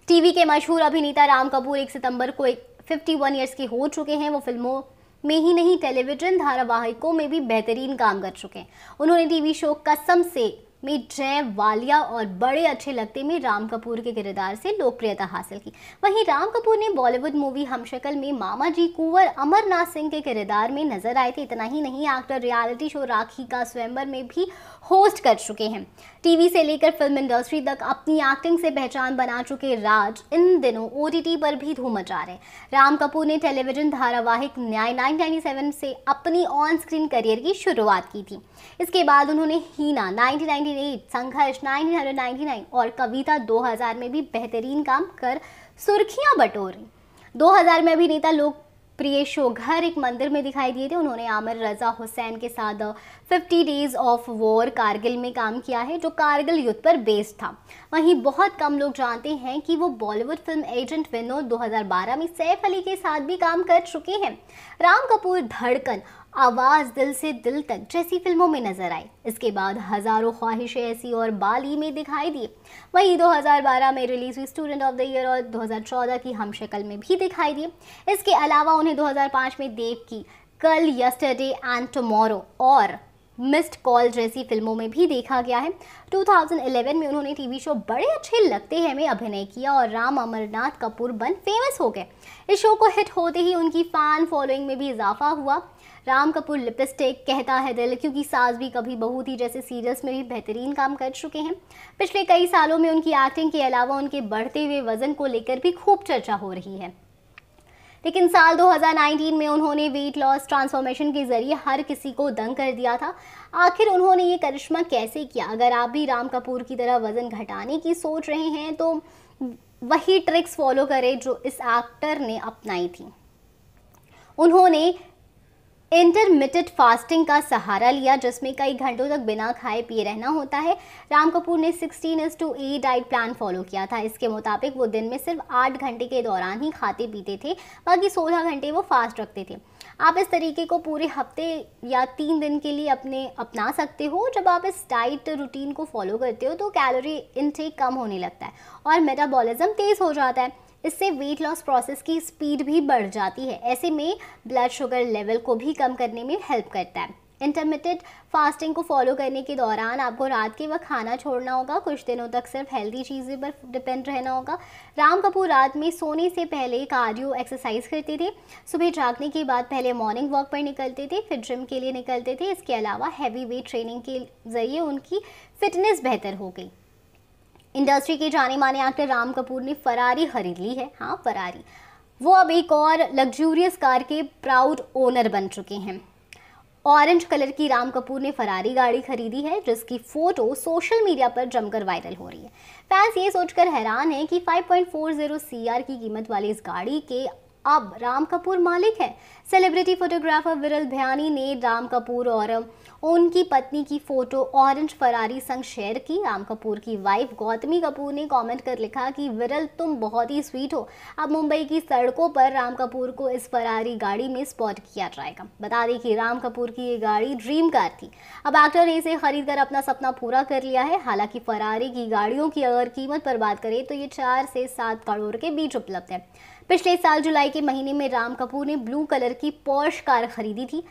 टीवी के मशहूर अभिनेता राम कपूर एक सितंबर को एक फिफ्टी वन ईयर्स के हो चुके हैं वो फिल्मों में ही नहीं टेलीविजन धारावाहिकों में भी बेहतरीन काम कर चुके हैं उन्होंने टीवी शो कसम से में जय वालिया और बड़े अच्छे लगते में राम कपूर के किरदार से लोकप्रियता हासिल की वहीं राम कपूर ने बॉलीवुड मूवी हमशकल में मामा जी कुंवर अमरनाथ सिंह के किरदार में नजर आए थे इतना ही नहीं एक्टर रियलिटी शो राखी का स्वयंवर में भी होस्ट कर चुके हैं टीवी से लेकर फिल्म इंडस्ट्री तक अपनी एक्टिंग से पहचान बना चुके राज इन दिनों ओ पर भी धूम मचा रहे राम कपूर ने टेलीविजन धारावाहिक न्याय 1997 से अपनी ऑन स्क्रीन करियर की शुरुआत की थी इसके बाद उन्होंने हीना 1998, संघर्ष 1999 और कविता 2000 में भी बेहतरीन काम कर सुर्खियां बटोरी 2000 में अभिनेता लोक प्रियेश घर एक मंदिर में दिखाई दिए थे उन्होंने आमिर रज़ा हुसैन के साथ 50 डेज ऑफ वॉर कारगिल में काम किया है जो कारगिल युद्ध पर बेस्ड था वहीं बहुत कम लोग जानते हैं कि वो बॉलीवुड फिल्म एजेंट विनोद 2012 में सैफ अली के साथ भी काम कर चुके हैं राम कपूर धड़कन आवाज़ दिल से दिल तक जैसी फिल्मों में नजर आई इसके बाद हज़ारों ख्वाहिशें ऐसी और बाली में दिखाई दी वही 2012 में रिलीज हुई स्टूडेंट ऑफ द ईयर और 2014 की हम शक्ल में भी दिखाई दी इसके अलावा उन्हें 2005 में देव की कल यस्टरडे एंड टमोरो और मिस्ड कॉल जैसी फिल्मों में भी देखा गया है 2011 में उन्होंने टीवी शो बड़े अच्छे लगते हैं में अभिनय किया और राम अमरनाथ कपूर बन फेमस हो गए इस शो को हिट होते ही उनकी फ़ैन फॉलोइंग में भी इजाफा हुआ राम कपूर लिपस्टिक कहता है दिल क्योंकि सास भी कभी बहू थी जैसे सीरियल्स में भी बेहतरीन काम कर चुके हैं पिछले कई सालों में उनकी एक्टिंग के अलावा उनके बढ़ते हुए वजन को लेकर भी खूब चर्चा हो रही है लेकिन साल 2019 में उन्होंने वेट लॉस ट्रांसफॉर्मेशन के जरिए हर किसी को दंग कर दिया था आखिर उन्होंने ये करिश्मा कैसे किया अगर आप भी राम कपूर की तरह वज़न घटाने की सोच रहे हैं तो वही ट्रिक्स फॉलो करें जो इस एक्टर ने अपनाई थी उन्होंने इंटरमिटेड फास्टिंग का सहारा लिया जिसमें कई घंटों तक बिना खाए पिए रहना होता है राम कपूर ने sixteen is to eight diet plan follow किया था इसके मुताबिक वो दिन में सिर्फ आठ घंटे के दौरान ही खाते पीते थे बाकी सोलह घंटे वो फास्ट रखते थे आप इस तरीके को पूरे हफ्ते या तीन दिन के लिए अपने अपना सकते हो जब आप इस डाइट रूटीन को फॉलो करते हो तो कैलोरी इनटेक कम होने लगता है और मेटाबॉलिज्म तेज़ हो जाता है इससे वेट लॉस प्रोसेस की स्पीड भी बढ़ जाती है ऐसे में ब्लड शुगर लेवल को भी कम करने में हेल्प करता है इंटरमीडियट फास्टिंग को फॉलो करने के दौरान आपको रात के वक्त खाना छोड़ना होगा कुछ दिनों तक सिर्फ हेल्दी चीज़ें पर डिपेंड रहना होगा राम कपूर रात में सोने से पहले कार्डियो एक्सरसाइज करते थे सुबह जागने के बाद पहले मॉर्निंग वॉक पर निकलते थे फिर जिम के लिए निकलते थे इसके अलावा हैवी वेट ट्रेनिंग के ज़रिए उनकी फ़िटनेस बेहतर हो गई इंडस्ट्री के जाने माने एक्टर राम कपूर ने फरारी खरीद ली है हाँ फरारी वो अब एक और लग्जूरियस कार के प्राउड ओनर बन चुके हैं ऑरेंज कलर की राम कपूर ने फरारी गाड़ी खरीदी है जिसकी फ़ोटो सोशल मीडिया पर जमकर वायरल हो रही है फैंस ये सोचकर हैरान है कि 5.40 सीआर की कीमत वाली इस गाड़ी के अब राम कपूर मालिक है सेलिब्रिटी फोटोग्राफर विरल भयानी ने राम कपूर और उनकी पत्नी की फ़ोटो ऑरेंज फरारी संग शेयर की राम कपूर की वाइफ गौतमी कपूर ने कमेंट कर लिखा कि विरल तुम बहुत ही स्वीट हो अब मुंबई की सड़कों पर राम कपूर को इस फरारी गाड़ी में स्पॉट किया जाएगा बता दें कि राम कपूर की ये गाड़ी ड्रीम कार थी अब एक्टर ने इसे खरीद कर अपना सपना पूरा कर लिया है हालांकि फरारी की गाड़ियों की अगर कीमत पर बात करें तो ये चार से सात करोड़ के बीच उपलब्ध है पिछले साल जुलाई के महीने में राम कपूर ने ब्लू कलर की पौश कार खरीदी थी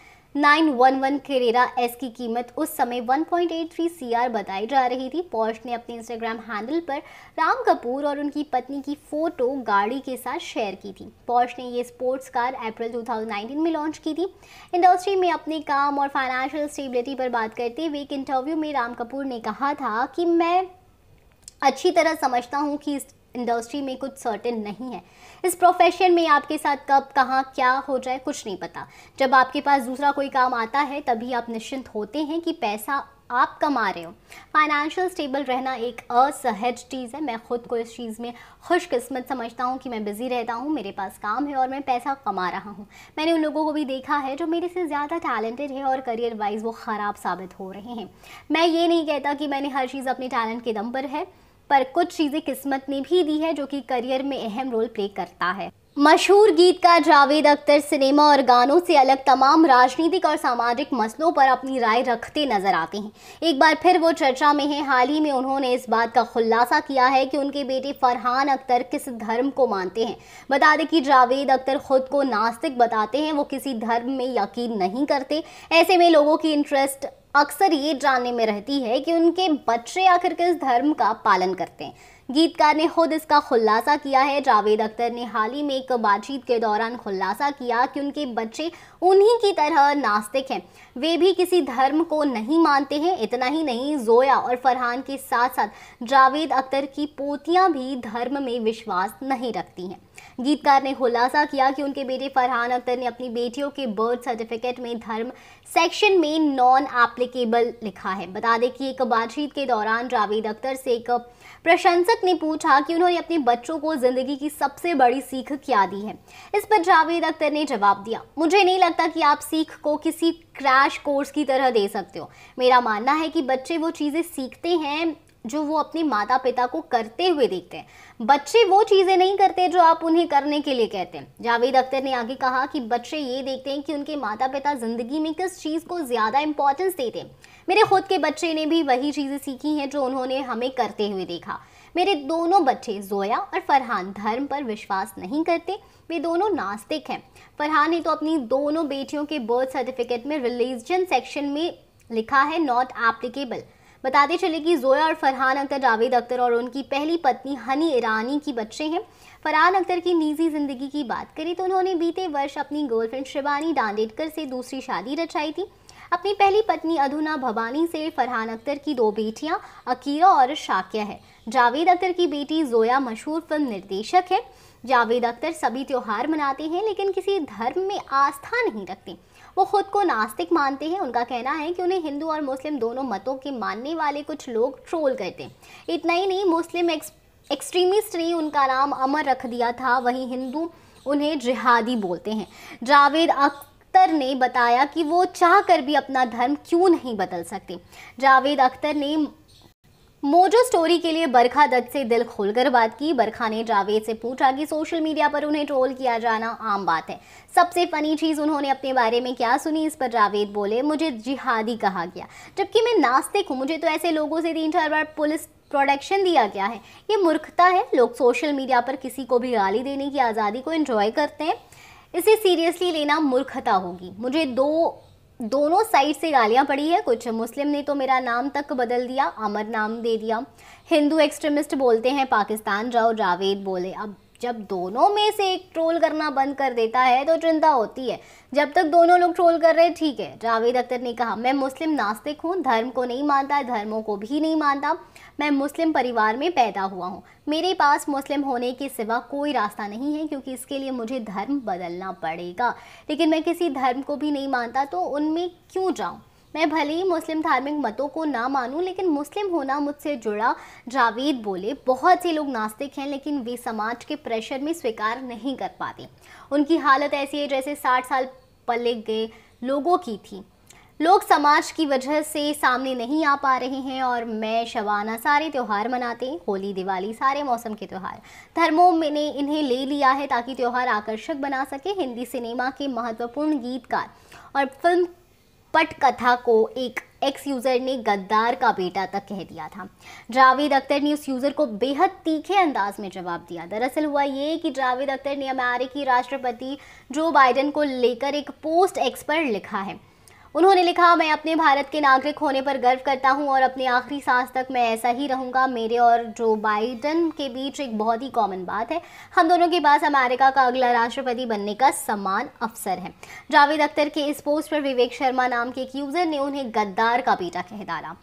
911 करेरा एस की कीमत उस समय 1.83 सीआर बताई जा रही थी पॉश ने अपने इंस्टाग्राम हैंडल पर राम कपूर और उनकी पत्नी की फ़ोटो गाड़ी के साथ शेयर की थी पॉश ने ये स्पोर्ट्स कार अप्रैल 2019 में लॉन्च की थी इंडस्ट्री में अपने काम और फाइनेंशियल स्टेबिलिटी पर बात करते हुए एक इंटरव्यू में राम कपूर ने कहा था कि मैं अच्छी तरह समझता हूँ कि इस इंडस्ट्री में कुछ सर्टेन नहीं है इस प्रोफेशन में आपके साथ कब कहाँ क्या हो जाए कुछ नहीं पता जब आपके पास दूसरा कोई काम आता है तभी आप निश्चिंत होते हैं कि पैसा आप कमा रहे हो फाइनेंशियल स्टेबल रहना एक असहज चीज़ है मैं ख़ुद को इस चीज़ में खुशकस्मत समझता हूँ कि मैं बिज़ी रहता हूँ मेरे पास काम है और मैं पैसा कमा रहा हूँ मैंने उन लोगों को भी देखा है जो मेरे से ज़्यादा टैलेंटेड है और करियर वाइज वो ख़राब साबित हो रहे हैं मैं ये नहीं कहता कि मैंने हर चीज़ अपने टैलेंट के दम पर है पर कुछ चीज़ें किस्मत ने भी दी है जो कि करियर में अहम रोल प्ले करता है मशहूर गीतकार जावेद अख्तर सिनेमा और गानों से अलग तमाम राजनीतिक और सामाजिक मसलों पर अपनी राय रखते नजर आते हैं एक बार फिर वो चर्चा में हैं हाल ही में उन्होंने इस बात का खुलासा किया है कि उनके बेटे फरहान अख्तर किस धर्म को मानते हैं बता दें कि जावेद अख्तर खुद को नास्तिक बताते हैं वो किसी धर्म में यकीन नहीं करते ऐसे में लोगों की इंटरेस्ट अक्सर ये जानने में रहती है कि उनके बच्चे आखिर किस धर्म का पालन करते हैं गीतकार ने खुद इसका खुलासा किया है जावेद अख्तर ने हाल ही में एक बातचीत के दौरान खुलासा किया कि उनके बच्चे उन्हीं की तरह नास्तिक हैं वे भी किसी धर्म को नहीं मानते हैं इतना ही नहीं जोया और फरहान के साथ साथ जावेद अख्तर की पोतियां भी धर्म में विश्वास नहीं रखती हैं गीतकार ने खुलासा किया कि उनके बेटे फरहान अख्तर ने अपनी बेटियों के बर्थ सर्टिफिकेट में धर्म सेक्शन में नॉन एप्लीकेबल लिखा है बता दें कि एक बातचीत के दौरान जावेद अख्तर से एक प्रशंसक ने पूछा कि उन्होंने अपने बच्चों को जिंदगी की सबसे बड़ी सीख क्या दी है इस पर जावेद अख्तर ने जवाब दिया मुझे नहीं लगता कि आप सीख को किसी क्रैश कोर्स की तरह दे सकते हो मेरा मानना है कि बच्चे वो चीज़ें सीखते हैं जो वो अपने माता पिता को करते हुए देखते हैं बच्चे वो चीज़ें नहीं करते जो आप उन्हें करने के लिए कहते हैं जावेद अख्तर ने आगे कहा कि बच्चे ये देखते हैं कि उनके माता पिता ज़िंदगी में किस चीज़ को ज़्यादा इंपॉर्टेंस देते हैं मेरे खुद के बच्चे ने भी वही चीज़ें सीखी हैं जो उन्होंने हमें करते हुए देखा मेरे दोनों बच्चे जोया और फरहान धर्म पर विश्वास नहीं करते वे दोनों नास्तिक हैं फरहान ने तो अपनी दोनों बेटियों के बर्थ सर्टिफिकेट में रिलीजन सेक्शन में लिखा है नॉट एप्लीकेबल बताते चले कि जोया और फरहान अख्तर जावेद अख्तर और उनकी पहली पत्नी हनी ईरानी की बच्चे हैं फरहान अख्तर की निजी ज़िंदगी की बात करें तो उन्होंने बीते वर्ष अपनी गर्लफ्रेंड शिवानी डांडेडकर से दूसरी शादी रचाई थी अपनी पहली पत्नी अधुना भवानी से फरहान अख्तर की दो बेटियां अकीरा और शाकिया है जावेद अख्तर की बेटी जोया मशहूर फिल्म निर्देशक है जावेद अख्तर सभी त्यौहार मनाते हैं लेकिन किसी धर्म में आस्था नहीं रखते वो खुद को नास्तिक मानते हैं उनका कहना है कि उन्हें हिंदू और मुस्लिम दोनों मतों के मानने वाले कुछ लोग ट्रोल करते हैं इतना ही नहीं मुस्लिम एक्सट्रीमिस्ट ने उनका नाम अमर रख दिया था वहीं हिंदू उन्हें जिहादी बोलते हैं जावेद अख्तर अख्तर ने बताया कि वो चाह कर भी अपना धर्म क्यों नहीं बदल सकते जावेद अख्तर ने मोजो स्टोरी के लिए बरखा दत्त से दिल खोलकर बात की बरखा ने जावेद से पूछा कि सोशल मीडिया पर उन्हें ट्रोल किया जाना आम बात है सबसे फनी चीज़ उन्होंने अपने बारे में क्या सुनी इस पर जावेद बोले मुझे जिहादी कहा गया जबकि मैं नास्तिक हूँ मुझे तो ऐसे लोगों से तीन चार बार पुलिस प्रोडक्शन दिया गया है ये मूर्खता है लोग सोशल मीडिया पर किसी को भी गाली देने की आज़ादी को इंजॉय करते हैं इसे सीरियसली लेना मूर्खता होगी मुझे दो दोनों साइड से गालियां पड़ी है कुछ मुस्लिम ने तो मेरा नाम तक बदल दिया अमर नाम दे दिया हिंदू एक्सट्रीमिस्ट बोलते हैं पाकिस्तान जाओ जावेद बोले अब जब दोनों में से एक ट्रोल करना बंद कर देता है तो चिंता होती है जब तक दोनों लोग ट्रोल कर रहे हैं ठीक है जावेद अख्तर ने कहा मैं मुस्लिम नास्तिक हूँ धर्म को नहीं मानता धर्मों को भी नहीं मानता मैं मुस्लिम परिवार में पैदा हुआ हूँ मेरे पास मुस्लिम होने के सिवा कोई रास्ता नहीं है क्योंकि इसके लिए मुझे धर्म बदलना पड़ेगा लेकिन मैं किसी धर्म को भी नहीं मानता तो उनमें क्यों जाऊँ मैं भले ही मुस्लिम धार्मिक मतों को ना मानूं लेकिन मुस्लिम होना मुझसे जुड़ा जावेद बोले बहुत से लोग नास्तिक हैं लेकिन वे समाज के प्रेशर में स्वीकार नहीं कर पाते उनकी हालत ऐसी है जैसे साठ साल पले गए लोगों की थी लोग समाज की वजह से सामने नहीं आ पा रहे हैं और मैं शबाना सारे त्यौहार मनाते होली दिवाली सारे मौसम के त्यौहार धर्मों ने इन्हें ले लिया है ताकि त्यौहार आकर्षक बना सके हिंदी सिनेमा के महत्वपूर्ण गीतकार और फिल्म पटकथा को एक एक्स यूज़र ने गद्दार का बेटा तक कह दिया था जावेद अख्तर ने उस यूज़र को बेहद तीखे अंदाज में जवाब दिया दरअसल हुआ ये कि जावेद अख्तर ने अमेरिकी राष्ट्रपति जो बाइडन को लेकर एक पोस्ट एक्स पर लिखा है उन्होंने लिखा मैं अपने भारत के नागरिक होने पर गर्व करता हूं और अपने आखिरी सांस तक मैं ऐसा ही रहूंगा मेरे और जो बाइडन के बीच एक बहुत ही कॉमन बात है हम दोनों के पास अमेरिका का अगला राष्ट्रपति बनने का समान अवसर है जावेद अख्तर के इस पोस्ट पर विवेक शर्मा नाम के एक यूज़र ने उन्हें गद्दार का बेटा कह डाला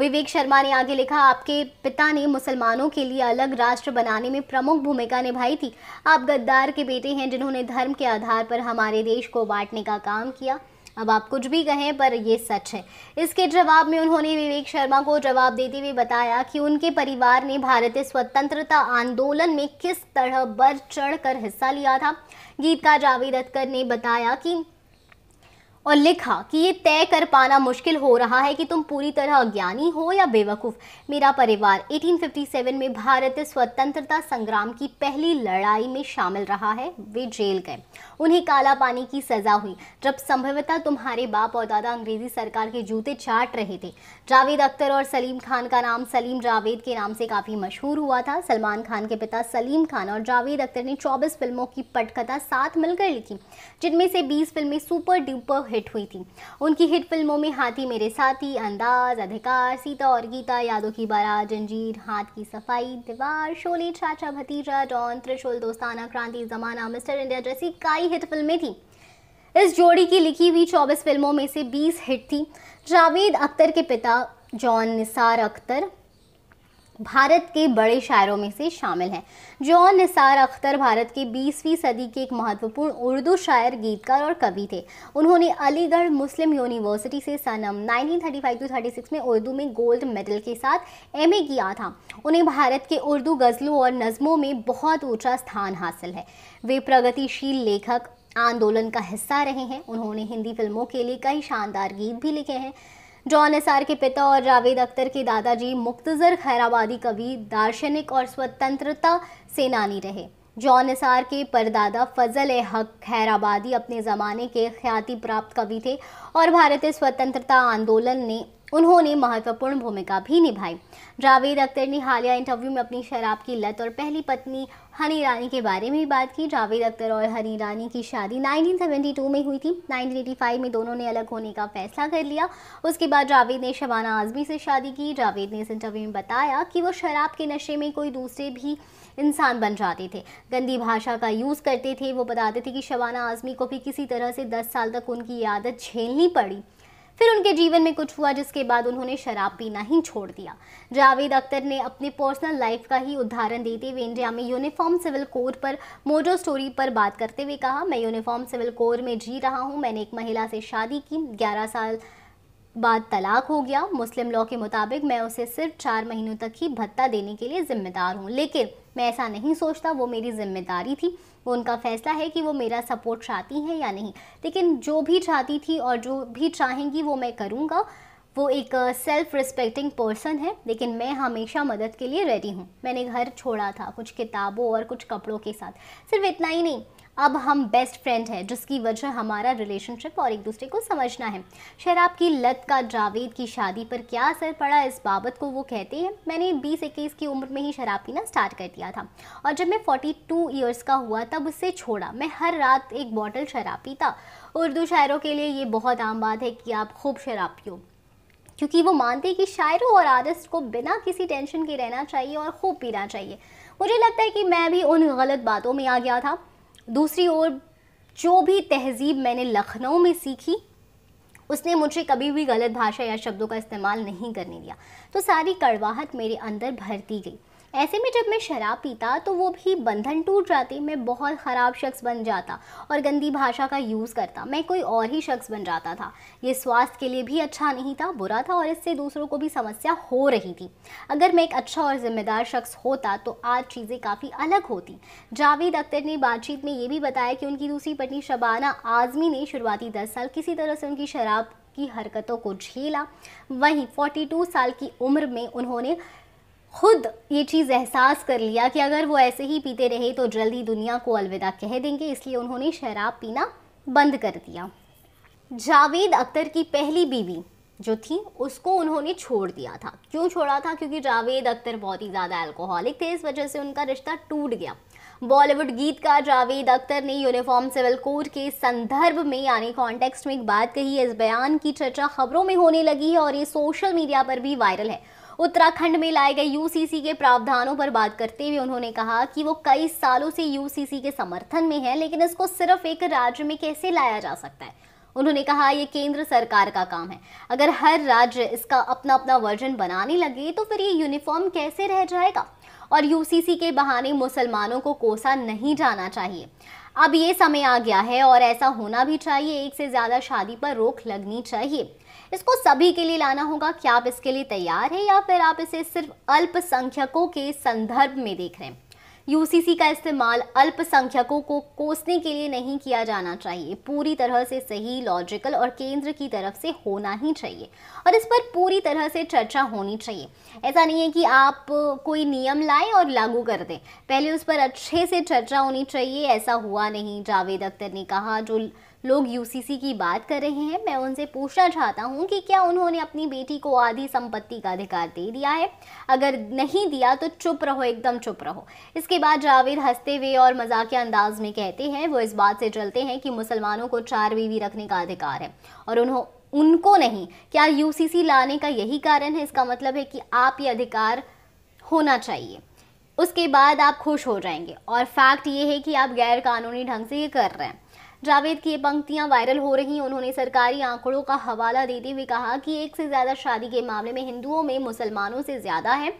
विवेक शर्मा ने आगे लिखा आपके पिता ने मुसलमानों के लिए अलग राष्ट्र बनाने में प्रमुख भूमिका निभाई थी आप गद्दार के बेटे हैं जिन्होंने धर्म के आधार पर हमारे देश को बांटने का काम किया अब आप कुछ भी कहें पर ये सच है इसके जवाब में उन्होंने विवेक शर्मा को जवाब देते हुए बताया कि उनके परिवार ने भारतीय स्वतंत्रता आंदोलन में किस तरह बढ़ चढ़ कर हिस्सा लिया था गीतकार जावेद अख्तर ने बताया कि और लिखा कि ये तय कर पाना मुश्किल हो रहा है कि तुम पूरी तरह अज्ञानी हो या बेवकूफ़ मेरा परिवार 1857 में भारतीय स्वतंत्रता संग्राम की पहली लड़ाई में शामिल रहा है वे जेल गए उन्हें काला पानी की सजा हुई जब संभवतः तुम्हारे बाप और दादा अंग्रेजी सरकार के जूते चाट रहे थे जावेद अख्तर और सलीम खान का नाम सलीम जावेद के नाम से काफ़ी मशहूर हुआ था सलमान खान के पिता सलीम खान और जावेद अख्तर ने चौबीस फिल्मों की पटकथा साथ मिलकर लिखी जिनमें से बीस फिल्में सुपर डुपर हिट हुई थी उनकी हिट फिल्मों में हाथी मेरे साथी अंदाज अधिकार सीता और गीता यादों की बारा जंजीर हाथ की सफाई दीवार शोले चाचा भतीजा डॉन त्रिशूल दोस्ताना क्रांति जमाना मिस्टर इंडिया जैसी कई हिट फिल्में थी इस जोड़ी की लिखी हुई 24 फिल्मों में से 20 हिट थी जावेद अख्तर के पिता जॉन निसार अख्तर भारत के बड़े शायरों में से शामिल हैं जॉन निसार अख्तर भारत के 20वीं सदी के एक महत्वपूर्ण उर्दू शायर गीतकार और कवि थे उन्होंने अलीगढ़ मुस्लिम यूनिवर्सिटी से सनम 1935-36 में उर्दू में गोल्ड मेडल के साथ एमए किया था उन्हें भारत के उर्दू गज़लों और नज़मों में बहुत ऊँचा स्थान हासिल है वे प्रगतिशील लेखक आंदोलन का हिस्सा रहे हैं उन्होंने हिंदी फिल्मों के लिए कई शानदार गीत भी लिखे हैं जॉन एसार के पिता और जावेद अख्तर के दादाजी मुख्तजर खैराबादी कवि दार्शनिक और स्वतंत्रता सेनानी रहे जॉन निसार के परदादा फजल हक खैराबादी अपने ज़माने के ख्याति प्राप्त कवि थे और भारतीय स्वतंत्रता आंदोलन ने उन्होंने महत्वपूर्ण भूमिका भी निभाई जावेद अख्तर ने हालिया इंटरव्यू में अपनी शराब की लत और पहली पत्नी हनी ईरानी के बारे में भी बात की जावेद अख्तर और हनी ईरानी की शादी 1972 में हुई थी 1985 में दोनों ने अलग होने का फैसला कर लिया उसके बाद जावेद ने शबाना आजमी से शादी की जावेद ने इस इंटरव्यू में बताया कि वो शराब के नशे में कोई दूसरे भी इंसान बन जाते थे गंदी भाषा का यूज़ करते थे वो बताते थे कि शबाना आजमी को भी किसी तरह से दस साल तक उनकी आदत झेलनी पड़ी फिर उनके जीवन में कुछ हुआ जिसके बाद उन्होंने शराब पीना ही छोड़ दिया जावेद अख्तर ने अपने पर्सनल लाइफ का ही उदाहरण देते हुए इंडिया में यूनिफॉर्म सिविल कोर पर मोजो स्टोरी पर बात करते हुए कहा मैं यूनिफॉर्म सिविल कोर में जी रहा हूँ मैंने एक महिला से शादी की ग्यारह साल बाद तलाक हो गया मुस्लिम लॉ के मुताबिक मैं उसे सिर्फ चार महीनों तक ही भत्ता देने के लिए जिम्मेदार हूँ लेकिन मैं ऐसा नहीं सोचता वो मेरी जिम्मेदारी थी वो उनका फैसला है कि वो मेरा सपोर्ट चाहती हैं या नहीं लेकिन जो भी चाहती थी और जो भी चाहेंगी वो मैं करूँगा वो एक सेल्फ़ रिस्पेक्टिंग पर्सन है लेकिन मैं हमेशा मदद के लिए रेडी हूँ मैंने घर छोड़ा था कुछ किताबों और कुछ कपड़ों के साथ सिर्फ इतना ही नहीं अब हम बेस्ट फ्रेंड हैं जिसकी वजह हमारा रिलेशनशिप और एक दूसरे को समझना है शराब की लत का जावेद की शादी पर क्या असर पड़ा इस बाबत को वो कहते हैं मैंने बीस इक्कीस की उम्र में ही शराब पीना स्टार्ट कर दिया था और जब मैं फोर्टी टू ईयर्स का हुआ तब उससे छोड़ा मैं हर रात एक बॉटल शराब पीता उर्दू शायरों के लिए ये बहुत आम बात है कि आप खूब शराब पियो क्योंकि वो मानते हैं कि शायरों और आर्टिस्ट को बिना किसी टेंशन के रहना चाहिए और खूब पीना चाहिए मुझे लगता है कि मैं भी उन गलत बातों में आ गया था दूसरी ओर जो भी तहजीब मैंने लखनऊ में सीखी उसने मुझे कभी भी गलत भाषा या शब्दों का इस्तेमाल नहीं करने दिया तो सारी कड़वाहट मेरे अंदर भरती गई ऐसे में जब मैं शराब पीता तो वो भी बंधन टूट जाते मैं बहुत ख़राब शख्स बन जाता और गंदी भाषा का यूज़ करता मैं कोई और ही शख्स बन जाता था ये स्वास्थ्य के लिए भी अच्छा नहीं था बुरा था और इससे दूसरों को भी समस्या हो रही थी अगर मैं एक अच्छा और ज़िम्मेदार शख्स होता तो आज चीज़ें काफ़ी अलग होती जावेद अख्तर ने बातचीत में ये भी बताया कि उनकी दूसरी पत्नी शबाना आज़मी ने शुरुआती दस साल किसी तरह से उनकी शराब की हरकतों को झेला वहीं 42 साल की उम्र में उन्होंने खुद ये चीज़ एहसास कर लिया कि अगर वो ऐसे ही पीते रहे तो जल्द ही दुनिया को अलविदा कह देंगे इसलिए उन्होंने शराब पीना बंद कर दिया जावेद अख्तर की पहली बीवी जो थी उसको उन्होंने छोड़ दिया था क्यों छोड़ा था क्योंकि जावेद अख्तर बहुत ही ज़्यादा अल्कोहलिक थे इस वजह से उनका रिश्ता टूट गया बॉलीवुड गीतकार जावेद अख्तर ने यूनिफॉर्म सिविल कोड के संदर्भ में यानी कॉन्टेक्स्ट में एक बात कही इस बयान की चर्चा खबरों में होने लगी है और ये सोशल मीडिया पर भी वायरल है उत्तराखंड में लाए गए यूसीसी के प्रावधानों पर बात करते हुए उन्होंने कहा कि वो कई सालों से यूसीसी के समर्थन में है लेकिन इसको सिर्फ एक राज्य में कैसे लाया जा सकता है उन्होंने कहा ये केंद्र सरकार का काम है अगर हर राज्य इसका अपना अपना वर्जन बनाने लगे तो फिर ये यूनिफॉर्म कैसे रह जाएगा और यूसीसी के बहाने मुसलमानों को कोसा नहीं जाना चाहिए अब ये समय आ गया है और ऐसा होना भी चाहिए एक से ज़्यादा शादी पर रोक लगनी चाहिए इसको सभी के लिए लाना होगा क्या आप इसके लिए तैयार हैं या फिर आप इसे सिर्फ अल्पसंख्यकों के संदर्भ में देख रहे हैं यूसीसी का इस्तेमाल अल्पसंख्यकों को कोसने के लिए नहीं किया जाना चाहिए पूरी तरह से सही लॉजिकल और केंद्र की तरफ से होना ही चाहिए और इस पर पूरी तरह से चर्चा होनी चाहिए ऐसा नहीं है कि आप कोई नियम लाए और लागू कर दें पहले उस पर अच्छे से चर्चा होनी चाहिए ऐसा हुआ नहीं जावेद अख्तर ने कहा जो लोग यूसीसी की बात कर रहे हैं मैं उनसे पूछना चाहता हूँ कि क्या उन्होंने अपनी बेटी को आधी संपत्ति का अधिकार दे दिया है अगर नहीं दिया तो चुप रहो एकदम चुप रहो इसके बाद जावेद हंसते हुए और मजाकिया अंदाज में कहते हैं वो इस बात से चलते हैं कि मुसलमानों को चार बीवी रखने का अधिकार है और उन्हों उनको नहीं क्या यूसीसी लाने का यही कारण है इसका मतलब है कि आप ये अधिकार होना चाहिए उसके बाद आप खुश हो जाएंगे और फैक्ट ये है कि आप गैर कानूनी ढंग से ये कर रहे हैं जावेद की ये पंक्तियां वायरल हो रही उन्होंने सरकारी आंकड़ों का हवाला देते हुए कहा कि एक से ज़्यादा शादी के मामले में हिंदुओं में मुसलमानों से ज़्यादा है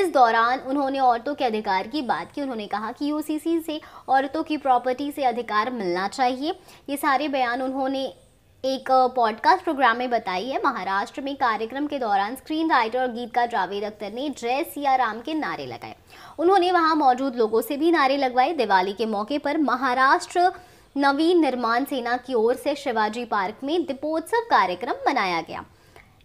इस दौरान उन्होंने औरतों के अधिकार की बात की उन्होंने कहा कि यूसीसी से औरतों की प्रॉपर्टी से अधिकार मिलना चाहिए ये सारे बयान उन्होंने एक पॉडकास्ट प्रोग्राम में बताई है महाराष्ट्र में कार्यक्रम के दौरान स्क्रीन राइटर और गीतकार जावेद अख्तर ने जय सिया राम के नारे लगाए उन्होंने वहां मौजूद लोगों से भी नारे लगवाए दिवाली के मौके पर महाराष्ट्र नवीन निर्माण सेना की ओर से शिवाजी पार्क में दीपोत्सव कार्यक्रम मनाया गया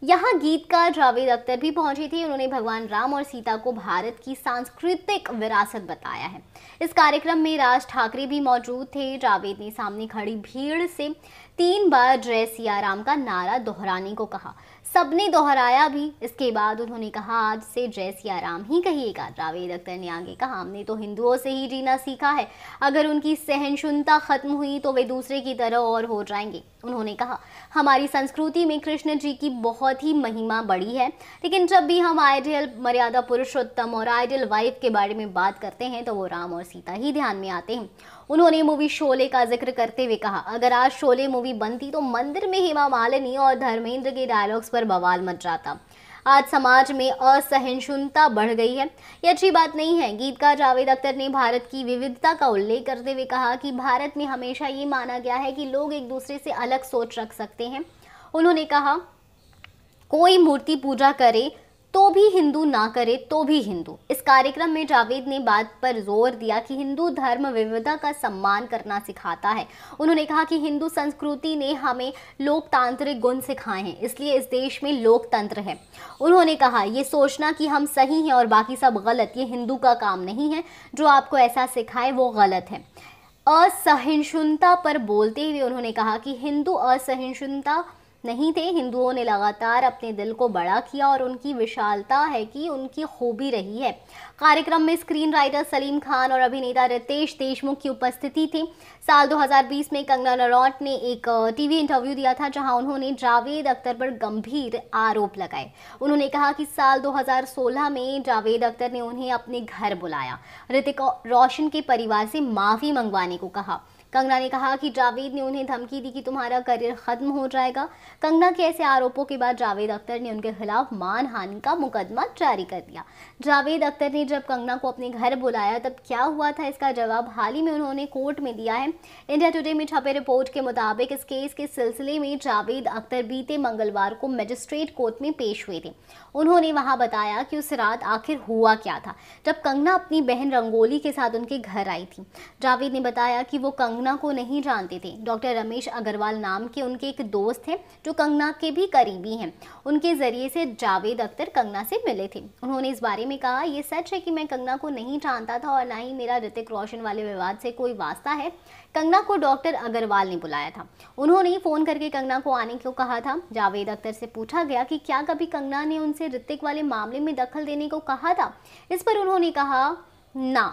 यहाँ गीतकार जावेद अख्तर भी पहुंचे थे उन्होंने भगवान राम और सीता को भारत की सांस्कृतिक विरासत बताया है इस कार्यक्रम में राज ठाकरे भी मौजूद थे जावेद ने सामने खड़ी भीड़ से तीन बार जय सिया राम का नारा दोहराने को कहा सबने दोहराया भी इसके बाद उन्होंने कहा आज से जय सियाराम ही कहिएगा जावेद अख्तर ने आगे कहा हमने तो हिंदुओं से ही जीना सीखा है अगर उनकी सहनशूनता खत्म हुई तो वे दूसरे की तरह और हो जाएंगे उन्होंने कहा हमारी संस्कृति में कृष्ण जी की बहुत ही महिमा बड़ी है लेकिन जब भी हम आइडियल मर्यादा पुरुषोत्तम और आइडियल वाइफ के बारे में बात करते हैं तो वो राम और सीता ही ध्यान में आते हैं उन्होंने मूवी शोले का जिक्र करते हुए कहा अगर आज शोले मूवी बनती तो मंदिर में हेमा मालिनी और धर्मेंद्र के डायलॉग्स पर बवाल मच जाता आज समाज में असहिष्णुता बढ़ गई है ये अच्छी बात नहीं है गीतकार जावेद अख्तर ने भारत की विविधता का उल्लेख करते हुए कहा कि भारत में हमेशा ये माना गया है कि लोग एक दूसरे से अलग सोच रख सकते हैं उन्होंने कहा कोई मूर्ति पूजा करे तो भी हिंदू ना करे तो भी हिंदू इस कार्यक्रम में जावेद ने बात पर जोर दिया कि हिंदू धर्म विविधता का सम्मान करना सिखाता है उन्होंने कहा कि हिंदू संस्कृति ने हमें लोकतांत्रिक गुण सिखाए हैं इसलिए इस देश में लोकतंत्र है उन्होंने कहा ये सोचना कि हम सही हैं और बाकी सब गलत ये हिंदू का काम नहीं है जो आपको ऐसा सिखाए वो गलत है असहिष्णुता पर बोलते हुए उन्होंने कहा कि हिंदू असहिष्णुता नहीं थे हिंदुओं ने लगातार अपने दिल को बड़ा किया और उनकी विशालता है कि उनकी खूबी रही है कार्यक्रम में स्क्रीन राइटर सलीम खान और अभिनेता रितेश देशमुख की उपस्थिति थी साल 2020 में कंगना नरौट ने एक टीवी इंटरव्यू दिया था जहां उन्होंने जावेद अख्तर पर गंभीर आरोप लगाए उन्होंने कहा कि साल 2016 में जावेद अख्तर ने उन्हें अपने घर बुलाया ऋतिक रोशन के परिवार से माफ़ी मंगवाने को कहा कंगना ने कहा कि जावेद ने उन्हें धमकी दी कि तुम्हारा करियर खत्म हो जाएगा कंगना के ऐसे आरोपों के बाद जावेद अख्तर ने उनके खिलाफ मानहानि का मुकदमा जारी कर दिया जावेद अख्तर ने जब कंगना को अपने घर बुलाया तब क्या हुआ था इसका जवाब हाल ही में उन्होंने कोर्ट में दिया है इंडिया टुडे में छपे रिपोर्ट के मुताबिक इस केस के सिलसिले में जावेद अख्तर बीते मंगलवार को मजिस्ट्रेट कोर्ट में पेश हुए थे उन्होंने वहां बताया कि उस रात आखिर हुआ क्या था जब कंगना अपनी बहन रंगोली के साथ उनके घर आई थी जावेद ने बताया कि वो कंगना को नहीं जानते थे डॉक्टर रमेश अग्रवाल नाम के उनके एक दोस्त हैं जो कंगना के भी करीबी हैं उनके ज़रिए से जावेद अख्तर कंगना से मिले थे उन्होंने इस बारे में कहा यह सच है कि मैं कंगना को नहीं जानता था और ना ही मेरा ऋतिक रोशन वाले विवाद से कोई वास्ता है कंगना को डॉक्टर अग्रवाल ने बुलाया था उन्होंने ही फ़ोन करके कंगना को आने को कहा था जावेद अख्तर से पूछा गया कि क्या कभी कंगना ने उनसे ऋतिक वाले मामले में दखल देने को कहा था इस पर उन्होंने कहा ना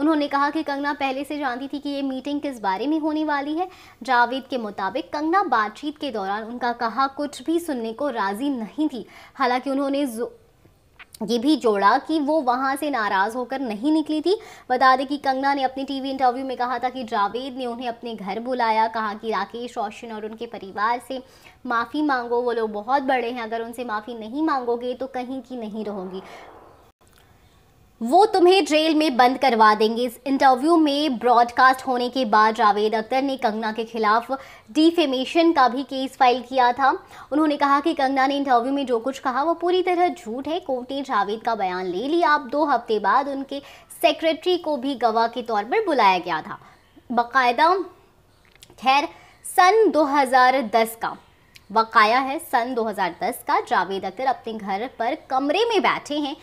उन्होंने कहा कि कंगना पहले से जानती थी कि ये मीटिंग किस बारे में होने वाली है जावेद के मुताबिक कंगना बातचीत के दौरान उनका कहा कुछ भी सुनने को राज़ी नहीं थी हालांकि उन्होंने ये भी जोड़ा कि वो वहाँ से नाराज़ होकर नहीं निकली थी बता दें कि कंगना ने अपने टीवी इंटरव्यू में कहा था कि जावेद ने उन्हें अपने घर बुलाया कहा कि राकेश रोशन और उनके परिवार से माफ़ी मांगो वो लोग बहुत बड़े हैं अगर उनसे माफ़ी नहीं मांगोगे तो कहीं की नहीं रहोगी वो तुम्हें जेल में बंद करवा देंगे इस इंटरव्यू में ब्रॉडकास्ट होने के बाद जावेद अख्तर ने कंगना के खिलाफ डिफेमेशन का भी केस फाइल किया था उन्होंने कहा कि कंगना ने इंटरव्यू में जो कुछ कहा वो पूरी तरह झूठ है कोर्ट ने जावेद का बयान ले लिया अब दो हफ्ते बाद उनके सेक्रेटरी को भी गवाह के तौर पर बुलाया गया था बाकायदा खैर सन दो का वकाया है सन 2010 का जावेद अख्तर अपने घर पर कमरे में बैठे हैं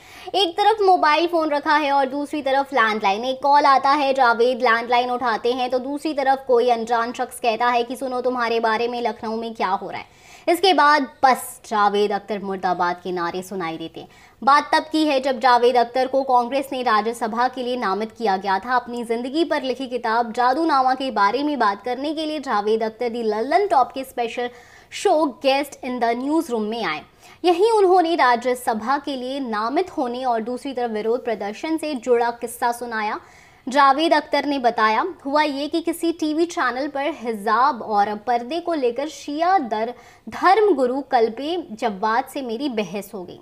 एक तरफ मोबाइल फ़ोन रखा है और दूसरी तरफ लैंडलाइन एक कॉल आता है जावेद लैंडलाइन उठाते हैं तो दूसरी तरफ कोई अनजान शख्स कहता है कि सुनो तुम्हारे बारे में लखनऊ में क्या हो रहा है इसके बाद बस जावेद अख्तर मुर्दाबाद के नारे सुनाई देते हैं बात तब की है जब जावेद अख्तर को कांग्रेस ने राज्यसभा के लिए नामित किया गया था अपनी ज़िंदगी पर लिखी किताब जादूनामा के बारे में बात करने के लिए जावेद अख्तर दी लल्लन टॉप के special show guest in the newsroom में आए यहीं उन्होंने राज्यसभा के लिए नामित होने और दूसरी तरफ विरोध प्रदर्शन से जुड़ा किस्सा सुनाया जावेद अख्तर ने बताया हुआ ये कि किसी टीवी चैनल पर हिजाब और पर्दे को लेकर शिया दर धर्म गुरु कल्पे जवाद से मेरी बहस हो गई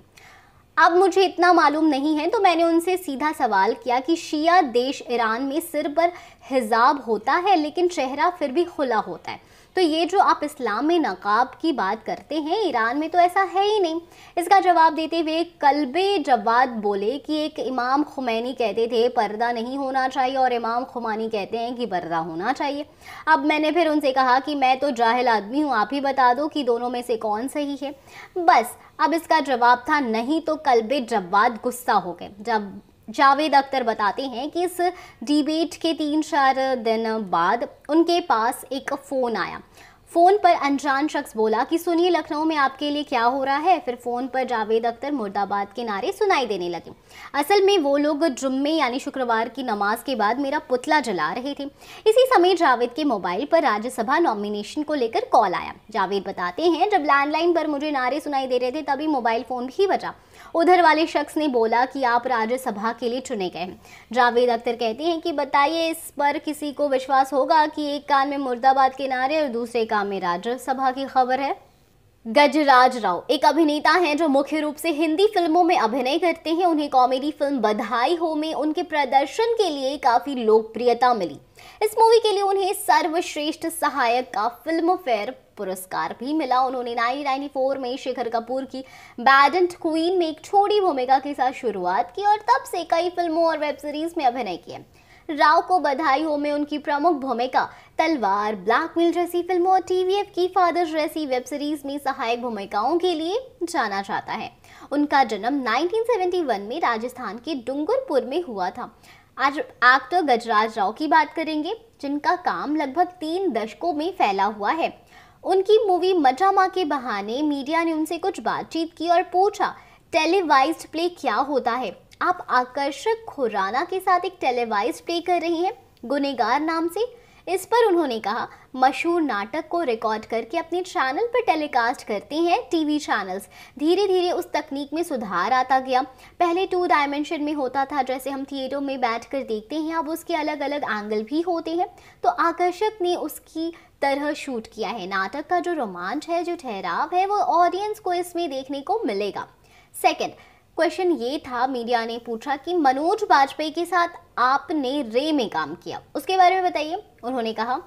अब मुझे इतना मालूम नहीं है तो मैंने उनसे सीधा सवाल किया कि शिया देश ईरान में सिर पर हिजाब होता है लेकिन चेहरा फिर भी खुला होता है तो ये जो आप इस्लाम में नकाब की बात करते हैं ईरान में तो ऐसा है ही नहीं इसका जवाब देते हुए कल्ब जवाद बोले कि एक इमाम खुमैनी कहते थे पर्दा नहीं होना चाहिए और इमाम खुमानी कहते हैं कि पर्दा होना चाहिए अब मैंने फिर उनसे कहा कि मैं तो जाहिल आदमी हूँ आप ही बता दो कि दोनों में से कौन सही है बस अब इसका जवाब था नहीं तो कल्ब जवाद गुस्सा हो गए जब जावेद अख्तर बताते हैं कि इस डिबेट के तीन चार दिन बाद उनके पास एक फ़ोन आया फ़ोन पर अनजान शख्स बोला कि सुनिए लखनऊ में आपके लिए क्या हो रहा है फिर फ़ोन पर जावेद अख्तर मुर्दाबाद के नारे सुनाई देने लगे असल में वो लोग जुम्मे यानी शुक्रवार की नमाज के बाद मेरा पुतला जला रहे थे इसी समय जावेद के मोबाइल पर राज्यसभा नॉमिनेशन को लेकर कॉल आया जावेद बताते हैं जब लैंडलाइन पर मुझे नारे सुनाई दे रहे थे तभी मोबाइल फ़ोन भी बजा उधर वाले शख्स ने बोला कि आप राज्यसभा के लिए चुने गए जावेद अख्तर कहते हैं कि बताइए इस पर किसी को विश्वास होगा कि एक कान में मुर्दाबाद के नारे और दूसरे कान में राज्यसभा की खबर है गजराज राव एक अभिनेता हैं जो मुख्य रूप से हिंदी फिल्मों में अभिनय करते हैं उन्हें कॉमेडी फिल्म बधाई हो में उनके प्रदर्शन के लिए काफ़ी लोकप्रियता मिली इस मूवी के लिए उन्हें सर्वश्रेष्ठ सहायक का फिल्म फेयर पुरस्कार भी मिला उन्होंने 1994 में शेखर कपूर की बैडेंट क्वीन में एक छोटी भूमिका के साथ शुरुआत की और तब से कई फिल्मों और वेब सीरीज में अभिनय किए राव को बधाई हो में उनकी प्रमुख भूमिका तलवार ब्लैकमेल जैसी फिल्मों और टीवीएफ की फादर जैसी वेब सीरीज में सहायक भूमिकाओं के लिए जाना जाता है उनका जन्म 1971 में राजस्थान के डूंगरपुर में हुआ था आज एक्टर गजराज राव की बात करेंगे जिनका काम लगभग तीन दशकों में फैला हुआ है उनकी मूवी मजामा के बहाने मीडिया ने उनसे कुछ बातचीत की और पूछा टेलीवाइज प्ले क्या होता है आप आकर्षक खुराना के साथ एक टेलीवाइज प्ले कर रही हैं गुनेगार नाम से इस पर उन्होंने कहा मशहूर नाटक को रिकॉर्ड करके अपने चैनल पर टेलीकास्ट करते हैं टीवी चैनल्स धीरे धीरे उस तकनीक में सुधार आता गया पहले टू डायमेंशन में होता था जैसे हम थिएटर में बैठ कर देखते हैं अब उसके अलग अलग एंगल भी होते हैं तो आकर्षक ने उसकी तरह शूट किया है नाटक का जो रोमांच है जो ठहराव है वो ऑडियंस को इसमें देखने को मिलेगा सेकंड क्वेश्चन ये था मीडिया ने पूछा कि मनोज वाजपेयी के साथ आपने रे में काम किया उसके बारे में बताइए उन्होंने कहा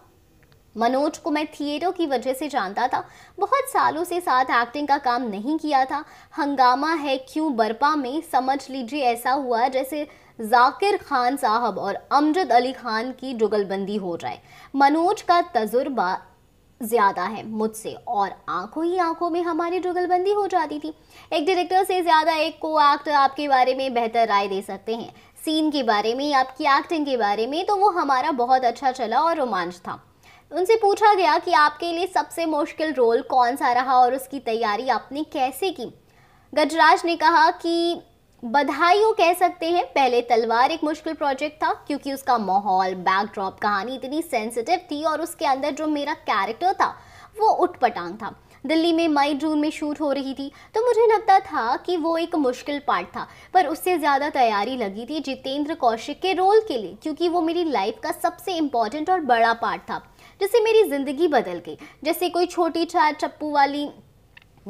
मनोज को मैं थिएटर की वजह से जानता था बहुत सालों से साथ एक्टिंग का काम नहीं किया था हंगामा है क्यों बर्पा में समझ लीजिए ऐसा हुआ जैसे जाकिर खान साहब और अमजद अली खान की जुगलबंदी हो जाए मनोज का तजुर्बा ज़्यादा है मुझसे और आंखों ही आंखों में हमारी जुगलबंदी हो जाती थी एक डायरेक्टर से ज़्यादा एक को एक्टर आपके बारे में बेहतर राय दे सकते हैं सीन के बारे में आपकी एक्टिंग के बारे में तो वो हमारा बहुत अच्छा चला और रोमांच था उनसे पूछा गया कि आपके लिए सबसे मुश्किल रोल कौन सा रहा और उसकी तैयारी आपने कैसे की गजराज ने कहा कि बधाइयों कह सकते हैं पहले तलवार एक मुश्किल प्रोजेक्ट था क्योंकि उसका माहौल बैकड्रॉप कहानी इतनी सेंसिटिव थी और उसके अंदर जो मेरा कैरेक्टर था वो उठपटांग था दिल्ली में मई जून में शूट हो रही थी तो मुझे लगता था कि वो एक मुश्किल पार्ट था पर उससे ज़्यादा तैयारी लगी थी जितेंद्र कौशिक के रोल के लिए क्योंकि वो मेरी लाइफ का सबसे इम्पॉर्टेंट और बड़ा पार्ट था जिससे मेरी ज़िंदगी बदल गई जैसे कोई छोटी चार चप्पू वाली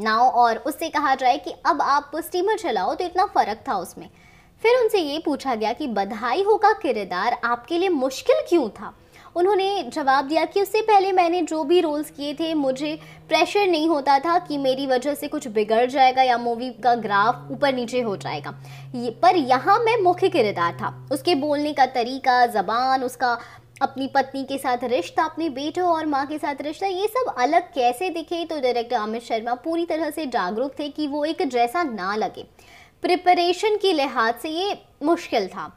नाव और उससे कहा जाए कि अब आप स्टीमर चलाओ तो इतना फ़र्क था उसमें फिर उनसे ये पूछा गया कि बधाई हो का किरदार आपके लिए मुश्किल क्यों था उन्होंने जवाब दिया कि उससे पहले मैंने जो भी रोल्स किए थे मुझे प्रेशर नहीं होता था कि मेरी वजह से कुछ बिगड़ जाएगा या मूवी का ग्राफ ऊपर नीचे हो जाएगा ये पर यहाँ मैं मुख्य किरदार था उसके बोलने का तरीका ज़बान उसका अपनी पत्नी के साथ रिश्ता अपने बेटों और माँ के साथ रिश्ता ये सब अलग कैसे दिखे तो डायरेक्टर अमित शर्मा पूरी तरह से जागरूक थे कि वो एक जैसा ना लगे प्रिपरेशन के लिहाज से ये मुश्किल था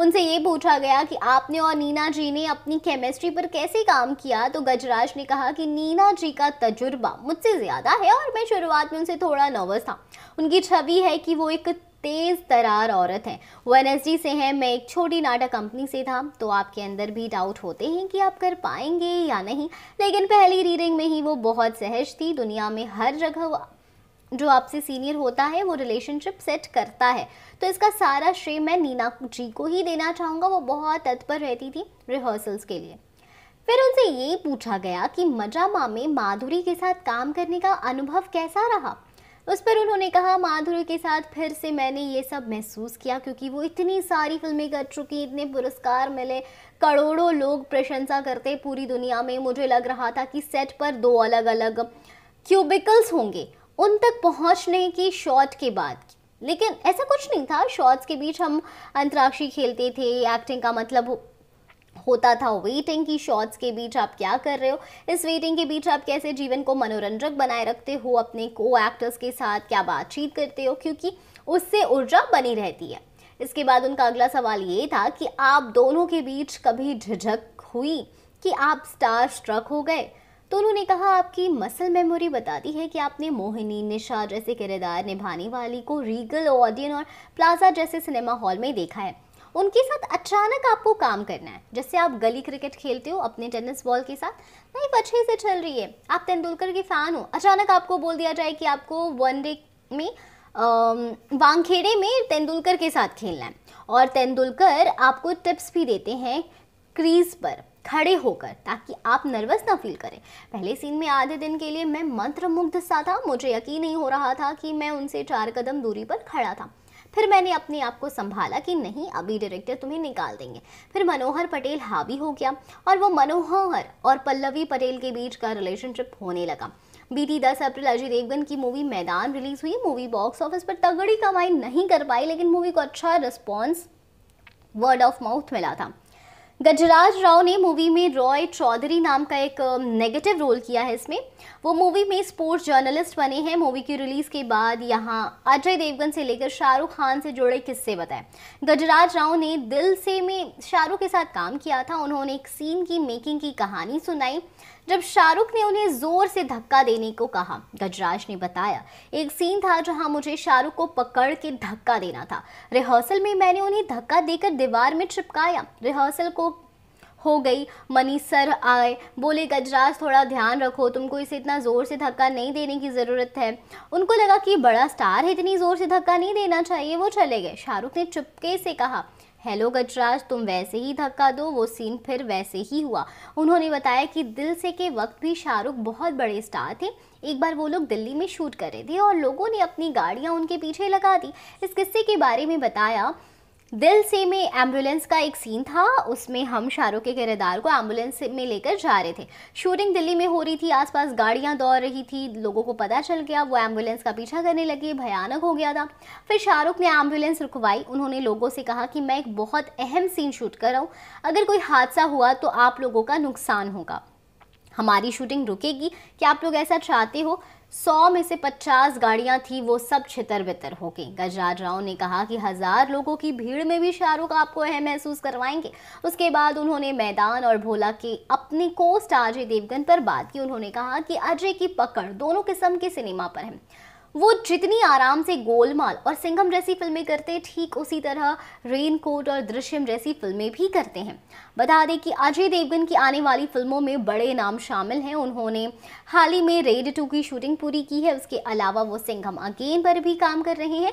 उनसे ये पूछा गया कि आपने और नीना जी ने अपनी केमिस्ट्री पर कैसे काम किया तो गजराज ने कहा कि नीना जी का तजुर्बा मुझसे ज़्यादा है और मैं शुरुआत में उनसे थोड़ा नर्वस था उनकी छवि है कि वो एक तेज़ तरार औरत है वो एन से है मैं एक छोटी नाटक कंपनी से था तो आपके अंदर भी डाउट होते हैं कि आप कर पाएंगे या नहीं लेकिन पहली रीडिंग में ही वो बहुत सहज थी दुनिया में हर जगह जो आपसे सीनियर होता है वो रिलेशनशिप सेट करता है तो इसका सारा श्रेय मैं नीना जी को ही देना चाहूँगा वो बहुत तत्पर रहती थी रिहर्सल्स के लिए फिर उनसे ये पूछा गया कि मजामा में माधुरी के साथ काम करने का अनुभव कैसा रहा उस पर उन्होंने कहा माधुरी के साथ फिर से मैंने ये सब महसूस किया क्योंकि वो इतनी सारी फिल्में कर चुकी इतने पुरस्कार मिले करोड़ों लोग प्रशंसा करते पूरी दुनिया में मुझे लग रहा था कि सेट पर दो अलग अलग क्यूबिकल्स होंगे उन तक पहुंचने की शॉट के बाद लेकिन ऐसा कुछ नहीं था शॉट्स के बीच हम अंतराक्षी खेलते थे एक्टिंग का मतलब होता था वेटिंग की शॉट्स के बीच आप क्या कर रहे हो इस वेटिंग के बीच आप कैसे जीवन को मनोरंजक बनाए रखते हो अपने को एक्टर्स के साथ क्या बातचीत करते हो क्योंकि उससे ऊर्जा बनी रहती है इसके बाद उनका अगला सवाल ये था कि आप दोनों के बीच कभी झिझक हुई कि आप स्टार स्ट्रक हो गए तो उन्होंने कहा आपकी मसल मेमोरी बताती है कि आपने मोहिनी निशा जैसे किरदार निभाने वाली को रीगल ऑडियन और प्लाजा जैसे सिनेमा हॉल में देखा है उनके साथ अचानक आपको काम करना है जैसे आप गली क्रिकेट खेलते हो अपने टेनिस बॉल के साथ लाइफ अच्छे से चल रही है आप तेंदुलकर के फ़ैन हो अचानक आपको बोल दिया जाए कि आपको वनडे में वांगखेड़े में तेंदुलकर के साथ खेलना है और तेंदुलकर आपको टिप्स भी देते हैं क्रीज पर खड़े होकर ताकि आप नर्वस ना फील करें पहले सीन में आधे दिन के लिए मैं मंत्र मुग्ध सा था मुझे यकीन नहीं हो रहा था कि मैं उनसे चार कदम दूरी पर खड़ा था फिर मैंने अपने आप को संभाला कि नहीं अभी डायरेक्टर तुम्हें निकाल देंगे फिर मनोहर पटेल हावी हो गया और वो मनोहर और पल्लवी पटेल के बीच का रिलेशनशिप होने लगा बीती 10 अप्रैल अजय देवगन की मूवी मैदान रिलीज हुई मूवी बॉक्स ऑफिस पर तगड़ी कमाई नहीं कर पाई लेकिन मूवी को अच्छा रिस्पॉन्स वर्ड ऑफ माउथ मिला था गजराज राव ने मूवी में रॉय चौधरी नाम का एक नेगेटिव रोल किया है इसमें वो मूवी में स्पोर्ट्स जर्नलिस्ट बने हैं मूवी की रिलीज़ के बाद यहाँ अजय देवगन से लेकर शाहरुख खान से जुड़े किस्से बताए गजराज राव ने दिल से में शाहरुख के साथ काम किया था उन्होंने एक सीन की मेकिंग की कहानी सुनाई जब शाहरुख ने उन्हें जोर से धक्का देने को कहा गजराज ने बताया एक सीन था जहां मुझे शाहरुख को पकड़ के धक्का देना था रिहर्सल में मैंने उन्हें धक्का देकर दीवार में चिपकाया रिहर्सल को हो गई मनी सर आए बोले गजराज थोड़ा ध्यान रखो तुमको इसे इतना ज़ोर से धक्का नहीं देने की ज़रूरत है उनको लगा कि बड़ा स्टार है इतनी ज़ोर से धक्का नहीं देना चाहिए वो चले गए शाहरुख ने चुपके से कहा हेलो गजराज तुम वैसे ही धक्का दो वो सीन फिर वैसे ही हुआ उन्होंने बताया कि दिल से के वक्त भी शाहरुख बहुत बड़े स्टार थे एक बार वो लोग दिल्ली में शूट कर रहे थे और लोगों ने अपनी गाड़ियाँ उनके पीछे लगा दी इस किस्से के बारे में बताया दिल से में एम्बुलेंस का एक सीन था उसमें हम शाहरुख के किरदार को एम्बुलेंस में लेकर जा रहे थे शूटिंग दिल्ली में हो रही थी आसपास गाड़ियां दौड़ रही थी लोगों को पता चल गया वो एम्बुलेंस का पीछा करने लगी भयानक हो गया था फिर शाहरुख ने एम्बुलेंस रुकवाई उन्होंने लोगों से कहा कि मैं एक बहुत अहम सीन शूट कर रहा हूँ अगर कोई हादसा हुआ तो आप लोगों का नुकसान होगा हमारी शूटिंग रुकेगी क्या आप लोग ऐसा चाहते हो सौ में से पचास गाड़ियां थी वो सब छितर बितर हो गई गजराज राव ने कहा कि हजार लोगों की भीड़ में भी शाहरुख आपको अहम महसूस करवाएंगे उसके बाद उन्होंने मैदान और भोला के अपने को स्टार अजय देवगन पर बात की उन्होंने कहा कि अजय की पकड़ दोनों किस्म के सिनेमा पर है वो जितनी आराम से गोलमाल और सिंघम जैसी फिल्में करते हैं ठीक उसी तरह रेन कोट और दृश्यम जैसी फिल्में भी करते हैं बता दें कि अजय देवगन की आने वाली फिल्मों में बड़े नाम शामिल हैं उन्होंने हाल ही में रेड टू की शूटिंग पूरी की है उसके अलावा वो सिंघम अगेन पर भी काम कर रहे हैं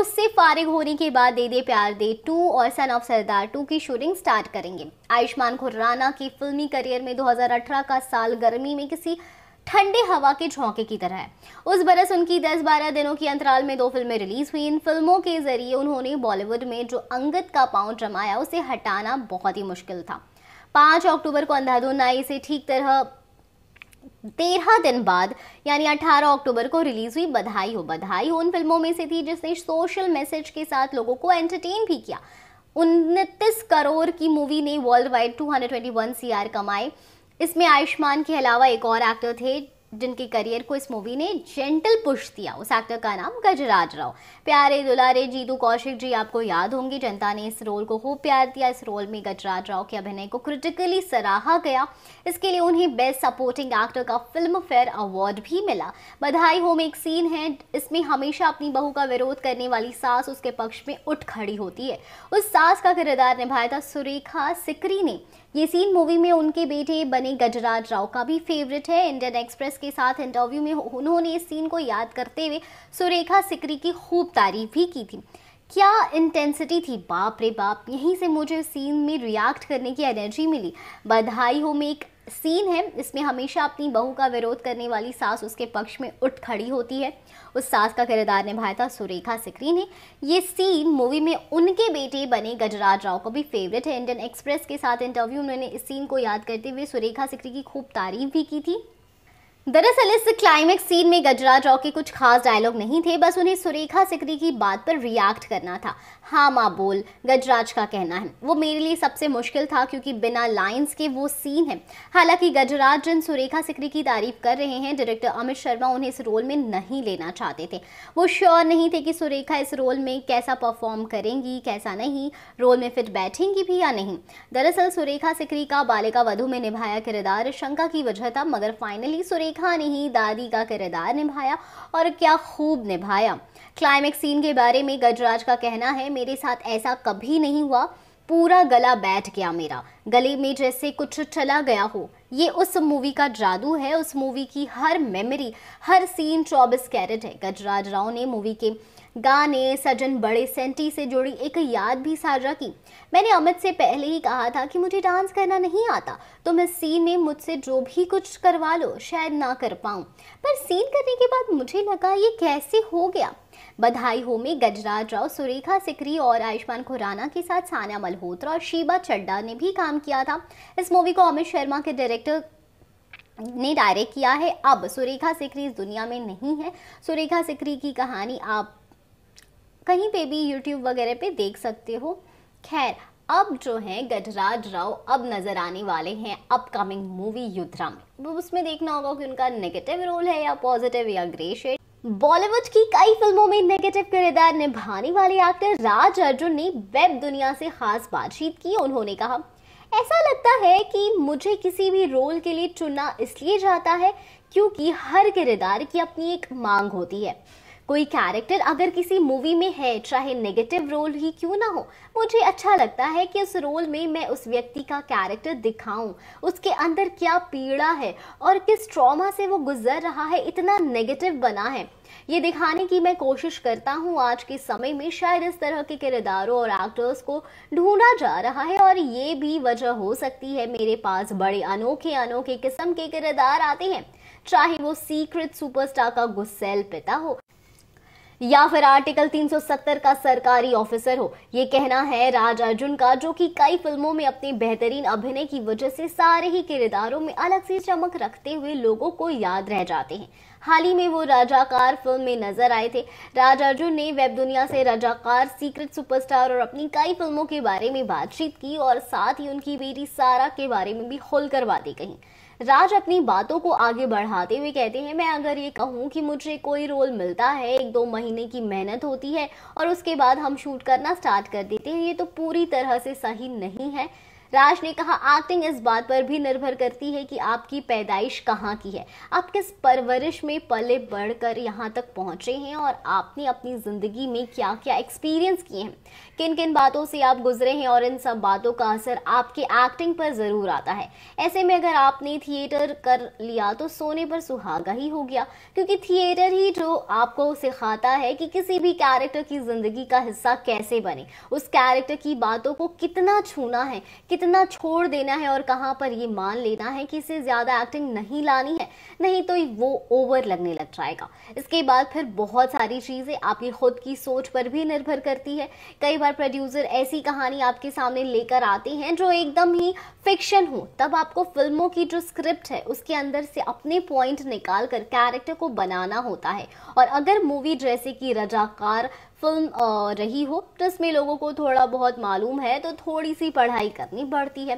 उससे फारिग होने के बाद दे दे प्यार दे टू और सन ऑफ सरदार टू की शूटिंग स्टार्ट करेंगे आयुष्मान खुराना की फिल्मी करियर में 2018 का साल गर्मी में किसी ठंडी हवा के झोंके की तरह है उस बरस उनकी 10-12 दिनों की अंतराल में दो फिल्में रिलीज हुई इन फिल्मों के जरिए उन्होंने बॉलीवुड में जो अंगत का पाउंड जमाया उसे हटाना बहुत ही मुश्किल था पाँच अक्टूबर को अंधाधुन आई से ठीक तरह तेरह दिन बाद यानी अठारह अक्टूबर को रिलीज हुई बधाई हो बधाई हो उन फिल्मों में से थी जिसने सोशल मैसेज के साथ लोगों को एंटरटेन भी किया उनतीस करोड़ की मूवी ने worldwide two hundred twenty C R कमाए इसमें आयुष्मान के अलावा एक और एक्टर थे जिनके करियर को इस मूवी ने जेंटल पुश दिया उस एक्टर का नाम गजराज राव प्यारे दुलारे जीतू कौशिक जी आपको याद होंगे जनता ने इस रोल को खूब प्यार दिया इस रोल में गजराज राव के अभिनय को क्रिटिकली सराहा गया इसके लिए उन्हें बेस्ट सपोर्टिंग एक्टर का फिल्म फेयर अवार्ड भी मिला बधाई होम एक सीन है इसमें हमेशा अपनी बहू का विरोध करने वाली सास उसके पक्ष में उठ खड़ी होती है उस सास का किरदार निभाया था सुरेखा सिकरी ने ये सीन मूवी में उनके बेटे बने गजराज राव का भी फेवरेट है इंडियन एक्सप्रेस के साथ इंटरव्यू में उन्होंने इस सीन को याद करते हुए सुरेखा सिकरी की खूब तारीफ भी की थी क्या इंटेंसिटी थी बाप रे बाप यहीं से मुझे सीन में रिएक्ट करने की एनर्जी मिली बधाई हो में एक सीन है इसमें हमेशा अपनी बहू का विरोध करने वाली सास उसके पक्ष में उठ खड़ी होती है उस सास का किरदार निभाया था सुरेखा सिकरी ने ये सीन मूवी में उनके बेटे बने गजराज राव को भी फेवरेट है इंडियन एक्सप्रेस के साथ इंटरव्यू उन्होंने इस सीन को याद करते हुए सुरेखा सिकरी की खूब तारीफ भी की थी दरअसल इस क्लाइमेक्स सीन में गजराज राव के कुछ खास डायलॉग नहीं थे बस उन्हें सुरेखा सिकरी की बात पर रिएक्ट करना था हाँ माँ बोल गजराज का कहना है वो मेरे लिए सबसे मुश्किल था क्योंकि बिना लाइंस के वो सीन है हालांकि गजराज जिन सुरेखा सिकरी की तारीफ कर रहे हैं डायरेक्टर अमित शर्मा उन्हें इस रोल में नहीं लेना चाहते थे वो श्योर नहीं थे कि सुरेखा इस रोल में कैसा परफॉर्म करेंगी कैसा नहीं रोल में फिट बैठेंगी भी या नहीं दरअसल सुरेखा सिकरी का बालिका वधु में निभाया किरदार शंका की वजह था मगर फाइनली सुरेखा ने ही दादी का किरदार निभाया और क्या खूब निभाया क्लाइमैक्स सीन के बारे में गजराज का कहना है मेरे साथ ऐसा कभी नहीं हुआ पूरा गला बैठ गया मेरा गले में जैसे कुछ चला गया हो ये उस मूवी का जादू है उस मूवी की हर मेमोरी हर सीन चौबीस कैरेट है गजराज राव ने मूवी के गाने सजन बड़े सेंटी से जुड़ी एक याद भी साझा की मैंने अमित से पहले ही कहा था कि मुझे डांस करना नहीं आता तुम तो इस सीन में मुझसे जो भी कुछ करवा लो शायद ना कर पाऊँ पर सीन करने के बाद मुझे लगा ये कैसे हो गया बधाई हो में गजराज राव सुरेखा सिकरी और आयुष्मान खुराना के साथ सानिया मल्होत्रा और शीबा चड्डा ने भी काम किया था इस मूवी को अमित शर्मा के डायरेक्टर ने डायरेक्ट किया है अब सुरेखा सिकरी इस दुनिया में नहीं है सुरेखा सिकरी की कहानी आप कहीं पे भी यूट्यूब वगैरह पे देख सकते हो खैर अब जो है गजराज राव अब नज़र आने वाले हैं अपकमिंग मूवी युद्धरा में उसमें देखना होगा कि उनका नेगेटिव रोल है या पॉजिटिव या ग्रे शेड बॉलीवुड की कई फिल्मों में नेगेटिव किरदार निभाने वाले एक्टर राज अर्जुन ने वेब दुनिया से खास बातचीत की उन्होंने कहा ऐसा लगता है कि मुझे किसी भी रोल के लिए चुनना इसलिए जाता है क्योंकि हर किरदार की अपनी एक मांग होती है कोई कैरेक्टर अगर किसी मूवी में है चाहे नेगेटिव रोल ही क्यों ना हो मुझे अच्छा लगता है कि उस रोल में मैं उस व्यक्ति का कैरेक्टर दिखाऊं उसके अंदर क्या पीड़ा है और किस ट्रॉमा से वो गुजर रहा है इतना नेगेटिव बना है ये दिखाने की मैं कोशिश करता हूँ आज के समय में शायद इस तरह के किरदारों और एक्टर्स को ढूंढा जा रहा है और ये भी वजह हो सकती है मेरे पास बड़े अनोखे अनोखे किस्म के किरदार आते हैं चाहे वो सीक्रेट सुपरस्टार का गुस्सेल पिता हो या फिर आर्टिकल 370 का सरकारी ऑफिसर हो ये कहना है राज अर्जुन का जो कि कई फिल्मों में अपने बेहतरीन अभिनय की वजह से सारे ही किरदारों में अलग सी चमक रखते हुए लोगों को याद रह जाते हैं हाल ही में वो राजाकार फिल्म में नजर आए थे राज अर्जुन ने वेब दुनिया से राजाकार सीक्रेट सुपरस्टार और अपनी कई फिल्मों के बारे में बातचीत की और साथ ही उनकी बेटी सारा के बारे में भी खुलकर बातें कहीं राज अपनी बातों को आगे बढ़ाते हुए कहते हैं मैं अगर ये कहूँ कि मुझे कोई रोल मिलता है एक दो महीने की मेहनत होती है और उसके बाद हम शूट करना स्टार्ट कर देते हैं ये तो पूरी तरह से सही नहीं है राज ने कहा एक्टिंग इस बात पर भी निर्भर करती है कि आपकी पैदाइश कहाँ की है आप किस परवरिश में पले बढ़कर यहाँ तक पहुँचे हैं और आपने अपनी ज़िंदगी में क्या क्या एक्सपीरियंस किए हैं किन किन बातों से आप गुजरे हैं और इन सब बातों का असर आपके एक्टिंग पर ज़रूर आता है ऐसे में अगर आपने थिएटर कर लिया तो सोने पर सुहागा ही हो गया क्योंकि थिएटर ही जो आपको सिखाता है कि किसी भी कैरेक्टर की ज़िंदगी का हिस्सा कैसे बने उस कैरेक्टर की बातों को कितना छूना है कि कितना छोड़ देना है और कहां पर ये मान लेना है कि इसे ज़्यादा एक्टिंग नहीं लानी है नहीं तो वो ओवर लगने लग जाएगा इसके बाद फिर बहुत सारी चीज़ें आपकी खुद की सोच पर भी निर्भर करती है कई बार प्रोड्यूसर ऐसी कहानी आपके सामने लेकर आते हैं जो एकदम ही फिक्शन हो तब आपको फिल्मों की जो स्क्रिप्ट है उसके अंदर से अपने पॉइंट निकाल कर कैरेक्टर को बनाना होता है और अगर मूवी जैसे कि रजाकार फिल्म रही हो जिसमें लोगों को थोड़ा बहुत मालूम है तो थोड़ी सी पढ़ाई करनी पड़ती है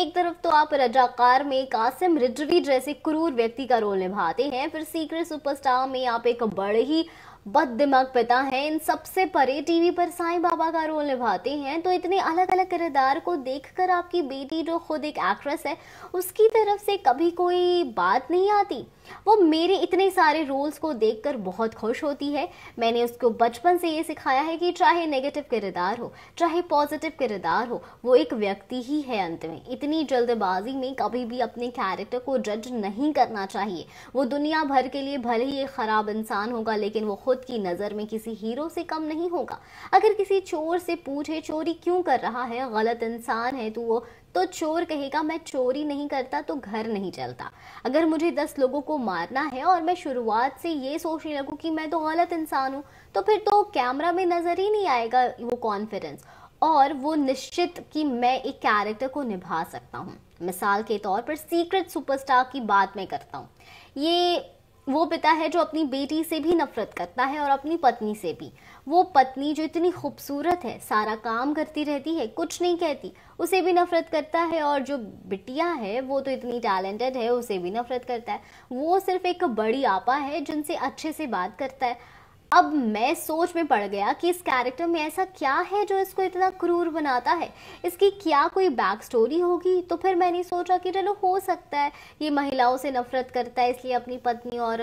एक तरफ तो आप रजाकार में कासिम रिजवी जैसे क्रूर व्यक्ति का रोल निभाते हैं फिर सीक्रेट सुपरस्टार में आप एक बड़े ही बद दिमाग पिता हैं इन सबसे परे टीवी पर साईं बाबा का रोल निभाते हैं तो इतने अलग अलग किरदार को देखकर आपकी बेटी जो खुद एक एक्ट्रेस है उसकी तरफ से कभी कोई बात नहीं आती वो मेरे इतने सारे रोल्स को देखकर बहुत खुश होती है मैंने उसको बचपन से ये सिखाया है कि चाहे नेगेटिव किरदार हो चाहे पॉजिटिव किरदार हो वो एक व्यक्ति ही है अंत में इतनी जल्दबाजी में कभी भी अपने कैरेक्टर को जज नहीं करना चाहिए वो दुनिया भर के लिए भले ही एक ख़राब इंसान होगा लेकिन वो खुद की नज़र में किसी हीरो से कम नहीं होगा अगर किसी चोर से पूछे चोरी क्यों कर रहा है गलत इंसान है तो वो तो चोर कहेगा मैं चोरी नहीं करता तो घर नहीं चलता अगर मुझे दस लोगों को मारना है और मैं शुरुआत से ये सोचने लगूँ कि मैं तो गलत इंसान हूँ तो फिर तो कैमरा में नज़र ही नहीं आएगा वो कॉन्फिडेंस और वो निश्चित कि मैं एक कैरेक्टर को निभा सकता हूँ मिसाल के तौर पर सीक्रेट सुपरस्टार की बात मैं करता हूँ ये वो पिता है जो अपनी बेटी से भी नफरत करता है और अपनी पत्नी से भी वो पत्नी जो इतनी खूबसूरत है सारा काम करती रहती है कुछ नहीं कहती उसे भी नफरत करता है और जो बिटिया है वो तो इतनी टैलेंटेड है उसे भी नफरत करता है वो सिर्फ एक बड़ी आपा है जिनसे अच्छे से बात करता है अब मैं सोच में पड़ गया कि इस कैरेक्टर में ऐसा क्या है जो इसको इतना क्रूर बनाता है इसकी क्या कोई बैक स्टोरी होगी तो फिर मैंने सोचा कि चलो हो सकता है ये महिलाओं से नफरत करता है इसलिए अपनी पत्नी और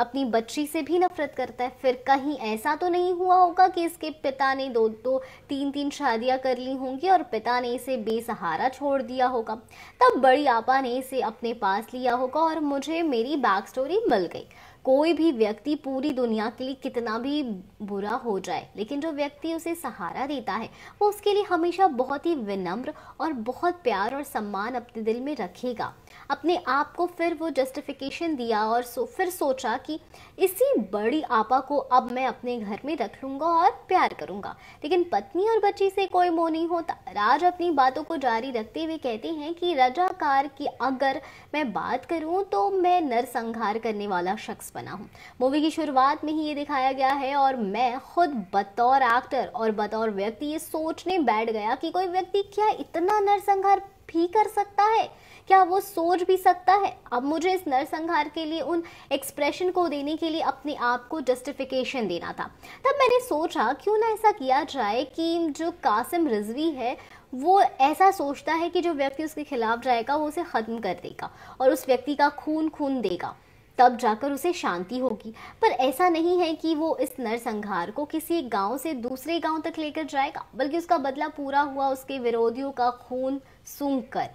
अपनी बच्ची से भी नफरत करता है फिर कहीं ऐसा तो नहीं हुआ होगा कि इसके पिता ने दो दो तीन तीन शादियां कर ली होंगी और पिता ने इसे बेसहारा छोड़ दिया होगा तब बड़ी आपा ने इसे अपने पास लिया होगा और मुझे मेरी बैक स्टोरी मिल गई कोई भी व्यक्ति पूरी दुनिया के लिए कितना भी बुरा हो जाए लेकिन जो व्यक्ति उसे सहारा देता है वो उसके लिए हमेशा बहुत ही विनम्र और बहुत प्यार और सम्मान अपने दिल में रखेगा अपने आप को फिर वो जस्टिफिकेशन दिया और सो फिर सोचा कि इसी बड़ी आपा को अब मैं अपने घर में रख लूँगा और प्यार करूँगा लेकिन पत्नी और बच्ची से कोई मोह नहीं होता राज अपनी बातों को जारी रखते हुए कहते हैं कि रजाकार की अगर मैं बात करूँ तो मैं नरसंहार करने वाला शख्स बना हूँ मूवी की शुरुआत में ही ये दिखाया गया है और मैं खुद बतौर एक्टर और बतौर व्यक्ति ये सोचने बैठ गया कि कोई व्यक्ति क्या इतना नरसंहार भी कर सकता है क्या वो सोच भी सकता है अब मुझे इस नरसंहार के लिए उन एक्सप्रेशन को देने के लिए अपने आप को जस्टिफिकेशन देना था तब मैंने सोचा क्यों ना ऐसा किया जाए कि जो कासिम रिजवी है वो ऐसा सोचता है कि जो व्यक्ति उसके खिलाफ जाएगा वो उसे ख़त्म कर देगा और उस व्यक्ति का खून खून देगा तब जाकर उसे शांति होगी पर ऐसा नहीं है कि वो इस नरसंहार को किसी गांव से दूसरे गांव तक लेकर जाएगा बल्कि उसका बदला पूरा हुआ उसके विरोधियों का खून सूंघ कर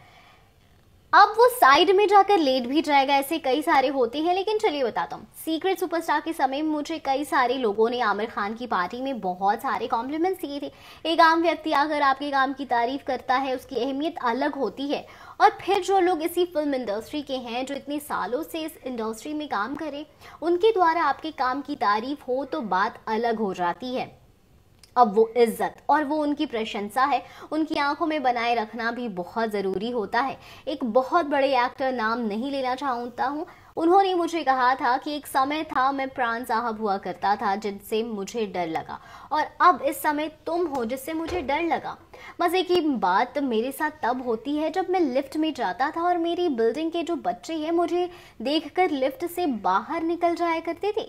अब वो साइड में जाकर लेट भी जाएगा ऐसे कई सारे होते हैं लेकिन चलिए बताता हूँ सीक्रेट सुपरस्टार के समय मुझे कई सारे लोगों ने आमिर खान की पार्टी में बहुत सारे कॉम्प्लीमेंट्स दिए थे एक आम व्यक्ति आकर आपके काम की तारीफ करता है उसकी अहमियत अलग होती है और फिर जो लोग इसी फिल्म इंडस्ट्री के हैं जो इतने सालों से इस इंडस्ट्री में काम करें उनके द्वारा आपके काम की तारीफ हो तो बात अलग हो जाती है अब वो इज्जत और वो उनकी प्रशंसा है उनकी आंखों में बनाए रखना भी बहुत ज़रूरी होता है एक बहुत बड़े एक्टर नाम नहीं लेना चाहता हूँ उन्होंने मुझे कहा था कि एक समय था मैं प्राण साहब हुआ करता था जिनसे मुझे डर लगा और अब इस समय तुम हो जिससे मुझे डर लगा मज़े की बात मेरे साथ तब होती है जब मैं लिफ्ट में जाता था और मेरी बिल्डिंग के जो बच्चे हैं मुझे देखकर लिफ्ट से बाहर निकल जाया करते थे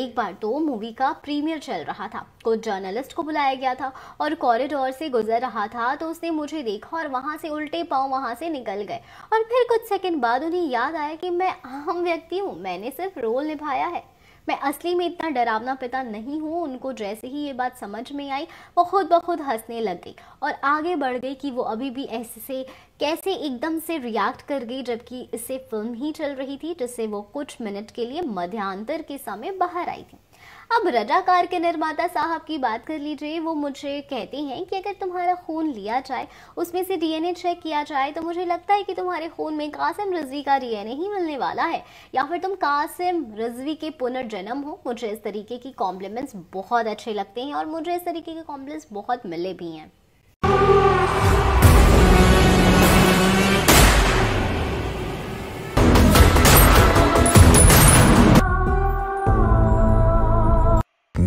एक बार तो मूवी का प्रीमियर चल रहा था कुछ जर्नलिस्ट को बुलाया गया था और कॉरिडोर से गुजर रहा था तो उसने मुझे देखा और वहाँ से उल्टे पाँव वहाँ से निकल गए और फिर कुछ सेकेंड बाद उन्हें याद आया कि मैं आम व्यक्ति हूँ मैंने सिर्फ रोल निभाया है मैं असली में इतना डरावना पिता नहीं हूँ उनको जैसे ही ये बात समझ में आई वो खुद ब खुद हंसने लग गई और आगे बढ़ गई कि वो अभी भी ऐसे से कैसे एकदम से रिएक्ट कर गई जबकि इससे फिल्म ही चल रही थी जिससे वो कुछ मिनट के लिए मध्यांतर के समय बाहर आई थी अब रजाकार के निर्माता साहब की बात कर लीजिए वो मुझे कहते हैं कि अगर तुम्हारा खून लिया जाए उसमें से डीएनए चेक किया जाए तो मुझे लगता है कि तुम्हारे खून में कासिम रजवी का डीएनए ही मिलने वाला है या फिर तुम कासिम रजवी के पुनर्जन्म हो मुझे इस तरीके की कॉम्प्लीमेंट्स बहुत अच्छे लगते हैं और मुझे इस तरीके के कॉम्प्लीमेंट्स बहुत मिले भी हैं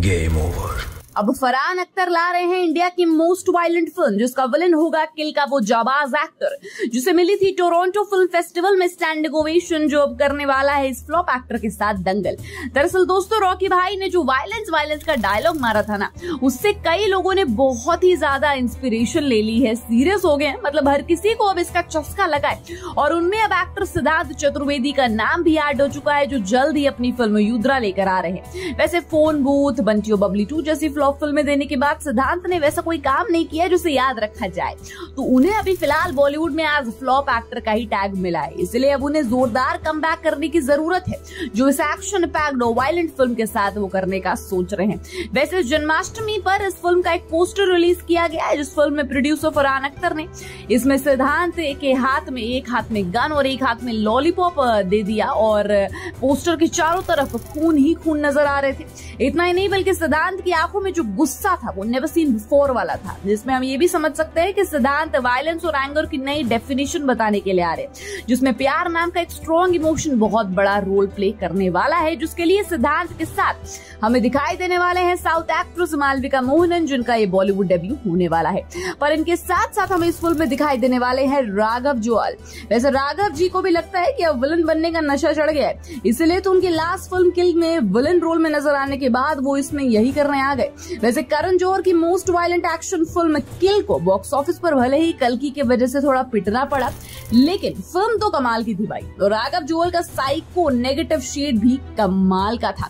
Game over. अब फरहान अख्तर ला रहे हैं इंडिया की मोस्ट वायलेंट फिल्म जिसका विलन होगा किल का वो जाबाज एक्टर जिसे मिली थी टोरंटो फिल्म फेस्टिवल में स्टैंडिंग ओवेशन जो अब करने वाला है इस फ्लॉप एक्टर के साथ दंगल दरअसल दोस्तों रॉकी भाई ने जो वायलेंस वायलेंस का डायलॉग मारा था ना उससे कई लोगों ने बहुत ही ज्यादा इंस्पिरेशन ले ली है सीरियस हो गए मतलब हर किसी को अब इसका चस्का लगा है और उनमें अब एक्टर सिद्धार्थ चतुर्वेदी का नाम भी एड हो चुका है जो जल्द ही अपनी फिल्म युद्रा लेकर आ रहे हैं वैसे फोन बूथ बंटियो बबली टू जैसी फ्लॉप फिल्में देने के बाद सिद्धांत ने वैसा कोई काम नहीं किया जिसे याद रखा जाए तो उन्हें अभी फिलहाल बॉलीवुड में आज फ्लॉप एक्टर का ही टैग मिला है इसलिए अब उन्हें जोरदार कम करने की जरूरत है जो इस एक्शन पैक्ड और वायलेंट फिल्म के साथ वो करने का सोच रहे हैं वैसे जन्माष्टमी पर इस फिल्म का एक पोस्टर रिलीज किया गया है जिस फिल्म में प्रोड्यूसर फरहान अख्तर ने इसमें सिद्धांत के हाथ में एक हाथ में गन और एक हाथ में लॉलीपॉप दे दिया और पोस्टर के चारों तरफ खून ही खून नजर आ रहे थे इतना ही नहीं बल्कि सिद्धांत की आंखों में में जो गुस्सा था वो नेवर सीन बिफोर वाला था जिसमें हम ये भी समझ सकते हैं कि सिद्धांत वायलेंस और एंगर की नई डेफिनेशन बताने के लिए आ रहे जिसमें प्यार नाम का एक स्ट्रॉन्ग इमोशन बहुत बड़ा रोल प्ले करने वाला है जिसके लिए सिद्धांत के साथ हमें दिखाई देने वाले हैं साउथ एक्ट्रेस मालविका मोहनन जिनका ये बॉलीवुड डेब्यू होने वाला है पर इनके साथ साथ हमें इस फिल्म में दिखाई देने वाले हैं राघव जोअल वैसे राघव जी को भी लगता है कि अब विलन बनने का नशा चढ़ गया है इसलिए तो उनकी लास्ट फिल्म किल में विलन रोल में नजर आने के बाद वो इसमें यही करने आ गए वैसे करण जोहर की most violent action film Kill को बॉक्स ऑफिस पर भले ही कलकी की वजह से थोड़ा पिटना पड़ा लेकिन फिल्म तो कमाल की थी भाई और तो राघव जोहर का साइको नेगेटिव शेड भी कमाल का था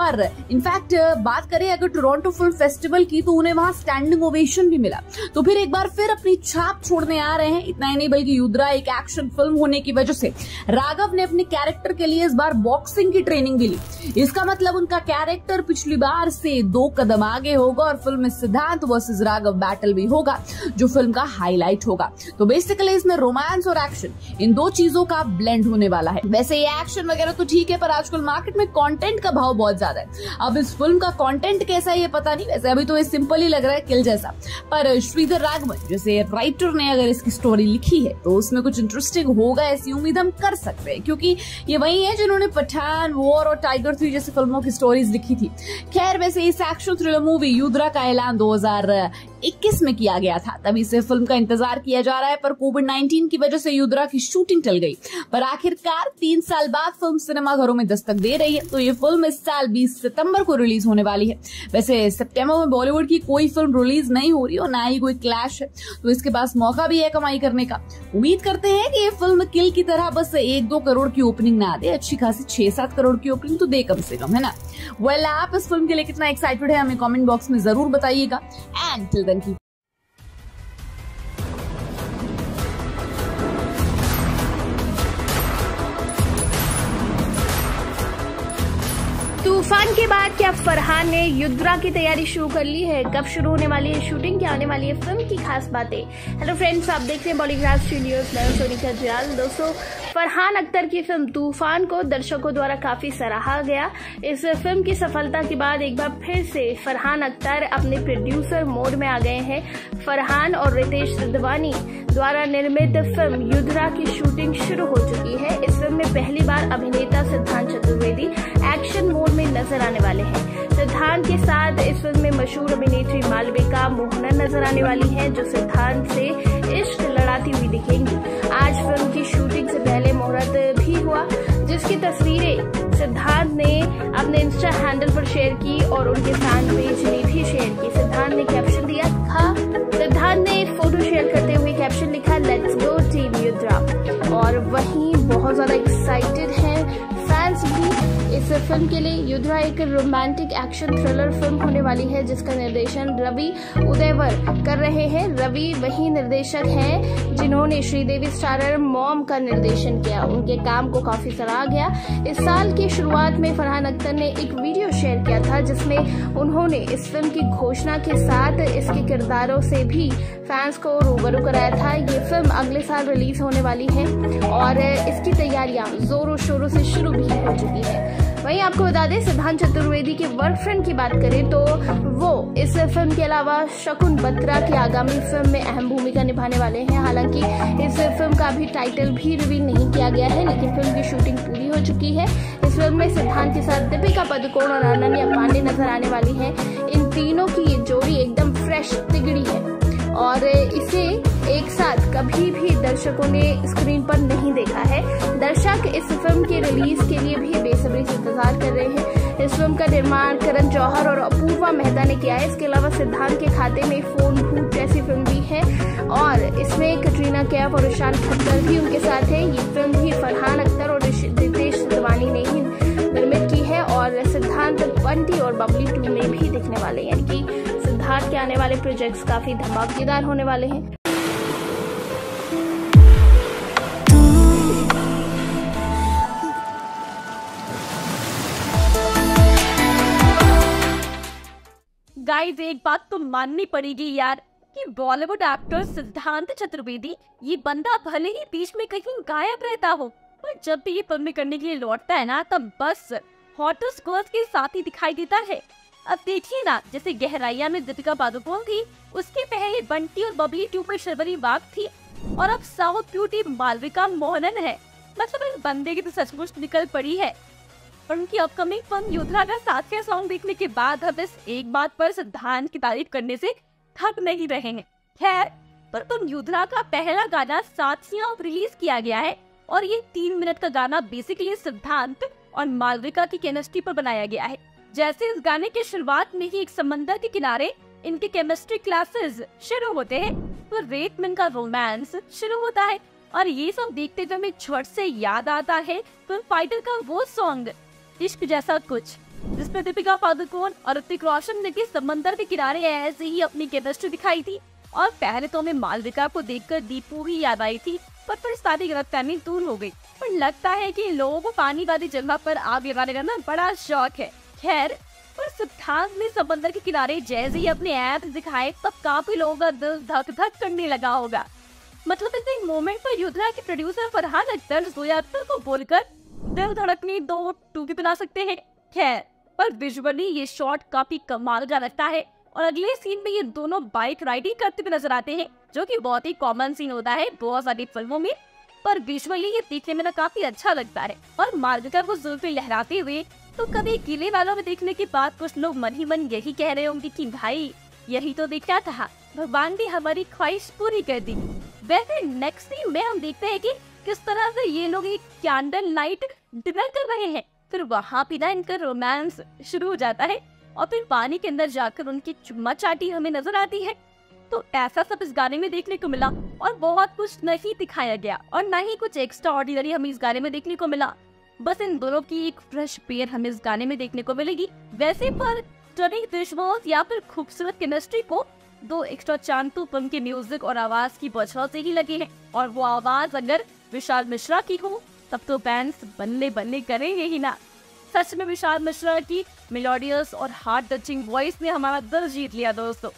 पर इनफैक्ट बात करें अगर टोरंटो फिल्म फेस्टिवल की तो उन्हें वहां स्टैंडिंग ओवेशन भी मिला तो फिर एक बार फिर अपनी छाप छोड़ने आ रहे हैं इतना ही नहीं बल्कि युद्रा एक एक्शन फिल्म होने की वजह से राघव ने अपने कैरेक्टर के लिए इस बार बॉक्सिंग की ट्रेनिंग भी ली इसका मतलब उनका कैरेक्टर पिछली बार से दो कदम आगे होगा और फिल्म में सिद्धांत वर्सेज राघव बैटल भी होगा जो फिल्म का हाईलाइट होगा तो बेसिकली इसमें रोमांस और एक्शन इन दो चीजों का ब्लेंड होने वाला है वैसे ये एक्शन वगैरह तो ठीक है पर आजकल मार्केट में कॉन्टेंट का भाव बहुत ज्यादा है अब इस फिल्म का कॉन्टेंट कैसा है ये पता नहीं वैसे अभी तो ये सिंपल ही लग रहा है किल जैसा पर श्रीधर राघवन जैसे राइटर ने अगर इसकी स्टोरी लिखी है तो उसमें कुछ इंटरेस्टिंग होगा ऐसी उम्मीद हम कर सकते हैं क्योंकि ये वही है जिन्होंने पठान वॉर और टाइगर थ्री जैसी फिल्मों की स्टोरीज लिखी थी खैर वैसे इस एक्शन थ्रिलर मूवी युद्रा का ऐलान 2021 में किया गया था तभी से फिल्म का इंतजार किया जा रहा है पर कोविड 19 की वजह से युद्रा की शूटिंग टल गई पर आखिरकार तीन साल बाद फिल्म सिनेमा घरों में दस्तक दे रही है तो ये फिल्म इस साल बीस सितंबर को रिलीज होने वाली है वैसे सितंबर में बॉलीवुड की कोई फिल्म रिलीज नहीं हो रही और ना ही कोई क्लैश है तो इसके पास मौका भी है कमाई करने का उम्मीद करते हैं कि ये फिल्म किल की तरह बस एक दो करोड़ की ओपनिंग ना दे अच्छी खासी छह सात करोड़ की ओपनिंग तो दे कम से कम है ना वेल well, आप इस फिल्म के लिए कितना एक्साइटेड है हमें कमेंट बॉक्स में जरूर बताइएगा एंड टिल देन की तूफान के बाद क्या फरहान ने युद्रा की तैयारी शुरू कर ली है कब शुरू होने वाली है शूटिंग क्या आने वाली है फिल्म की खास बातें हेलो फ्रेंड्स आप देख रहे हैं बॉलीग्राफ स्टूडियोज मैं सोनिका जयाल दोस्तों फरहान अख्तर की फिल्म तूफान को दर्शकों द्वारा काफी सराहा गया इस फिल्म की सफलता के बाद एक बार फिर से फरहान अख्तर अपने प्रोड्यूसर मोड में आ गए हैं फरहान और रितेश सिद्धवानी द्वारा निर्मित फिल्म युद्धरा की शूटिंग शुरू हो चुकी है इस फिल्म में पहली बार अभिनेता सिद्धांत चतुर्वेदी एक्शन मोड में नजर आने वाले हैं सिद्धांत के साथ इस फिल्म में मशहूर अभिनेत्री मालविका मोहना नजर आने वाली हैं जो सिद्धांत से इश्क लड़ाती हुई दिखेंगी आज फिल्म की शूटिंग से पहले मुहूर्त भी हुआ जिसकी तस्वीरें सिद्धांत ने अपने इंस्टा हैंडल पर शेयर की और उनके फैन पेज ने भी शेयर की सिद्धांत ने कैप्शन दिया था हाँ। सिद्धांत ने फोटो शेयर करते हुए कैप्शन लिखा लेट्स गो टीम युद्रा और वही बहुत ज्यादा एक्साइटेड है रोमांस भी इस फिल्म के लिए युद्धरा एक रोमांटिक एक्शन थ्रिलर फिल्म होने वाली है जिसका निर्देशन रवि उदयवर कर रहे हैं रवि वही निर्देशक हैं जिन्होंने श्रीदेवी स्टारर मॉम का निर्देशन किया उनके काम को काफी सराहा गया इस साल की शुरुआत में फरहान अख्तर ने एक वीडियो शेयर किया था जिसमें उन्होंने इस फिल्म की घोषणा के साथ इसके किरदारों से भी फैंस को रूबरू कराया था ये फिल्म अगले साल रिलीज होने वाली है और इसकी तैयारियां जोरों शोरों से शुरू भी भी हो चुकी है वहीं आपको बता दें सिद्धांत चतुर्वेदी के वर्क फ्रेंड की बात करें तो वो इस फिल्म के अलावा शकुन बत्रा की आगामी फिल्म में अहम भूमिका निभाने वाले हैं हालांकि इस फिल्म का अभी टाइटल भी रिवील नहीं किया गया है लेकिन फिल्म की शूटिंग पूरी हो चुकी है इस फिल्म में सिद्धांत के साथ दीपिका पदुकोण और अनन्या पांडे नजर आने वाली हैं इन तीनों की ये जोड़ी एकदम फ्रेश तिगड़ी है और इसे एक साथ कभी भी दर्शकों ने स्क्रीन पर नहीं देखा है दर्शक इस फिल्म के रिलीज के लिए भी बेसब्री से इंतजार कर रहे हैं इस फिल्म का निर्माण करण जौहर और अपूर्वा मेहता ने किया है इसके अलावा सिद्धांत के खाते में फोन भूत जैसी फिल्म भी है और इसमें कटरीना कैफ और ईशान खट्टर भी उनके साथ हैं ये फिल्म भी फरहान अख्तर और रितेश दवानी ने ही निर्मित की है और सिद्धांत बंटी और बबली टू में भी दिखने वाले यानी कि सिद्धार्थ के आने वाले प्रोजेक्ट्स काफी धमाकेदार होने वाले हैं गाइस एक बात तो माननी पड़ेगी यार कि बॉलीवुड एक्टर सिद्धांत चतुर्वेदी ये बंदा भले ही बीच में कहीं गायब रहता हो पर जब भी ये फिल्म करने के लिए लौटता है ना तब बस हॉटर्स गर्ल्स के साथ ही दिखाई देता है अब देखिए ना जैसे गहराइया में दीपिका पादुकोण थी उसके पहले बंटी और बबली टू पर शर्वरी बाग थी और अब साउथ ब्यूटी मालविका मोहनन है मतलब इस बंदे की तो सचमुच निकल पड़ी है और उनकी अपकमिंग फिल्म योद्धा का साथिया सॉन्ग देखने के बाद अब इस एक बात पर सिद्धांत की तारीफ करने से थक नहीं रहे हैं खैर पर तुम युद्धरा का पहला गाना साथिया रिलीज किया गया है और ये तीन मिनट का गाना बेसिकली सिद्धांत और मालविका की केमिस्ट्री पर बनाया गया है जैसे इस गाने के शुरुआत में ही एक समंदर के किनारे इनके केमिस्ट्री क्लासेस शुरू होते हैं तो रेटमिन का रोमांस शुरू होता है और ये सब देखते हुए हमें छोट से याद आता है फिल्म तो फाइटर का वो सॉन्ग इश्क जैसा कुछ जिसमे दीपिका पादुकोण और ऋतिक रोशन ने भी समंदर के किनारे ऐसे ही अपनी केमिस्ट्री दिखाई थी और पहले तो हमें मालविका को देखकर दीपू ही याद आई थी पर फिर सारी गलतफहमी दूर हो गई पर लगता है कि लोगों को पानी वाली जगह पर आग लगाने का ना बड़ा शौक है खैर पर सिद्धांत ने समंदर के किनारे जैसे ही अपने ऐप दिखाए तब काफी लोगों का दिल धक धक करने लगा होगा मतलब इस मोमेंट पर युद्धरा के प्रोड्यूसर फरहान अख्तर जोया अख्तर को बोलकर दिल धड़कनी दो टूपी बना तो सकते हैं खैर पर विजुअली ये शॉट काफी कमाल का लगता है और अगले सीन में ये दोनों बाइक राइडिंग करते हुए नजर आते हैं जो कि बहुत ही कॉमन सीन होता है बहुत सारी फिल्मों में पर विजुअली ये देखने में ना काफी अच्छा लगता है और मार्ग का वो जुल्फी लहराते हुए तो कभी किले वालों में देखने के बाद कुछ लोग मन ही मन यही कह रहे होंगे कि भाई यही तो देखना था भगवान ने हमारी ख्वाहिश पूरी कर दी वैसे नेक्स्ट सीन में हम देखते हैं कि किस तरह से ये लोग एक कैंडल नाइट डिनर कर रहे हैं फिर वहाँ पे ना इनका रोमांस शुरू हो जाता है और फिर पानी के अंदर जाकर उनकी चुम्मा चाटी हमें नजर आती है तो ऐसा सब इस गाने में देखने को मिला और बहुत कुछ नहीं दिखाया गया और न ही कुछ एक्स्ट्रा ऑर्डिनरी हमें इस गाने में देखने को मिला बस इन दोनों की एक फ्रेश पेयर हमें इस गाने में देखने को मिलेगी वैसे पर टर्निंग विश्वास या फिर खूबसूरत केमिस्ट्री को दो एक्स्ट्रा चांटू फिल्म के म्यूजिक और आवाज की बौछार से ही लगे हैं और वो आवाज अगर विशाल मिश्रा की हो तब तो फैंस बल्ले बल्ले करेंगे ही ना सच में विशाल मिश्रा की मेलोडियस और हार्ट टचिंग वॉइस ने हमारा दिल जीत लिया दोस्तों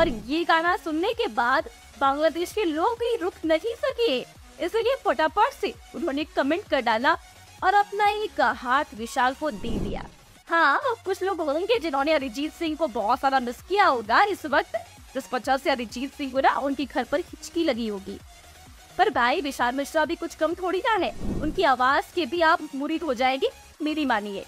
और ये गाना सुनने के बाद बांग्लादेश के लोग भी रुक नहीं सके इसलिए फटाफट से उन्होंने कमेंट कर डाला और अपना एक हाथ विशाल को दे दिया हाँ कुछ लोग होंगे जिन्होंने अरिजीत सिंह को बहुत सारा मिस किया होगा इस वक्त जिस वजह से अरिजीत सिंह को ना उनके घर पर हिचकी लगी होगी पर भाई विशाल मिश्रा भी कुछ कम थोड़ी ना है उनकी आवाज के भी आप मुरीद हो जाएंगे मेरी मानिए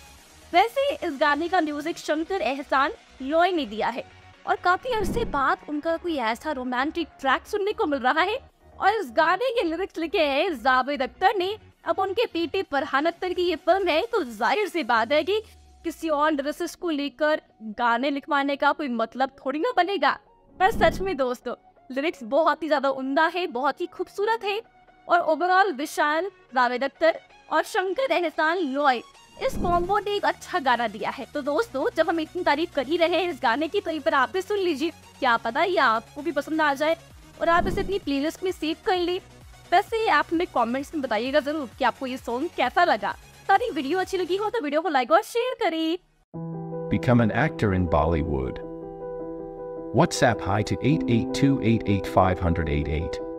वैसे इस गाने का म्यूजिक शंकर एहसान लॉय ने दिया है और काफी अरसे बाद उनका कोई ऐसा रोमांटिक ट्रैक सुनने को मिल रहा है और इस गाने के लिरिक्स लिखे हैं जावेद अख्तर ने अब उनके पीटे फरहान अख्तर की ये फिल्म है तो जाहिर सी बात है कि किसी और ड्रेसेस को लेकर गाने लिखवाने का कोई मतलब थोड़ी ना बनेगा पर सच में दोस्तों लिरिक्स बहुत ही ज़्यादा उमदा है बहुत ही खूबसूरत है और ओवरऑल विशाल जावेद अख्तर और शंकर एहसान लॉय इस कॉम्बो ने एक अच्छा गाना दिया है तो दोस्तों जब हम इतनी तारीफ कर ही रहे हैं इस गाने की तो एक बार आप भी सुन लीजिए क्या पता ये आपको भी पसंद आ जाए और आप इसे अपनी प्ले में सेव कर लें वैसे आप हमें कॉमेंट्स में बताइएगा जरूर कि आपको ये सॉन्ग कैसा लगा सारी वीडियो अच्छी लगी हो तो वीडियो को लाइक और शेयर करें Become an actor in Bollywood. WhatsApp hi to 882 8850088.